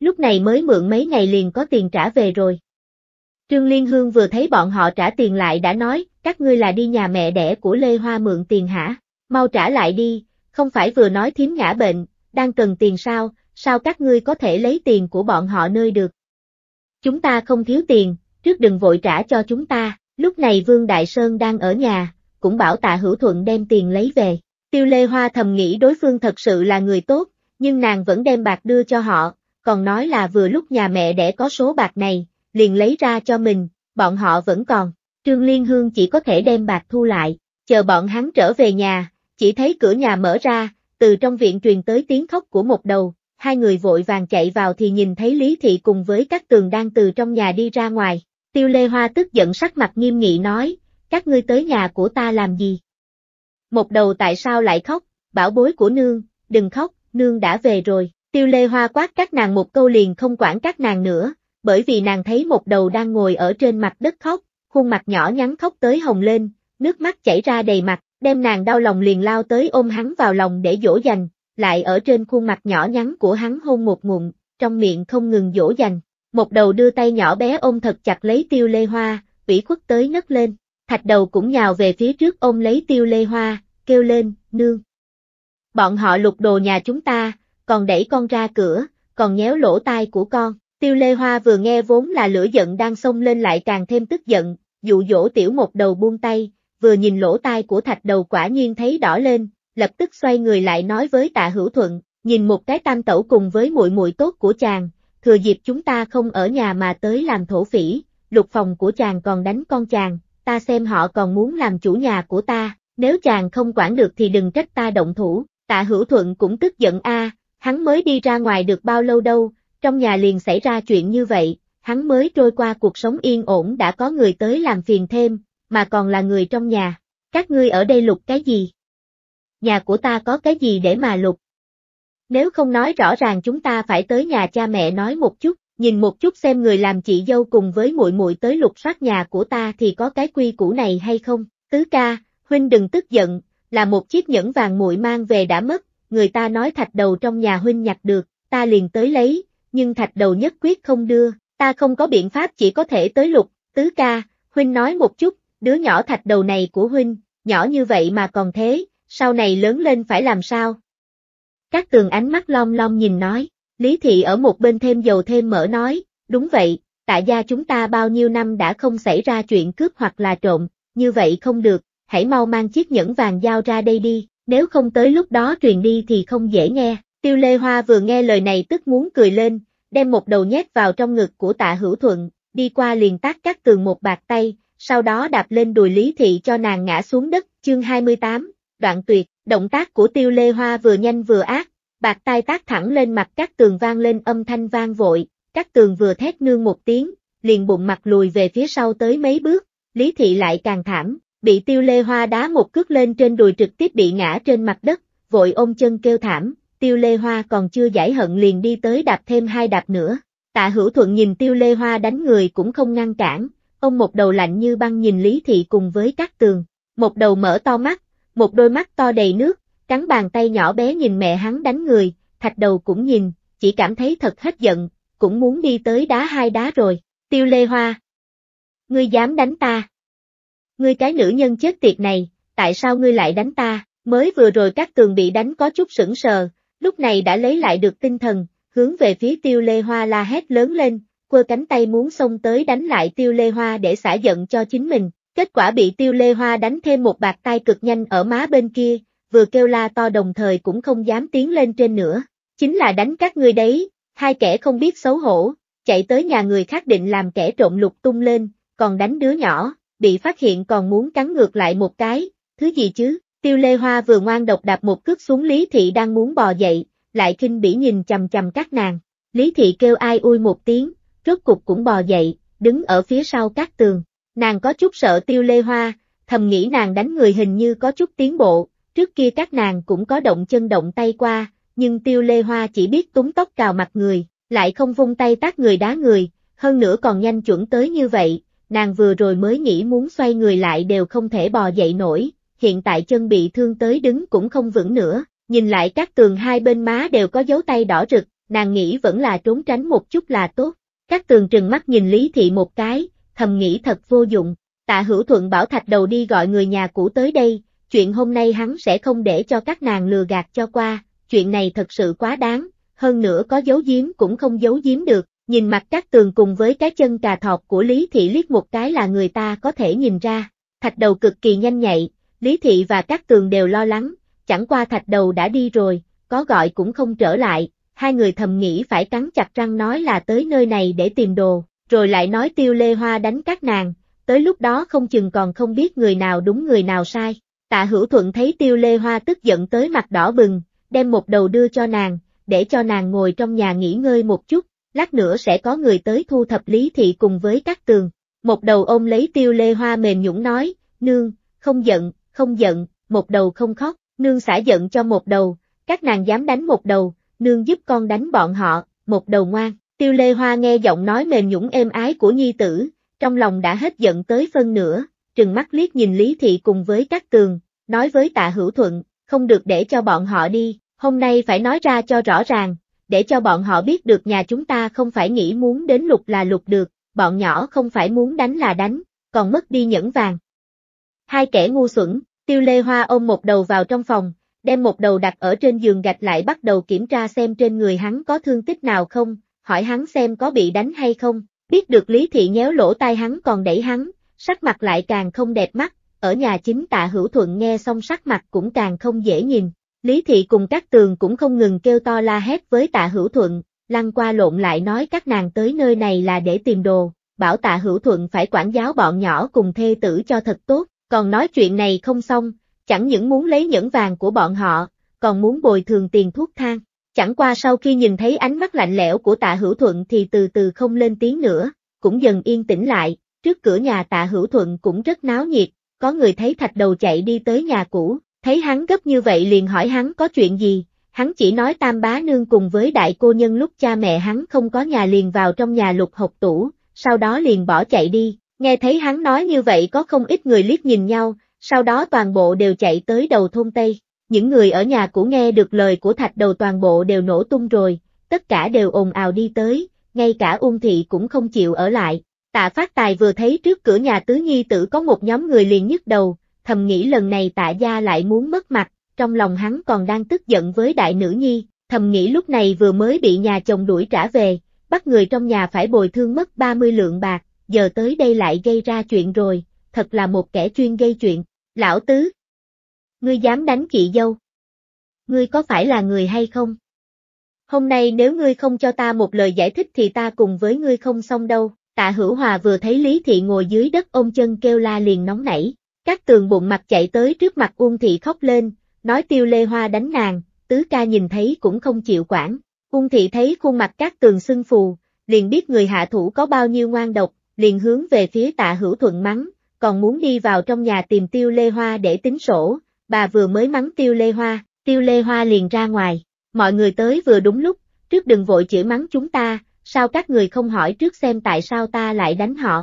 Lúc này mới mượn mấy ngày liền có tiền trả về rồi. Trương Liên Hương vừa thấy bọn họ trả tiền lại đã nói, các ngươi là đi nhà mẹ đẻ của Lê Hoa mượn tiền hả? Mau trả lại đi, không phải vừa nói thím ngã bệnh, đang cần tiền sao, sao các ngươi có thể lấy tiền của bọn họ nơi được? Chúng ta không thiếu tiền, trước đừng vội trả cho chúng ta, lúc này Vương Đại Sơn đang ở nhà, cũng bảo tạ hữu thuận đem tiền lấy về. Tiêu Lê Hoa thầm nghĩ đối phương thật sự là người tốt, nhưng nàng vẫn đem bạc đưa cho họ, còn nói là vừa lúc nhà mẹ đẻ có số bạc này, liền lấy ra cho mình, bọn họ vẫn còn. Trương Liên Hương chỉ có thể đem bạc thu lại, chờ bọn hắn trở về nhà, chỉ thấy cửa nhà mở ra, từ trong viện truyền tới tiếng khóc của một đầu, hai người vội vàng chạy vào thì nhìn thấy Lý Thị cùng với các tường đang từ trong nhà đi ra ngoài. Tiêu Lê Hoa tức giận sắc mặt nghiêm nghị nói, các ngươi tới nhà của ta làm gì? Một đầu tại sao lại khóc, bảo bối của nương, đừng khóc, nương đã về rồi, tiêu lê hoa quát các nàng một câu liền không quản các nàng nữa, bởi vì nàng thấy một đầu đang ngồi ở trên mặt đất khóc, khuôn mặt nhỏ nhắn khóc tới hồng lên, nước mắt chảy ra đầy mặt, đem nàng đau lòng liền lao tới ôm hắn vào lòng để dỗ dành, lại ở trên khuôn mặt nhỏ nhắn của hắn hôn một ngụm, trong miệng không ngừng dỗ dành, một đầu đưa tay nhỏ bé ôm thật chặt lấy tiêu lê hoa, vĩ khuất tới nấc lên, thạch đầu cũng nhào về phía trước ôm lấy tiêu lê hoa, kêu lên, nương bọn họ lục đồ nhà chúng ta, còn đẩy con ra cửa, còn nhéo lỗ tai của con. Tiêu Lê Hoa vừa nghe vốn là lửa giận đang xông lên lại càng thêm tức giận, dụ dỗ tiểu một đầu buông tay, vừa nhìn lỗ tai của thạch đầu quả nhiên thấy đỏ lên, lập tức xoay người lại nói với tạ hữu thuận, nhìn một cái tam tẩu cùng với muội muội tốt của chàng, thừa dịp chúng ta không ở nhà mà tới làm thổ phỉ, lục phòng của chàng còn đánh con chàng, ta xem họ còn muốn làm chủ nhà của ta, nếu chàng không quản được thì đừng trách ta động thủ. Tạ Hữu Thuận cũng tức giận a, hắn mới đi ra ngoài được bao lâu đâu, trong nhà liền xảy ra chuyện như vậy, hắn mới trôi qua cuộc sống yên ổn đã có người tới làm phiền thêm, mà còn là người trong nhà. Các ngươi ở đây lục cái gì? Nhà của ta có cái gì để mà lục? Nếu không nói rõ ràng chúng ta phải tới nhà cha mẹ nói một chút, nhìn một chút xem người làm chị dâu cùng với muội muội tới lục soát nhà của ta thì có cái quy củ này hay không? Tứ ca, huynh đừng tức giận, là một chiếc nhẫn vàng muội mang về đã mất, người ta nói thạch đầu trong nhà huynh nhặt được, ta liền tới lấy, nhưng thạch đầu nhất quyết không đưa, ta không có biện pháp chỉ có thể tới lục, tứ ca, huynh nói một chút, đứa nhỏ thạch đầu này của huynh, nhỏ như vậy mà còn thế, sau này lớn lên phải làm sao? Các tường ánh mắt long long nhìn nói, Lý Thị ở một bên thêm dầu thêm mỡ nói, đúng vậy, tại gia chúng ta bao nhiêu năm đã không xảy ra chuyện cướp hoặc là trộm, như vậy không được, hãy mau mang chiếc nhẫn vàng giao ra đây đi, nếu không tới lúc đó truyền đi thì không dễ nghe. Tiêu Lê Hoa vừa nghe lời này tức muốn cười lên, đem một đầu nhét vào trong ngực của tạ hữu thuận, đi qua liền tác các tường một bạc tay, sau đó đạp lên đùi Lý Thị cho nàng ngã xuống đất, chương 28, đoạn tuyệt, động tác của Tiêu Lê Hoa vừa nhanh vừa ác, bạc tay tác thẳng lên mặt các tường vang lên âm thanh vang vội, các tường vừa thét nương một tiếng, liền bụng mặt lùi về phía sau tới mấy bước, Lý Thị lại càng thảm, bị tiêu lê hoa đá một cước lên trên đùi trực tiếp bị ngã trên mặt đất, vội ôm chân kêu thảm, tiêu lê hoa còn chưa giải hận liền đi tới đạp thêm hai đạp nữa. Tạ hữu thuận nhìn tiêu lê hoa đánh người cũng không ngăn cản, ông một đầu lạnh như băng nhìn lý thị cùng với các tường, một đầu mở to mắt, một đôi mắt to đầy nước, cắn bàn tay nhỏ bé nhìn mẹ hắn đánh người, thạch đầu cũng nhìn, chỉ cảm thấy thật hết giận, cũng muốn đi tới đá hai đá rồi, tiêu lê hoa. Ngươi dám đánh ta? ngươi cái nữ nhân chết tiệt này, tại sao ngươi lại đánh ta, mới vừa rồi các tường bị đánh có chút sững sờ, lúc này đã lấy lại được tinh thần, hướng về phía tiêu lê hoa la hét lớn lên, quơ cánh tay muốn xông tới đánh lại tiêu lê hoa để xả giận cho chính mình, kết quả bị tiêu lê hoa đánh thêm một bạc tay cực nhanh ở má bên kia, vừa kêu la to đồng thời cũng không dám tiến lên trên nữa, chính là đánh các ngươi đấy, hai kẻ không biết xấu hổ, chạy tới nhà người khác định làm kẻ trộm lục tung lên, còn đánh đứa nhỏ, bị phát hiện còn muốn cắn ngược lại một cái, thứ gì chứ? Tiêu Lê Hoa vừa ngoan độc đạp một cước xuống Lý Thị đang muốn bò dậy, lại kinh bỉ nhìn chầm chầm các nàng. Lý Thị kêu ai ui một tiếng, rốt cục cũng bò dậy, đứng ở phía sau các tường. Nàng có chút sợ Tiêu Lê Hoa, thầm nghĩ nàng đánh người hình như có chút tiến bộ, trước kia các nàng cũng có động chân động tay qua, nhưng Tiêu Lê Hoa chỉ biết túng tóc cào mặt người, lại không vung tay tác người đá người, hơn nữa còn nhanh chuẩn tới như vậy, nàng vừa rồi mới nghĩ muốn xoay người lại đều không thể bò dậy nổi, hiện tại chân bị thương tới đứng cũng không vững nữa, nhìn lại các tường hai bên má đều có dấu tay đỏ rực, nàng nghĩ vẫn là trốn tránh một chút là tốt. Các tường trừng mắt nhìn Lý Thị một cái, thầm nghĩ thật vô dụng, tạ hữu thuận bảo thạch đầu đi gọi người nhà cũ tới đây, chuyện hôm nay hắn sẽ không để cho các nàng lừa gạt cho qua, chuyện này thật sự quá đáng, hơn nữa có giấu giếm cũng không giấu giếm được, Nhìn mặt các tường cùng với cái chân cà thọt của Lý Thị liếc một cái là người ta có thể nhìn ra, thạch đầu cực kỳ nhanh nhạy, Lý Thị và các tường đều lo lắng, chẳng qua thạch đầu đã đi rồi, có gọi cũng không trở lại, hai người thầm nghĩ phải cắn chặt răng nói là tới nơi này để tìm đồ, rồi lại nói tiêu lê hoa đánh các nàng, tới lúc đó không chừng còn không biết người nào đúng người nào sai. Tạ hữu thuận thấy tiêu lê hoa tức giận tới mặt đỏ bừng, đem một đầu đưa cho nàng, để cho nàng ngồi trong nhà nghỉ ngơi một chút, lát nữa sẽ có người tới thu thập lý thị cùng với các tường. Một đầu ôm lấy tiêu lê hoa mềm nhũng nói, nương, không giận, không giận, một đầu không khóc, nương xả giận cho một đầu, các nàng dám đánh một đầu, nương giúp con đánh bọn họ, một đầu ngoan. Tiêu lê hoa nghe giọng nói mềm nhũng êm ái của nhi tử, trong lòng đã hết giận tới phân nửa, trừng mắt liếc nhìn lý thị cùng với các tường, nói với tạ hữu thuận, không được để cho bọn họ đi, hôm nay phải nói ra cho rõ ràng, để cho bọn họ biết được nhà chúng ta không phải nghĩ muốn đến lục là lục được, bọn nhỏ không phải muốn đánh là đánh, còn mất đi nhẫn vàng. Hai kẻ ngu xuẩn, tiêu lê hoa ôm một đầu vào trong phòng, đem một đầu đặt ở trên giường gạch lại bắt đầu kiểm tra xem trên người hắn có thương tích nào không, hỏi hắn xem có bị đánh hay không, biết được lý thị nhéo lỗ tai hắn còn đẩy hắn, sắc mặt lại càng không đẹp mắt, ở nhà chính tạ hữu thuận nghe xong sắc mặt cũng càng không dễ nhìn, Lý Thị cùng các tường cũng không ngừng kêu to la hét với tạ hữu thuận, lăn qua lộn lại nói các nàng tới nơi này là để tìm đồ, bảo tạ hữu thuận phải quản giáo bọn nhỏ cùng thê tử cho thật tốt, còn nói chuyện này không xong, chẳng những muốn lấy nhẫn vàng của bọn họ, còn muốn bồi thường tiền thuốc thang. Chẳng qua sau khi nhìn thấy ánh mắt lạnh lẽo của tạ hữu thuận thì từ từ không lên tiếng nữa, cũng dần yên tĩnh lại, trước cửa nhà tạ hữu thuận cũng rất náo nhiệt, có người thấy thạch đầu chạy đi tới nhà cũ, Thấy hắn gấp như vậy liền hỏi hắn có chuyện gì, hắn chỉ nói tam bá nương cùng với đại cô nhân lúc cha mẹ hắn không có nhà liền vào trong nhà lục hộp tủ, sau đó liền bỏ chạy đi, nghe thấy hắn nói như vậy có không ít người liếc nhìn nhau, sau đó toàn bộ đều chạy tới đầu thôn Tây, những người ở nhà cũ nghe được lời của thạch đầu toàn bộ đều nổ tung rồi, tất cả đều ồn ào đi tới, ngay cả Ung Thị cũng không chịu ở lại, tạ phát tài vừa thấy trước cửa nhà tứ nhi tử có một nhóm người liền nhức đầu, thầm nghĩ lần này tạ gia lại muốn mất mặt, trong lòng hắn còn đang tức giận với đại nữ nhi, thầm nghĩ lúc này vừa mới bị nhà chồng đuổi trả về, bắt người trong nhà phải bồi thương mất 30 lượng bạc, giờ tới đây lại gây ra chuyện rồi, thật là một kẻ chuyên gây chuyện, lão tứ. Ngươi dám đánh chị dâu? Ngươi có phải là người hay không? Hôm nay nếu ngươi không cho ta một lời giải thích thì ta cùng với ngươi không xong đâu, tạ hữu hòa vừa thấy Lý Thị ngồi dưới đất ôm chân kêu la liền nóng nảy, các tường bụng mặt chạy tới trước mặt Uông Thị khóc lên, nói tiêu lê hoa đánh nàng, tứ ca nhìn thấy cũng không chịu quản. Uông Thị thấy khuôn mặt các tường xưng phù, liền biết người hạ thủ có bao nhiêu ngoan độc, liền hướng về phía tạ hữu thuận mắng, còn muốn đi vào trong nhà tìm tiêu lê hoa để tính sổ, bà vừa mới mắng tiêu lê hoa, tiêu lê hoa liền ra ngoài, mọi người tới vừa đúng lúc, trước đừng vội chửi mắng chúng ta, sao các người không hỏi trước xem tại sao ta lại đánh họ,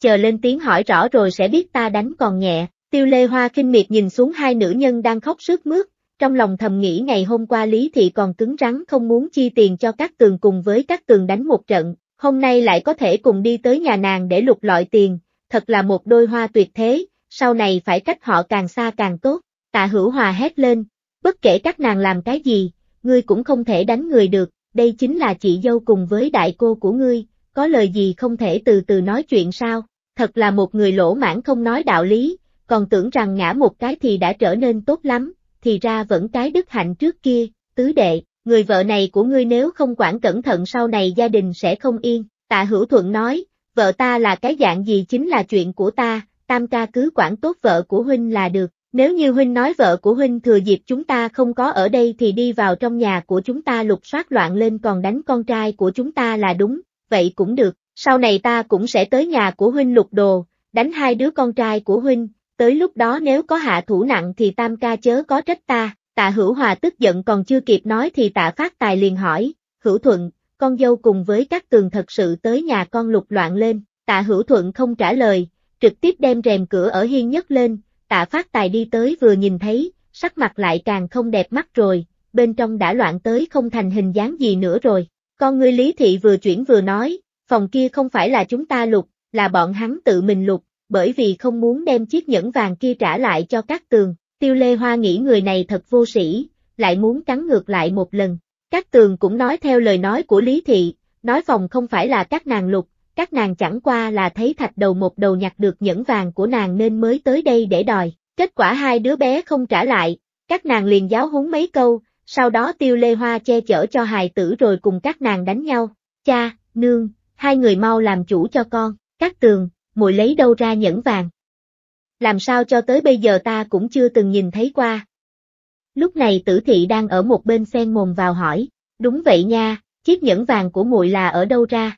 chờ lên tiếng hỏi rõ rồi sẽ biết ta đánh còn nhẹ. Tiêu Lê Hoa kinh miệt nhìn xuống hai nữ nhân đang khóc sướt mướt, trong lòng thầm nghĩ ngày hôm qua Lý Thị còn cứng rắn không muốn chi tiền cho các tường cùng với các tường đánh một trận, hôm nay lại có thể cùng đi tới nhà nàng để lục lọi tiền, thật là một đôi hoa tuyệt thế, sau này phải cách họ càng xa càng tốt, tạ hữu hòa hét lên, bất kể các nàng làm cái gì, ngươi cũng không thể đánh người được, đây chính là chị dâu cùng với đại cô của ngươi, có lời gì không thể từ từ nói chuyện sao? thật là một người lỗ mãn không nói đạo lý, còn tưởng rằng ngã một cái thì đã trở nên tốt lắm, thì ra vẫn cái đức hạnh trước kia, tứ đệ, người vợ này của ngươi nếu không quản cẩn thận sau này gia đình sẽ không yên, tạ hữu thuận nói, vợ ta là cái dạng gì chính là chuyện của ta, tam ca cứ quản tốt vợ của huynh là được, nếu như huynh nói vợ của huynh thừa dịp chúng ta không có ở đây thì đi vào trong nhà của chúng ta lục soát loạn lên còn đánh con trai của chúng ta là đúng, vậy cũng được, sau này ta cũng sẽ tới nhà của huynh lục đồ, đánh hai đứa con trai của huynh, tới lúc đó nếu có hạ thủ nặng thì tam ca chớ có trách ta, tạ hữu hòa tức giận còn chưa kịp nói thì tạ phát tài liền hỏi, hữu thuận, con dâu cùng với các tường thật sự tới nhà con lục loạn lên, tạ hữu thuận không trả lời, trực tiếp đem rèm cửa ở hiên nhất lên, tạ phát tài đi tới vừa nhìn thấy, sắc mặt lại càng không đẹp mắt rồi, bên trong đã loạn tới không thành hình dáng gì nữa rồi, con ngươi lý thị vừa chuyển vừa nói, phòng kia không phải là chúng ta lục, là bọn hắn tự mình lục, bởi vì không muốn đem chiếc nhẫn vàng kia trả lại cho các tường. Tiêu Lê Hoa nghĩ người này thật vô sĩ, lại muốn cắn ngược lại một lần. Các tường cũng nói theo lời nói của Lý Thị, nói phòng không phải là các nàng lục, các nàng chẳng qua là thấy thạch đầu một đầu nhặt được nhẫn vàng của nàng nên mới tới đây để đòi. Kết quả hai đứa bé không trả lại, các nàng liền giáo huấn mấy câu, sau đó Tiêu Lê Hoa che chở cho hài tử rồi cùng các nàng đánh nhau. Cha, nương, hai người mau làm chủ cho con, các tường, muội lấy đâu ra nhẫn vàng. Làm sao cho tới bây giờ ta cũng chưa từng nhìn thấy qua. Lúc này tử thị đang ở một bên sen mồm vào hỏi, đúng vậy nha, chiếc nhẫn vàng của muội là ở đâu ra?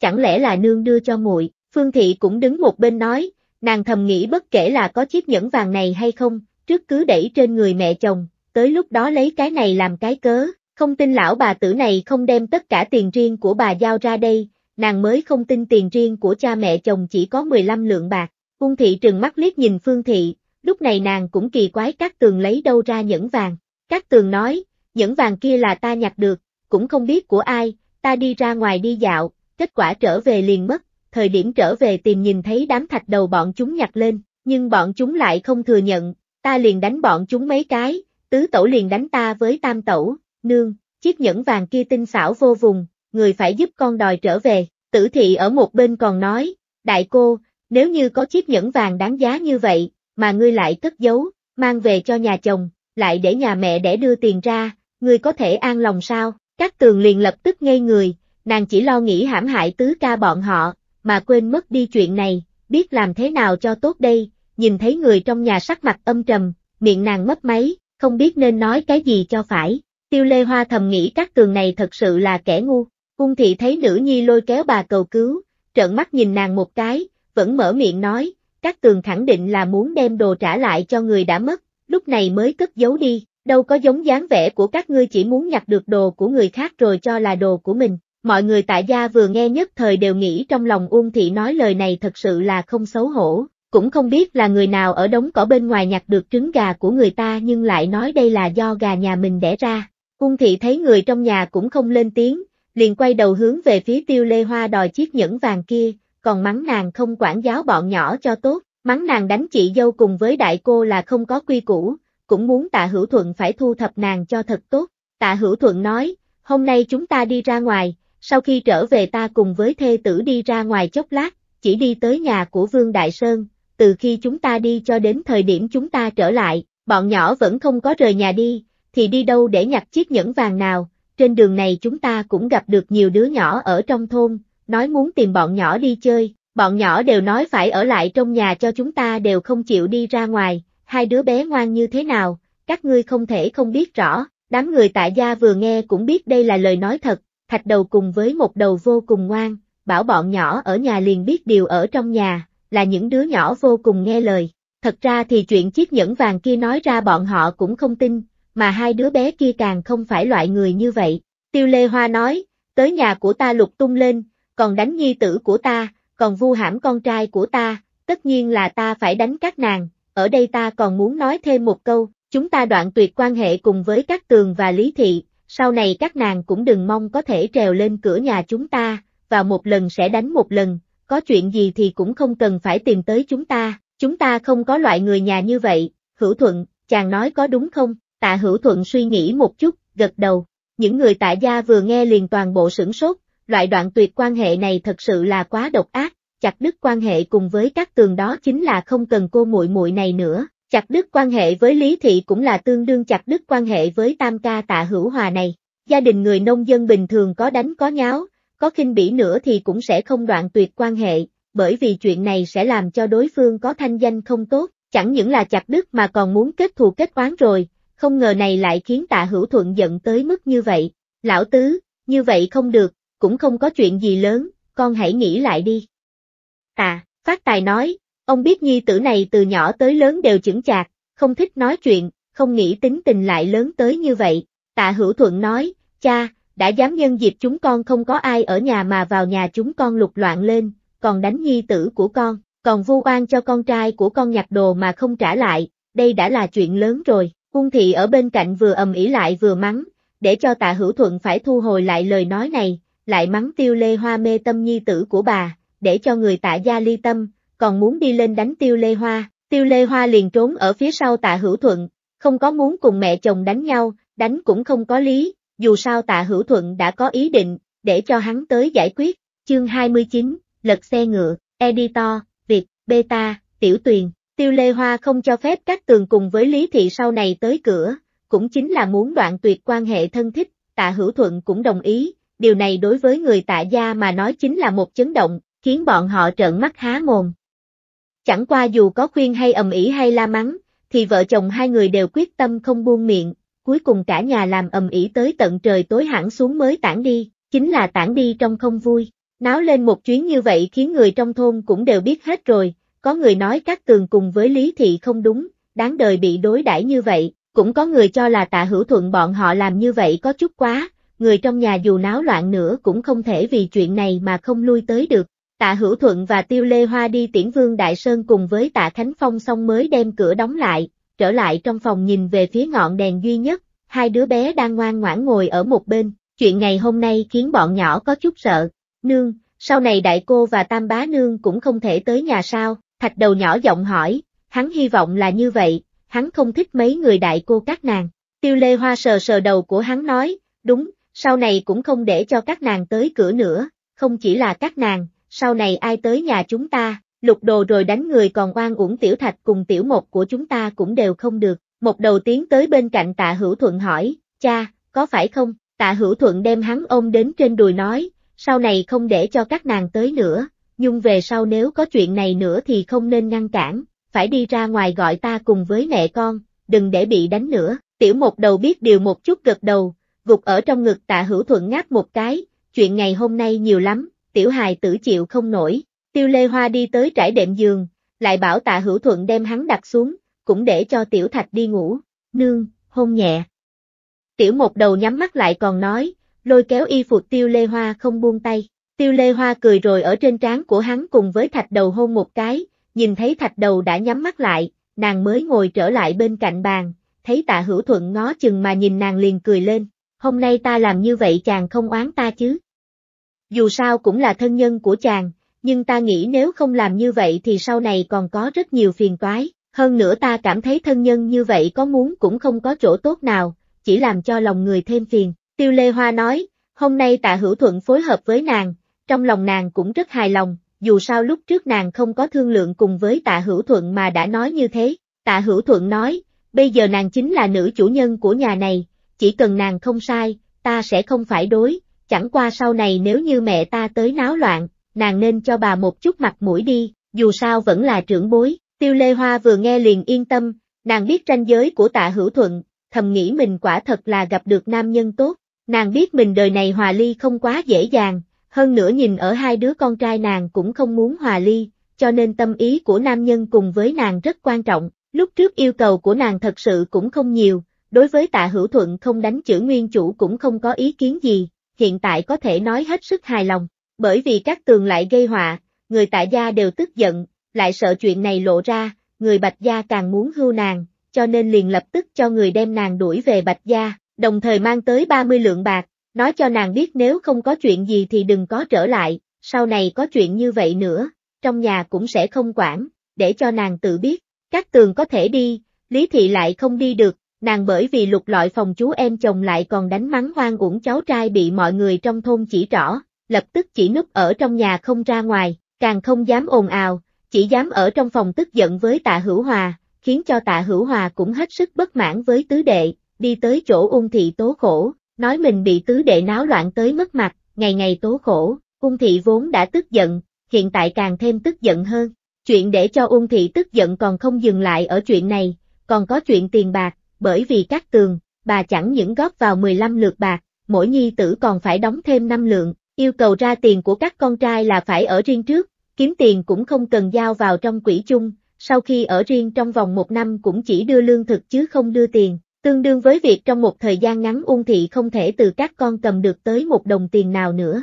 Chẳng lẽ là nương đưa cho muội? Phương thị cũng đứng một bên nói, nàng thầm nghĩ bất kể là có chiếc nhẫn vàng này hay không, trước cứ đẩy trên người mẹ chồng, tới lúc đó lấy cái này làm cái cớ, không tin lão bà tử này không đem tất cả tiền riêng của bà giao ra đây, nàng mới không tin tiền riêng của cha mẹ chồng chỉ có 15 lượng bạc. Cung thị trừng mắt liếc nhìn Phương thị, lúc này nàng cũng kỳ quái các tường lấy đâu ra nhẫn vàng. Các tường nói, nhẫn vàng kia là ta nhặt được, cũng không biết của ai, ta đi ra ngoài đi dạo, kết quả trở về liền mất, thời điểm trở về tìm nhìn thấy đám thạch đầu bọn chúng nhặt lên, nhưng bọn chúng lại không thừa nhận, ta liền đánh bọn chúng mấy cái, tứ tẩu liền đánh ta với tam tẩu, nương, chiếc nhẫn vàng kia tinh xảo vô vùng, người phải giúp con đòi trở về, tử thị ở một bên còn nói, đại cô, nếu như có chiếc nhẫn vàng đáng giá như vậy, mà ngươi lại cất giấu, mang về cho nhà chồng, lại để nhà mẹ để đưa tiền ra, ngươi có thể an lòng sao, các tường liền lập tức ngây người, nàng chỉ lo nghĩ hãm hại tứ ca bọn họ, mà quên mất đi chuyện này, biết làm thế nào cho tốt đây, nhìn thấy người trong nhà sắc mặt âm trầm, miệng nàng mất máy, không biết nên nói cái gì cho phải, Tiêu Lê Hoa thầm nghĩ các tường này thật sự là kẻ ngu. Cung thị thấy nữ nhi lôi kéo bà cầu cứu, trợn mắt nhìn nàng một cái, vẫn mở miệng nói, các tường khẳng định là muốn đem đồ trả lại cho người đã mất, lúc này mới cất giấu đi, đâu có giống dáng vẻ của các ngươi chỉ muốn nhặt được đồ của người khác rồi cho là đồ của mình. Mọi người tại gia vừa nghe nhất thời đều nghĩ trong lòng Uông Thị nói lời này thật sự là không xấu hổ, cũng không biết là người nào ở đống cỏ bên ngoài nhặt được trứng gà của người ta nhưng lại nói đây là do gà nhà mình đẻ ra, Cung thị thấy người trong nhà cũng không lên tiếng, liền quay đầu hướng về phía tiêu lê hoa đòi chiếc nhẫn vàng kia, còn mắng nàng không quản giáo bọn nhỏ cho tốt, mắng nàng đánh chị dâu cùng với đại cô là không có quy củ, cũng muốn tạ hữu thuận phải thu thập nàng cho thật tốt. Tạ hữu thuận nói, hôm nay chúng ta đi ra ngoài, sau khi trở về ta cùng với thê tử đi ra ngoài chốc lát, chỉ đi tới nhà của Vương Đại Sơn, từ khi chúng ta đi cho đến thời điểm chúng ta trở lại, bọn nhỏ vẫn không có rời nhà đi, thì đi đâu để nhặt chiếc nhẫn vàng nào, trên đường này chúng ta cũng gặp được nhiều đứa nhỏ ở trong thôn, nói muốn tìm bọn nhỏ đi chơi, bọn nhỏ đều nói phải ở lại trong nhà cho chúng ta đều không chịu đi ra ngoài, hai đứa bé ngoan như thế nào, các ngươi không thể không biết rõ, đám người tại gia vừa nghe cũng biết đây là lời nói thật, thạch đầu cùng với một đầu vô cùng ngoan, bảo bọn nhỏ ở nhà liền biết điều ở trong nhà, là những đứa nhỏ vô cùng nghe lời. Thật ra thì chuyện chiếc nhẫn vàng kia nói ra bọn họ cũng không tin, mà hai đứa bé kia càng không phải loại người như vậy. Tiêu Lê Hoa nói, tới nhà của ta lục tung lên, còn đánh nhi tử của ta, còn vu hãm con trai của ta, tất nhiên là ta phải đánh các nàng, ở đây ta còn muốn nói thêm một câu, chúng ta đoạn tuyệt quan hệ cùng với các tường và lý thị, sau này các nàng cũng đừng mong có thể trèo lên cửa nhà chúng ta, và một lần sẽ đánh một lần, có chuyện gì thì cũng không cần phải tìm tới chúng ta, chúng ta không có loại người nhà như vậy, hữu thuận, chàng nói có đúng không? Tạ hữu thuận suy nghĩ một chút, gật đầu. Những người tạ gia vừa nghe liền toàn bộ sửng sốt, loại đoạn tuyệt quan hệ này thật sự là quá độc ác, chặt đứt quan hệ cùng với các tường đó chính là không cần cô muội muội này nữa, chặt đứt quan hệ với Lý Thị cũng là tương đương chặt đứt quan hệ với tam ca tạ hữu hòa này. Gia đình người nông dân bình thường có đánh có nháo, có khinh bỉ nữa thì cũng sẽ không đoạn tuyệt quan hệ, bởi vì chuyện này sẽ làm cho đối phương có thanh danh không tốt, chẳng những là chặt đứt mà còn muốn kết thù kết oán rồi, không ngờ này lại khiến tạ hữu thuận giận tới mức như vậy. Lão tứ, như vậy không được, cũng không có chuyện gì lớn, con hãy nghĩ lại đi. Tạ, phát tài nói, ông biết nhi tử này từ nhỏ tới lớn đều chững chạc, không thích nói chuyện, không nghĩ tính tình lại lớn tới như vậy. Tạ hữu thuận nói, cha, đã dám nhân dịp chúng con không có ai ở nhà mà vào nhà chúng con lục loạn lên, còn đánh nhi tử của con, còn vu oan cho con trai của con nhặt đồ mà không trả lại, đây đã là chuyện lớn rồi. Ung thị ở bên cạnh vừa ầm ỉ lại vừa mắng, để cho tạ hữu thuận phải thu hồi lại lời nói này, lại mắng tiêu lê hoa mê tâm nhi tử của bà, để cho người tạ gia ly tâm, còn muốn đi lên đánh tiêu lê hoa, tiêu lê hoa liền trốn ở phía sau tạ hữu thuận, không có muốn cùng mẹ chồng đánh nhau, đánh cũng không có lý, dù sao tạ hữu thuận đã có ý định, để cho hắn tới giải quyết, chương 29, lật xe ngựa, editor, Việt, beta, tiểu tuyền. Tiêu Lê Hoa không cho phép các tường cùng với Lý Thị sau này tới cửa, cũng chính là muốn đoạn tuyệt quan hệ thân thích, tạ hữu thuận cũng đồng ý, điều này đối với người tạ gia mà nói chính là một chấn động, khiến bọn họ trợn mắt há mồm. Chẳng qua dù có khuyên hay ầm ĩ hay la mắng, thì vợ chồng hai người đều quyết tâm không buông miệng, cuối cùng cả nhà làm ầm ĩ tới tận trời tối hẳn xuống mới tản đi, chính là tản đi trong không vui. Náo lên một chuyến như vậy khiến người trong thôn cũng đều biết hết rồi, có người nói các tường cùng với Lý Thị không đúng, đáng đời bị đối đãi như vậy, cũng có người cho là tạ hữu thuận bọn họ làm như vậy có chút quá, người trong nhà dù náo loạn nữa cũng không thể vì chuyện này mà không lui tới được. Tạ Hữu Thuận và Tiêu Lê Hoa đi tiễn Vương Đại Sơn cùng với Tạ Khánh Phong xong mới đem cửa đóng lại, trở lại trong phòng nhìn về phía ngọn đèn duy nhất, hai đứa bé đang ngoan ngoãn ngồi ở một bên, chuyện ngày hôm nay khiến bọn nhỏ có chút sợ. Nương, sau này đại cô và tam bá nương cũng không thể tới nhà sao? Thạch đầu nhỏ giọng hỏi, hắn hy vọng là như vậy, hắn không thích mấy người đại cô các nàng. Tiêu lê hoa sờ sờ đầu của hắn nói, đúng, sau này cũng không để cho các nàng tới cửa nữa, không chỉ là các nàng, sau này ai tới nhà chúng ta, lục đồ rồi đánh người còn oan uổng tiểu thạch cùng tiểu một của chúng ta cũng đều không được. Một đầu tiến tới bên cạnh tạ hữu thuận hỏi, cha, có phải không? Tạ hữu thuận đem hắn ôm đến trên đùi nói, sau này không để cho các nàng tới nữa, nhưng về sau nếu có chuyện này nữa thì không nên ngăn cản, phải đi ra ngoài gọi ta cùng với mẹ con, đừng để bị đánh nữa. Tiểu một đầu biết điều một chút gật đầu, gục ở trong ngực tạ hữu thuận ngáp một cái, chuyện ngày hôm nay nhiều lắm, tiểu hài tử chịu không nổi. Tiêu Lê Hoa đi tới trải đệm giường, lại bảo tạ hữu thuận đem hắn đặt xuống, cũng để cho tiểu thạch đi ngủ, nương, hôn nhẹ. Tiểu một đầu nhắm mắt lại còn nói, lôi kéo y phục tiêu Lê Hoa không buông tay. Tiêu Lê Hoa cười rồi ở trên trán của hắn cùng với thạch đầu hôn một cái, nhìn thấy thạch đầu đã nhắm mắt lại, nàng mới ngồi trở lại bên cạnh bàn, thấy tạ hữu thuận ngó chừng mà nhìn nàng liền cười lên, hôm nay ta làm như vậy chàng không oán ta chứ. Dù sao cũng là thân nhân của chàng, nhưng ta nghĩ nếu không làm như vậy thì sau này còn có rất nhiều phiền toái, hơn nữa ta cảm thấy thân nhân như vậy có muốn cũng không có chỗ tốt nào, chỉ làm cho lòng người thêm phiền. Tiêu Lê Hoa nói, hôm nay tạ hữu thuận phối hợp với nàng, trong lòng nàng cũng rất hài lòng, dù sao lúc trước nàng không có thương lượng cùng với tạ hữu thuận mà đã nói như thế. Tạ hữu thuận nói, bây giờ nàng chính là nữ chủ nhân của nhà này, chỉ cần nàng không sai, ta sẽ không phải đối, chẳng qua sau này nếu như mẹ ta tới náo loạn, nàng nên cho bà một chút mặt mũi đi, dù sao vẫn là trưởng bối. Tiêu Lê Hoa vừa nghe liền yên tâm, nàng biết ranh giới của tạ hữu thuận, thầm nghĩ mình quả thật là gặp được nam nhân tốt, nàng biết mình đời này hòa ly không quá dễ dàng, hơn nữa nhìn ở hai đứa con trai nàng cũng không muốn hòa ly, cho nên tâm ý của nam nhân cùng với nàng rất quan trọng. Lúc trước yêu cầu của nàng thật sự cũng không nhiều, đối với tạ hữu thuận không đánh chữ nguyên chủ cũng không có ý kiến gì, hiện tại có thể nói hết sức hài lòng, bởi vì các tường lại gây họa, người tạ gia đều tức giận, lại sợ chuyện này lộ ra, người bạch gia càng muốn hưu nàng, cho nên liền lập tức cho người đem nàng đuổi về bạch gia, đồng thời mang tới 30 lượng bạc, nói cho nàng biết nếu không có chuyện gì thì đừng có trở lại, sau này có chuyện như vậy nữa, trong nhà cũng sẽ không quản, để cho nàng tự biết, các tường có thể đi, Lý Thị lại không đi được, nàng bởi vì lục lọi phòng chú em chồng lại còn đánh mắng hoang uổng cháu trai bị mọi người trong thôn chỉ trỏ, lập tức chỉ núp ở trong nhà không ra ngoài, càng không dám ồn ào, chỉ dám ở trong phòng tức giận với tạ hữu hòa, khiến cho tạ hữu hòa cũng hết sức bất mãn với tứ đệ, đi tới chỗ ung thị tố khổ, nói mình bị tứ đệ náo loạn tới mất mặt, ngày ngày tố khổ, Ung Thị vốn đã tức giận, hiện tại càng thêm tức giận hơn. Chuyện để cho Ung Thị tức giận còn không dừng lại ở chuyện này, còn có chuyện tiền bạc, bởi vì các tường, bà chẳng những góp vào 15 lượt bạc, mỗi nhi tử còn phải đóng thêm 5 lượng, yêu cầu ra tiền của các con trai là phải ở riêng trước, kiếm tiền cũng không cần giao vào trong quỹ chung, sau khi ở riêng trong vòng một năm cũng chỉ đưa lương thực chứ không đưa tiền, Tương đương với việc trong một thời gian ngắn Ung Thị không thể từ các con cầm được tới một đồng tiền nào nữa.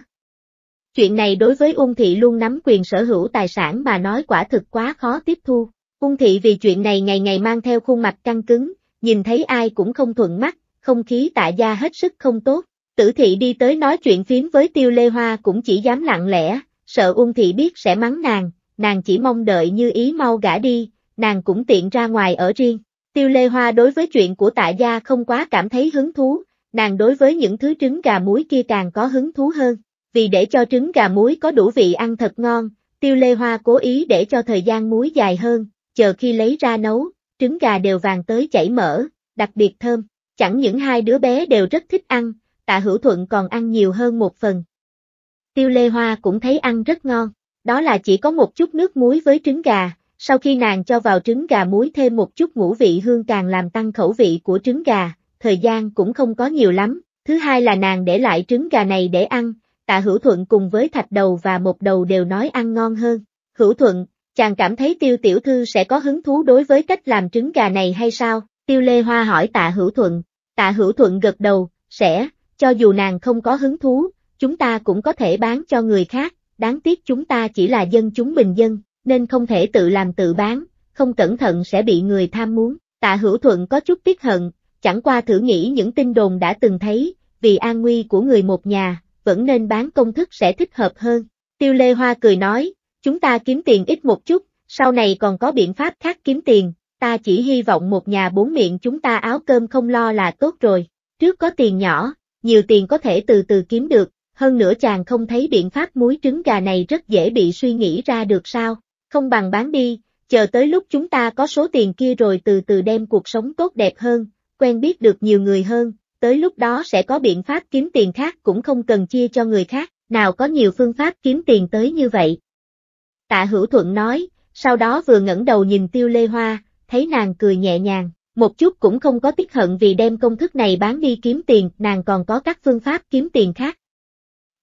Chuyện này đối với Ung Thị luôn nắm quyền sở hữu tài sản mà nói quả thực quá khó tiếp thu. Ung Thị vì chuyện này ngày ngày mang theo khuôn mặt căng cứng, nhìn thấy ai cũng không thuận mắt, không khí tạ gia hết sức không tốt. Tử Thị đi tới nói chuyện phiếm với Tiêu Lê Hoa cũng chỉ dám lặng lẽ, sợ Ung Thị biết sẽ mắng nàng, nàng chỉ mong đợi như ý mau gã đi, nàng cũng tiện ra ngoài ở riêng. Tiêu Lê Hoa đối với chuyện của tạ gia không quá cảm thấy hứng thú, nàng đối với những thứ trứng gà muối kia càng có hứng thú hơn, vì để cho trứng gà muối có đủ vị ăn thật ngon, Tiêu Lê Hoa cố ý để cho thời gian muối dài hơn, chờ khi lấy ra nấu, trứng gà đều vàng tới chảy mỡ, đặc biệt thơm, chẳng những hai đứa bé đều rất thích ăn, tạ hữu thuận còn ăn nhiều hơn một phần. Tiêu Lê Hoa cũng thấy ăn rất ngon, đó là chỉ có một chút nước muối với trứng gà, sau khi nàng cho vào trứng gà muối thêm một chút ngũ vị hương càng làm tăng khẩu vị của trứng gà, thời gian cũng không có nhiều lắm. Thứ hai là nàng để lại trứng gà này để ăn, tạ hữu thuận cùng với thạch đầu và một đầu đều nói ăn ngon hơn. Hữu thuận, chàng cảm thấy tiêu tiểu thư sẽ có hứng thú đối với cách làm trứng gà này hay sao? Tiêu lê hoa hỏi tạ hữu thuận. Tạ hữu thuận gật đầu, sẽ, cho dù nàng không có hứng thú, chúng ta cũng có thể bán cho người khác, đáng tiếc chúng ta chỉ là dân chúng bình dân, nên không thể tự làm tự bán, không cẩn thận sẽ bị người tham muốn. Tạ Hữu Thuận có chút tiếc hận, chẳng qua thử nghĩ những tin đồn đã từng thấy, vì an nguy của người một nhà, vẫn nên bán công thức sẽ thích hợp hơn. Tiêu Lê Hoa cười nói, chúng ta kiếm tiền ít một chút, sau này còn có biện pháp khác kiếm tiền, ta chỉ hy vọng một nhà bốn miệng chúng ta áo cơm không lo là tốt rồi, trước có tiền nhỏ, nhiều tiền có thể từ từ kiếm được, hơn nữa chàng không thấy biện pháp muối trứng gà này rất dễ bị suy nghĩ ra được sao, không bằng bán đi, chờ tới lúc chúng ta có số tiền kia rồi từ từ đem cuộc sống tốt đẹp hơn, quen biết được nhiều người hơn, tới lúc đó sẽ có biện pháp kiếm tiền khác cũng không cần chia cho người khác, nào có nhiều phương pháp kiếm tiền tới như vậy. Tạ Hữu Thuận nói, sau đó vừa ngẩng đầu nhìn Tiêu Lê Hoa, thấy nàng cười nhẹ nhàng, một chút cũng không có tiếc hận vì đem công thức này bán đi kiếm tiền, nàng còn có các phương pháp kiếm tiền khác.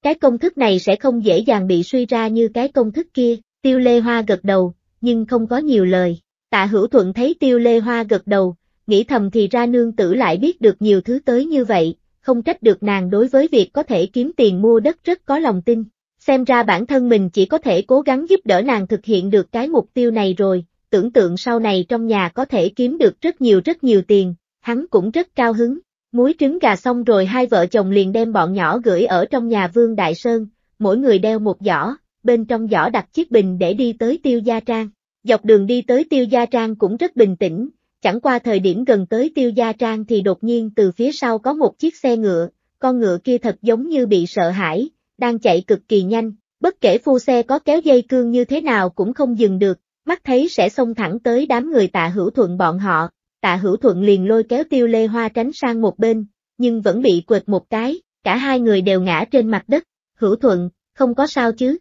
Cái công thức này sẽ không dễ dàng bị suy ra như cái công thức kia. Tiêu Lê Hoa gật đầu, nhưng không có nhiều lời. Tạ Hữu Thuận thấy Tiêu Lê Hoa gật đầu, nghĩ thầm thì ra nương tử lại biết được nhiều thứ tới như vậy, không trách được nàng đối với việc có thể kiếm tiền mua đất rất có lòng tin. Xem ra bản thân mình chỉ có thể cố gắng giúp đỡ nàng thực hiện được cái mục tiêu này rồi, tưởng tượng sau này trong nhà có thể kiếm được rất nhiều rất nhiều tiền, hắn cũng rất cao hứng. Muối trứng gà xong rồi hai vợ chồng liền đem bọn nhỏ gửi ở trong nhà Vương Đại Sơn, mỗi người đeo một giỏ, bên trong giỏ đặt chiếc bình để đi tới Tiêu Gia Trang. Dọc đường đi tới Tiêu Gia Trang cũng rất bình tĩnh, chẳng qua thời điểm gần tới Tiêu Gia Trang thì đột nhiên từ phía sau có một chiếc xe ngựa, con ngựa kia thật giống như bị sợ hãi, đang chạy cực kỳ nhanh, bất kể phu xe có kéo dây cương như thế nào cũng không dừng được, mắt thấy sẽ xông thẳng tới đám người tạ hữu thuận bọn họ, tạ hữu thuận liền lôi kéo Tiêu Lê Hoa tránh sang một bên, nhưng vẫn bị quệt một cái, cả hai người đều ngã trên mặt đất, hữu thuận, không có sao chứ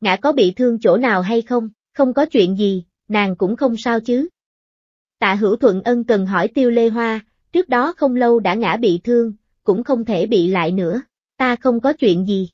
ngã có bị thương chỗ nào hay không, không có chuyện gì, nàng cũng không sao chứ. Tạ hữu thuận ân cần hỏi tiêu lê hoa, trước đó không lâu đã ngã bị thương, cũng không thể bị lại nữa, ta không có chuyện gì.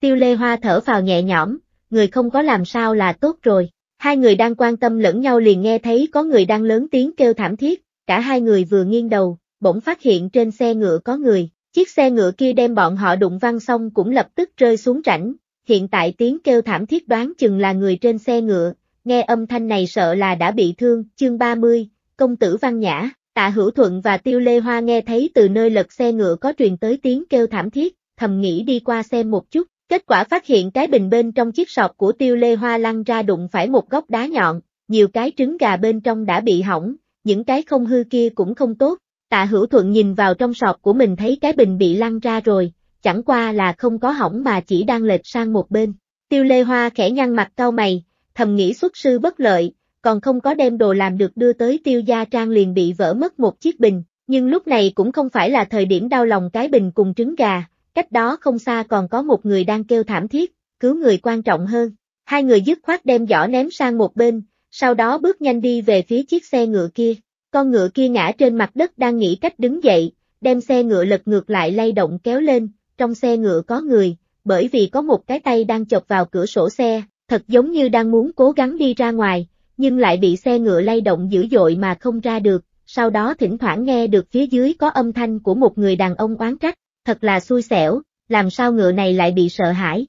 Tiêu lê hoa thở vào nhẹ nhõm, người không có làm sao là tốt rồi, hai người đang quan tâm lẫn nhau liền nghe thấy có người đang lớn tiếng kêu thảm thiết, cả hai người vừa nghiêng đầu, bỗng phát hiện trên xe ngựa có người, chiếc xe ngựa kia đem bọn họ đụng văng xong cũng lập tức rơi xuống rảnh, hiện tại tiếng kêu thảm thiết đoán chừng là người trên xe ngựa, nghe âm thanh này sợ là đã bị thương, chương 30, công tử văn nhã, tạ hữu thuận và tiêu lê hoa nghe thấy từ nơi lật xe ngựa có truyền tới tiếng kêu thảm thiết, thầm nghĩ đi qua xem một chút, kết quả phát hiện cái bình bên trong chiếc sọt của tiêu lê hoa lăn ra đụng phải một góc đá nhọn, nhiều cái trứng gà bên trong đã bị hỏng, những cái không hư kia cũng không tốt, tạ hữu thuận nhìn vào trong sọt của mình thấy cái bình bị lăn ra rồi, chẳng qua là không có hỏng mà chỉ đang lệch sang một bên. Tiêu Lê Hoa khẽ nhăn mặt cau mày, thầm nghĩ xuất sư bất lợi, còn không có đem đồ làm được đưa tới tiêu gia trang liền bị vỡ mất một chiếc bình, nhưng lúc này cũng không phải là thời điểm đau lòng cái bình cùng trứng gà, cách đó không xa còn có một người đang kêu thảm thiết, cứu người quan trọng hơn. Hai người dứt khoát đem giỏ ném sang một bên, sau đó bước nhanh đi về phía chiếc xe ngựa kia. Con ngựa kia ngã trên mặt đất đang nghĩ cách đứng dậy, đem xe ngựa lật ngược lại lay động kéo lên, trong xe ngựa có người, bởi vì có một cái tay đang chọc vào cửa sổ xe, thật giống như đang muốn cố gắng đi ra ngoài, nhưng lại bị xe ngựa lay động dữ dội mà không ra được, sau đó thỉnh thoảng nghe được phía dưới có âm thanh của một người đàn ông oán trách, thật là xui xẻo, làm sao ngựa này lại bị sợ hãi.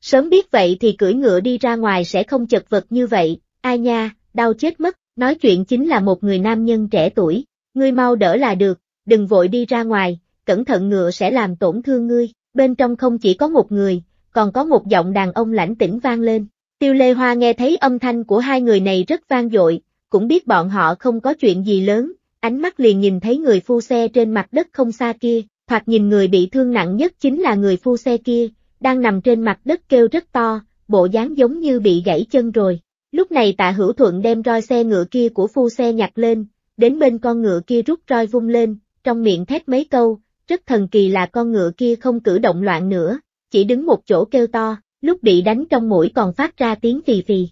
Sớm biết vậy thì cưỡi ngựa đi ra ngoài sẽ không chật vật như vậy, ai nha, đau chết mất, nói chuyện chính là một người nam nhân trẻ tuổi, ngươi mau đỡ là được, đừng vội đi ra ngoài, cẩn thận ngựa sẽ làm tổn thương ngươi. Bên trong không chỉ có một người, còn có một giọng đàn ông lãnh tĩnh vang lên. Tiêu Lê Hoa nghe thấy âm thanh của hai người này rất vang dội, cũng biết bọn họ không có chuyện gì lớn, ánh mắt liền nhìn thấy người phu xe trên mặt đất không xa kia, thoạt nhìn người bị thương nặng nhất chính là người phu xe kia, đang nằm trên mặt đất kêu rất to, bộ dáng giống như bị gãy chân rồi. Lúc này tạ hữu thuận đem roi xe ngựa kia của phu xe nhặt lên, đến bên con ngựa kia rút roi vung lên, trong miệng thét mấy câu, rất thần kỳ là con ngựa kia không cử động loạn nữa, chỉ đứng một chỗ kêu to, lúc bị đánh trong mũi còn phát ra tiếng phì phì.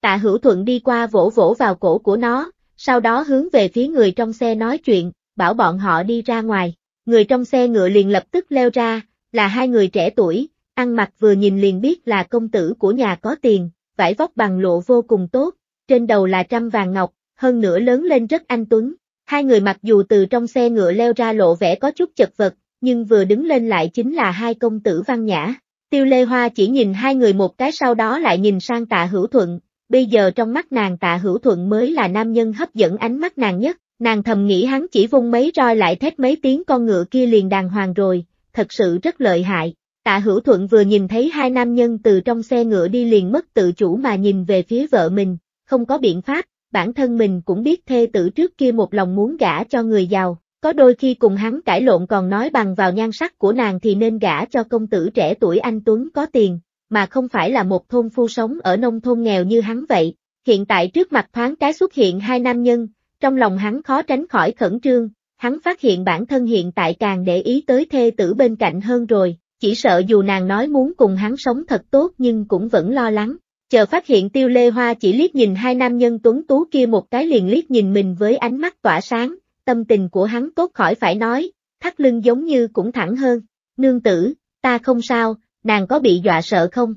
Tạ hữu thuận đi qua vỗ vỗ vào cổ của nó, sau đó hướng về phía người trong xe nói chuyện, bảo bọn họ đi ra ngoài. Người trong xe ngựa liền lập tức leo ra, là hai người trẻ tuổi, ăn mặc vừa nhìn liền biết là công tử của nhà có tiền, vải vóc bằng lộ vô cùng tốt, trên đầu là trăm vàng ngọc, hơn nữa lớn lên rất anh tuấn, Hai người mặc dù từ trong xe ngựa leo ra lộ vẻ có chút chật vật, nhưng vừa đứng lên lại chính là hai công tử văn nhã. Tiêu Lê Hoa chỉ nhìn hai người một cái sau đó lại nhìn sang tạ hữu thuận, bây giờ trong mắt nàng tạ hữu thuận mới là nam nhân hấp dẫn ánh mắt nàng nhất, nàng thầm nghĩ hắn chỉ vung mấy roi lại thét mấy tiếng con ngựa kia liền đàng hoàng rồi, thật sự rất lợi hại. Tạ hữu thuận vừa nhìn thấy hai nam nhân từ trong xe ngựa đi liền mất tự chủ mà nhìn về phía vợ mình, không có biện pháp, bản thân mình cũng biết thê tử trước kia một lòng muốn gả cho người giàu, có đôi khi cùng hắn cãi lộn còn nói bằng vào nhan sắc của nàng thì nên gả cho công tử trẻ tuổi anh Tuấn có tiền, mà không phải là một thôn phu sống ở nông thôn nghèo như hắn vậy. Hiện tại trước mặt thoáng cái xuất hiện hai nam nhân, trong lòng hắn khó tránh khỏi khẩn trương, hắn phát hiện bản thân hiện tại càng để ý tới thê tử bên cạnh hơn rồi, chỉ sợ dù nàng nói muốn cùng hắn sống thật tốt nhưng cũng vẫn lo lắng, chờ phát hiện tiêu lê hoa chỉ liếc nhìn hai nam nhân tuấn tú kia một cái liền liếc nhìn mình với ánh mắt tỏa sáng, tâm tình của hắn tốt khỏi phải nói, thắt lưng giống như cũng thẳng hơn, nương tử, ta không sao, nàng có bị dọa sợ không?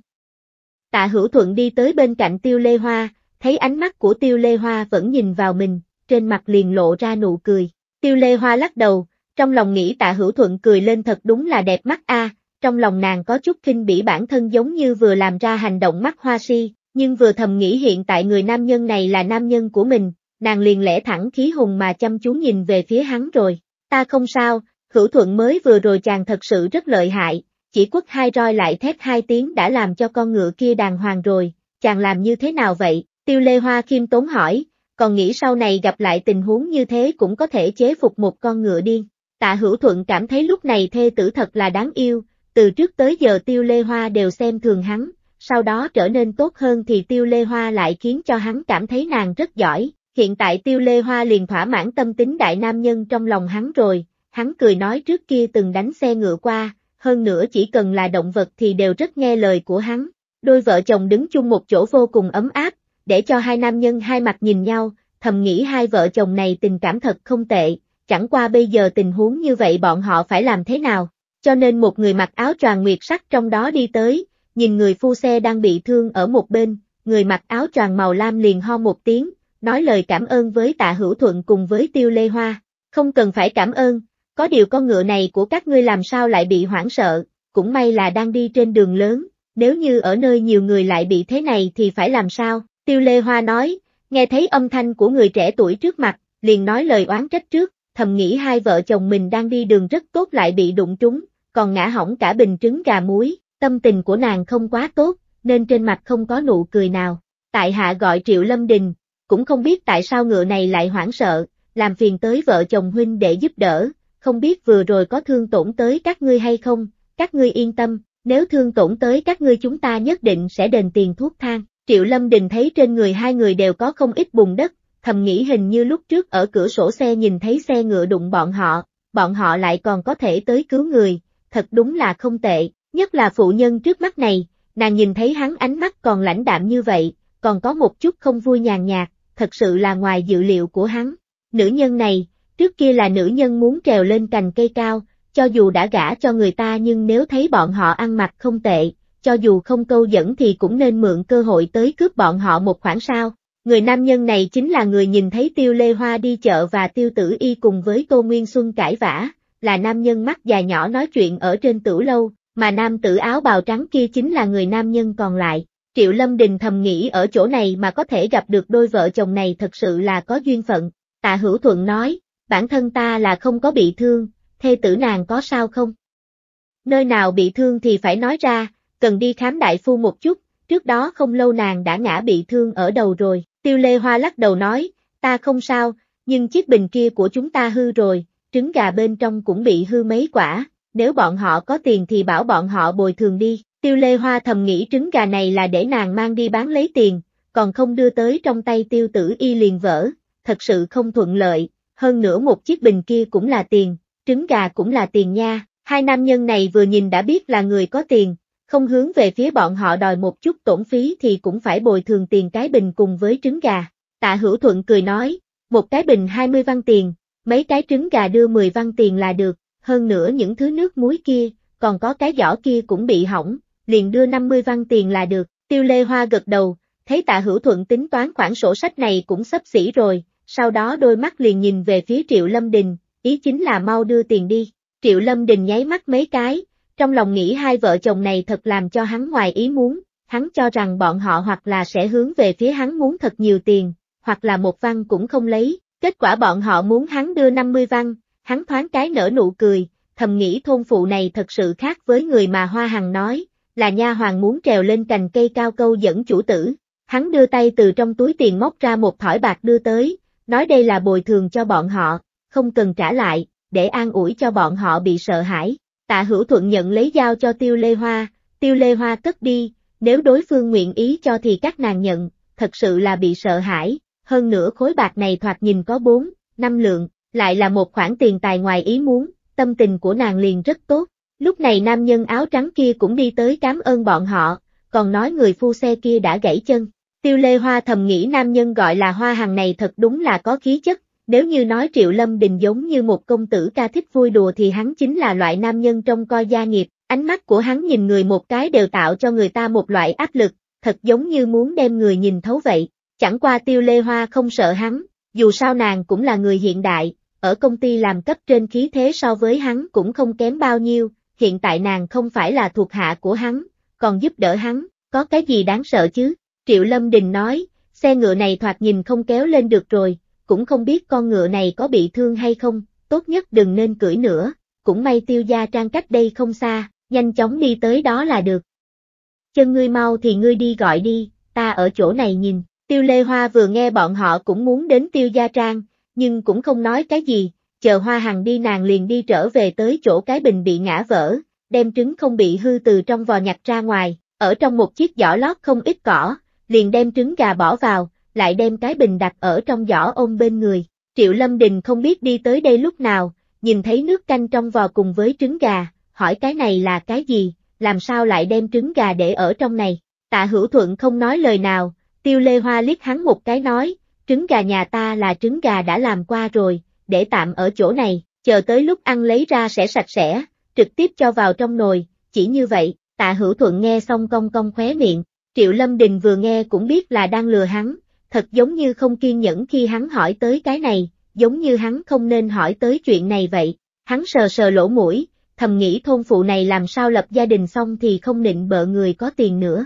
Tạ hữu thuận đi tới bên cạnh tiêu lê hoa, thấy ánh mắt của tiêu lê hoa vẫn nhìn vào mình, trên mặt liền lộ ra nụ cười, tiêu lê hoa lắc đầu, trong lòng nghĩ tạ hữu thuận cười lên thật đúng là đẹp mắt a à, trong lòng nàng có chút kinh bỉ bản thân giống như vừa làm ra hành động mắt hoa si, nhưng vừa thầm nghĩ hiện tại người nam nhân này là nam nhân của mình, nàng liền lẽ thẳng khí hùng mà chăm chú nhìn về phía hắn rồi. Ta không sao, hữu thuận mới vừa rồi chàng thật sự rất lợi hại, chỉ quất hai roi lại thét hai tiếng đã làm cho con ngựa kia đàng hoàng rồi, chàng làm như thế nào vậy? Tiêu Lê Hoa khiêm tốn hỏi, còn nghĩ sau này gặp lại tình huống như thế cũng có thể chế phục một con ngựa điên. Tạ hữu thuận cảm thấy lúc này thê tử thật là đáng yêu, từ trước tới giờ Tiêu Lê Hoa đều xem thường hắn, sau đó trở nên tốt hơn thì Tiêu Lê Hoa lại khiến cho hắn cảm thấy nàng rất giỏi. Hiện tại Tiêu Lê Hoa liền thỏa mãn tâm tính đại nam nhân trong lòng hắn rồi, hắn cười nói trước kia từng đánh xe ngựa qua, hơn nữa chỉ cần là động vật thì đều rất nghe lời của hắn. Đôi vợ chồng đứng chung một chỗ vô cùng ấm áp, để cho hai nam nhân hai mặt nhìn nhau, thầm nghĩ hai vợ chồng này tình cảm thật không tệ, chẳng qua bây giờ tình huống như vậy bọn họ phải làm thế nào. Cho nên một người mặc áo choàng nguyệt sắc trong đó đi tới, nhìn người phu xe đang bị thương ở một bên, người mặc áo choàng màu lam liền ho một tiếng, nói lời cảm ơn với tạ hữu thuận cùng với tiêu lê hoa. Không cần phải cảm ơn, có điều con ngựa này của các ngươi làm sao lại bị hoảng sợ, cũng may là đang đi trên đường lớn, nếu như ở nơi nhiều người lại bị thế này thì phải làm sao, tiêu lê hoa nói, nghe thấy âm thanh của người trẻ tuổi trước mặt, liền nói lời oán trách trước, thầm nghĩ hai vợ chồng mình đang đi đường rất tốt lại bị đụng trúng, còn ngã hỏng cả bình trứng gà muối, tâm tình của nàng không quá tốt, nên trên mặt không có nụ cười nào. Tại hạ gọi Triệu Lâm Đình, cũng không biết tại sao ngựa này lại hoảng sợ, làm phiền tới vợ chồng huynh để giúp đỡ, không biết vừa rồi có thương tổn tới các ngươi hay không, các ngươi yên tâm, nếu thương tổn tới các ngươi chúng ta nhất định sẽ đền tiền thuốc thang. Triệu Lâm Đình thấy trên người hai người đều có không ít bùn đất, thầm nghĩ hình như lúc trước ở cửa sổ xe nhìn thấy xe ngựa đụng bọn họ, bọn họ lại còn có thể tới cứu người, thật đúng là không tệ, nhất là phụ nhân trước mắt này, nàng nhìn thấy hắn ánh mắt còn lãnh đạm như vậy, còn có một chút không vui nhàn nhạt, thật sự là ngoài dự liệu của hắn. Nữ nhân này, trước kia là nữ nhân muốn trèo lên cành cây cao, cho dù đã gả cho người ta nhưng nếu thấy bọn họ ăn mặc không tệ, cho dù không câu dẫn thì cũng nên mượn cơ hội tới cướp bọn họ một khoản sao. Người nam nhân này chính là người nhìn thấy Tiêu Lê Hoa đi chợ và Tiêu Tử Y cùng với Tô Nguyên Xuân cãi vã, là nam nhân mắt dài nhỏ nói chuyện ở trên tử lâu, mà nam tử áo bào trắng kia chính là người nam nhân còn lại. Triệu Lâm Đình thầm nghĩ ở chỗ này mà có thể gặp được đôi vợ chồng này thật sự là có duyên phận. Tạ Hữu Thuận nói, bản thân ta là không có bị thương, thê tử nàng có sao không? Nơi nào bị thương thì phải nói ra, cần đi khám đại phu một chút, trước đó không lâu nàng đã ngã bị thương ở đầu rồi. Tiêu Lê Hoa lắc đầu nói, ta không sao, nhưng chiếc bình kia của chúng ta hư rồi, trứng gà bên trong cũng bị hư mấy quả, nếu bọn họ có tiền thì bảo bọn họ bồi thường đi. Tiêu Lê Hoa thầm nghĩ trứng gà này là để nàng mang đi bán lấy tiền, còn không đưa tới trong tay tiêu tử y liền vỡ, thật sự không thuận lợi, hơn nữa một chiếc bình kia cũng là tiền, trứng gà cũng là tiền nha. Hai nam nhân này vừa nhìn đã biết là người có tiền, không hướng về phía bọn họ đòi một chút tổn phí thì cũng phải bồi thường tiền cái bình cùng với trứng gà. Tạ Hữu Thuận cười nói, một cái bình 20 văn tiền, mấy cái trứng gà đưa 10 văn tiền là được, hơn nữa những thứ nước muối kia, còn có cái giỏ kia cũng bị hỏng, liền đưa 50 văn tiền là được, tiêu lê hoa gật đầu, thấy tạ hữu thuận tính toán khoản sổ sách này cũng sắp xỉ rồi, sau đó đôi mắt liền nhìn về phía triệu lâm đình, ý chính là mau đưa tiền đi, triệu lâm đình nháy mắt mấy cái, trong lòng nghĩ hai vợ chồng này thật làm cho hắn ngoài ý muốn, hắn cho rằng bọn họ hoặc là sẽ hướng về phía hắn muốn thật nhiều tiền, hoặc là một văn cũng không lấy, Kết quả bọn họ muốn hắn đưa 50 văn, hắn thoáng cái nở nụ cười, thầm nghĩ thôn phụ này thật sự khác với người mà Hoa Hằng nói, là nha hoàng muốn trèo lên cành cây cao câu dẫn chủ tử. Hắn đưa tay từ trong túi tiền móc ra một thỏi bạc đưa tới, nói đây là bồi thường cho bọn họ, không cần trả lại, để an ủi cho bọn họ bị sợ hãi. Tạ hữu thuận nhận lấy dao cho tiêu lê hoa, tiêu lê hoa cất đi, nếu đối phương nguyện ý cho thì các nàng nhận, thật sự là bị sợ hãi, hơn nữa khối bạc này thoạt nhìn có 4, 5 lượng, lại là một khoản tiền tài ngoài ý muốn, tâm tình của nàng liền rất tốt. Lúc này nam nhân áo trắng kia cũng đi tới cảm ơn bọn họ, còn nói người phu xe kia đã gãy chân. Tiêu Lê Hoa thầm nghĩ nam nhân gọi là hoa hàng này thật đúng là có khí chất, nếu như nói Triệu Lâm Đình giống như một công tử ca thích vui đùa thì hắn chính là loại nam nhân trong coi gia nghiệp, ánh mắt của hắn nhìn người một cái đều tạo cho người ta một loại áp lực, thật giống như muốn đem người nhìn thấu vậy. Chẳng qua tiêu lê hoa không sợ hắn, dù sao nàng cũng là người hiện đại, ở công ty làm cấp trên khí thế so với hắn cũng không kém bao nhiêu, hiện tại nàng không phải là thuộc hạ của hắn, còn giúp đỡ hắn, có cái gì đáng sợ chứ? Triệu Lâm Đình nói, xe ngựa này thoạt nhìn không kéo lên được rồi, cũng không biết con ngựa này có bị thương hay không, tốt nhất đừng nên cưỡi nữa, cũng may tiêu gia trang cách đây không xa, nhanh chóng đi tới đó là được. Chân ngươi mau thì ngươi đi gọi đi, ta ở chỗ này nhìn. Tiêu Lê Hoa vừa nghe bọn họ cũng muốn đến Tiêu Gia Trang, nhưng cũng không nói cái gì, chờ Hoa Hằng đi nàng liền đi trở về tới chỗ cái bình bị ngã vỡ, đem trứng không bị hư từ trong vò nhặt ra ngoài, ở trong một chiếc giỏ lót không ít cỏ, liền đem trứng gà bỏ vào, lại đem cái bình đặt ở trong giỏ ôm bên người. Triệu Lâm Đình không biết đi tới đây lúc nào, nhìn thấy nước canh trong vò cùng với trứng gà, hỏi cái này là cái gì, làm sao lại đem trứng gà để ở trong này. Tạ Hữu Thuận không nói lời nào, Tiêu Lê Hoa liếc hắn một cái nói, trứng gà nhà ta là trứng gà đã làm qua rồi, để tạm ở chỗ này, chờ tới lúc ăn lấy ra sẽ sạch sẽ, trực tiếp cho vào trong nồi, chỉ như vậy, tạ hữu thuận nghe xong cong cong khóe miệng, Triệu Lâm Đình vừa nghe cũng biết là đang lừa hắn, thật giống như không kiên nhẫn khi hắn hỏi tới cái này, giống như hắn không nên hỏi tới chuyện này vậy, hắn sờ sờ lỗ mũi, thầm nghĩ thôn phụ này làm sao lập gia đình xong thì không định bợ người có tiền nữa,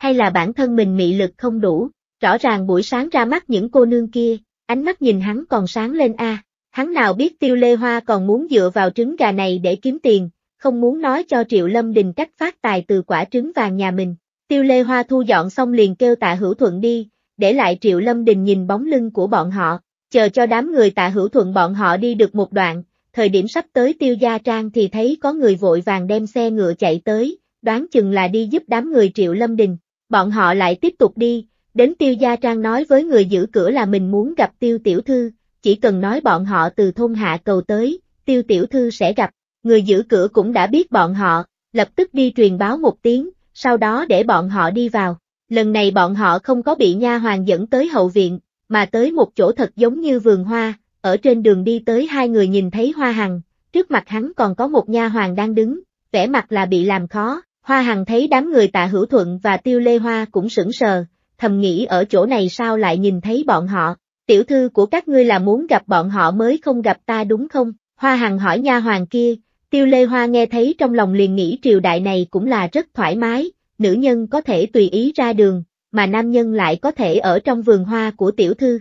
hay là bản thân mình mị lực không đủ, rõ ràng buổi sáng ra mắt những cô nương kia, ánh mắt nhìn hắn còn sáng lên a. Hắn nào biết tiêu lê hoa còn muốn dựa vào trứng gà này để kiếm tiền, không muốn nói cho Triệu Lâm Đình cách phát tài từ quả trứng vàng nhà mình. Tiêu Lê Hoa thu dọn xong liền kêu tạ hữu thuận đi, để lại Triệu Lâm Đình nhìn bóng lưng của bọn họ, chờ cho đám người tạ hữu thuận bọn họ đi được một đoạn, thời điểm sắp tới Tiêu Gia Trang thì thấy có người vội vàng đem xe ngựa chạy tới, đoán chừng là đi giúp đám người Triệu Lâm Đình. Bọn họ lại tiếp tục đi, đến tiêu gia trang nói với người giữ cửa là mình muốn gặp tiêu tiểu thư, chỉ cần nói bọn họ từ thôn hạ cầu tới, tiêu tiểu thư sẽ gặp, người giữ cửa cũng đã biết bọn họ, lập tức đi truyền báo một tiếng, sau đó để bọn họ đi vào. Lần này bọn họ không có bị nha hoàng dẫn tới hậu viện, mà tới một chỗ thật giống như vườn hoa, ở trên đường đi tới hai người nhìn thấy hoa hằng, trước mặt hắn còn có một nha hoàng đang đứng, vẻ mặt là bị làm khó, Hoa Hằng thấy đám người tạ hữu thuận và tiêu lê hoa cũng sững sờ, thầm nghĩ ở chỗ này sao lại nhìn thấy bọn họ, tiểu thư của các ngươi là muốn gặp bọn họ mới không gặp ta đúng không? Hoa Hằng hỏi nha hoàng kia, tiêu lê hoa nghe thấy trong lòng liền nghĩ triều đại này cũng là rất thoải mái, nữ nhân có thể tùy ý ra đường, mà nam nhân lại có thể ở trong vườn hoa của tiểu thư,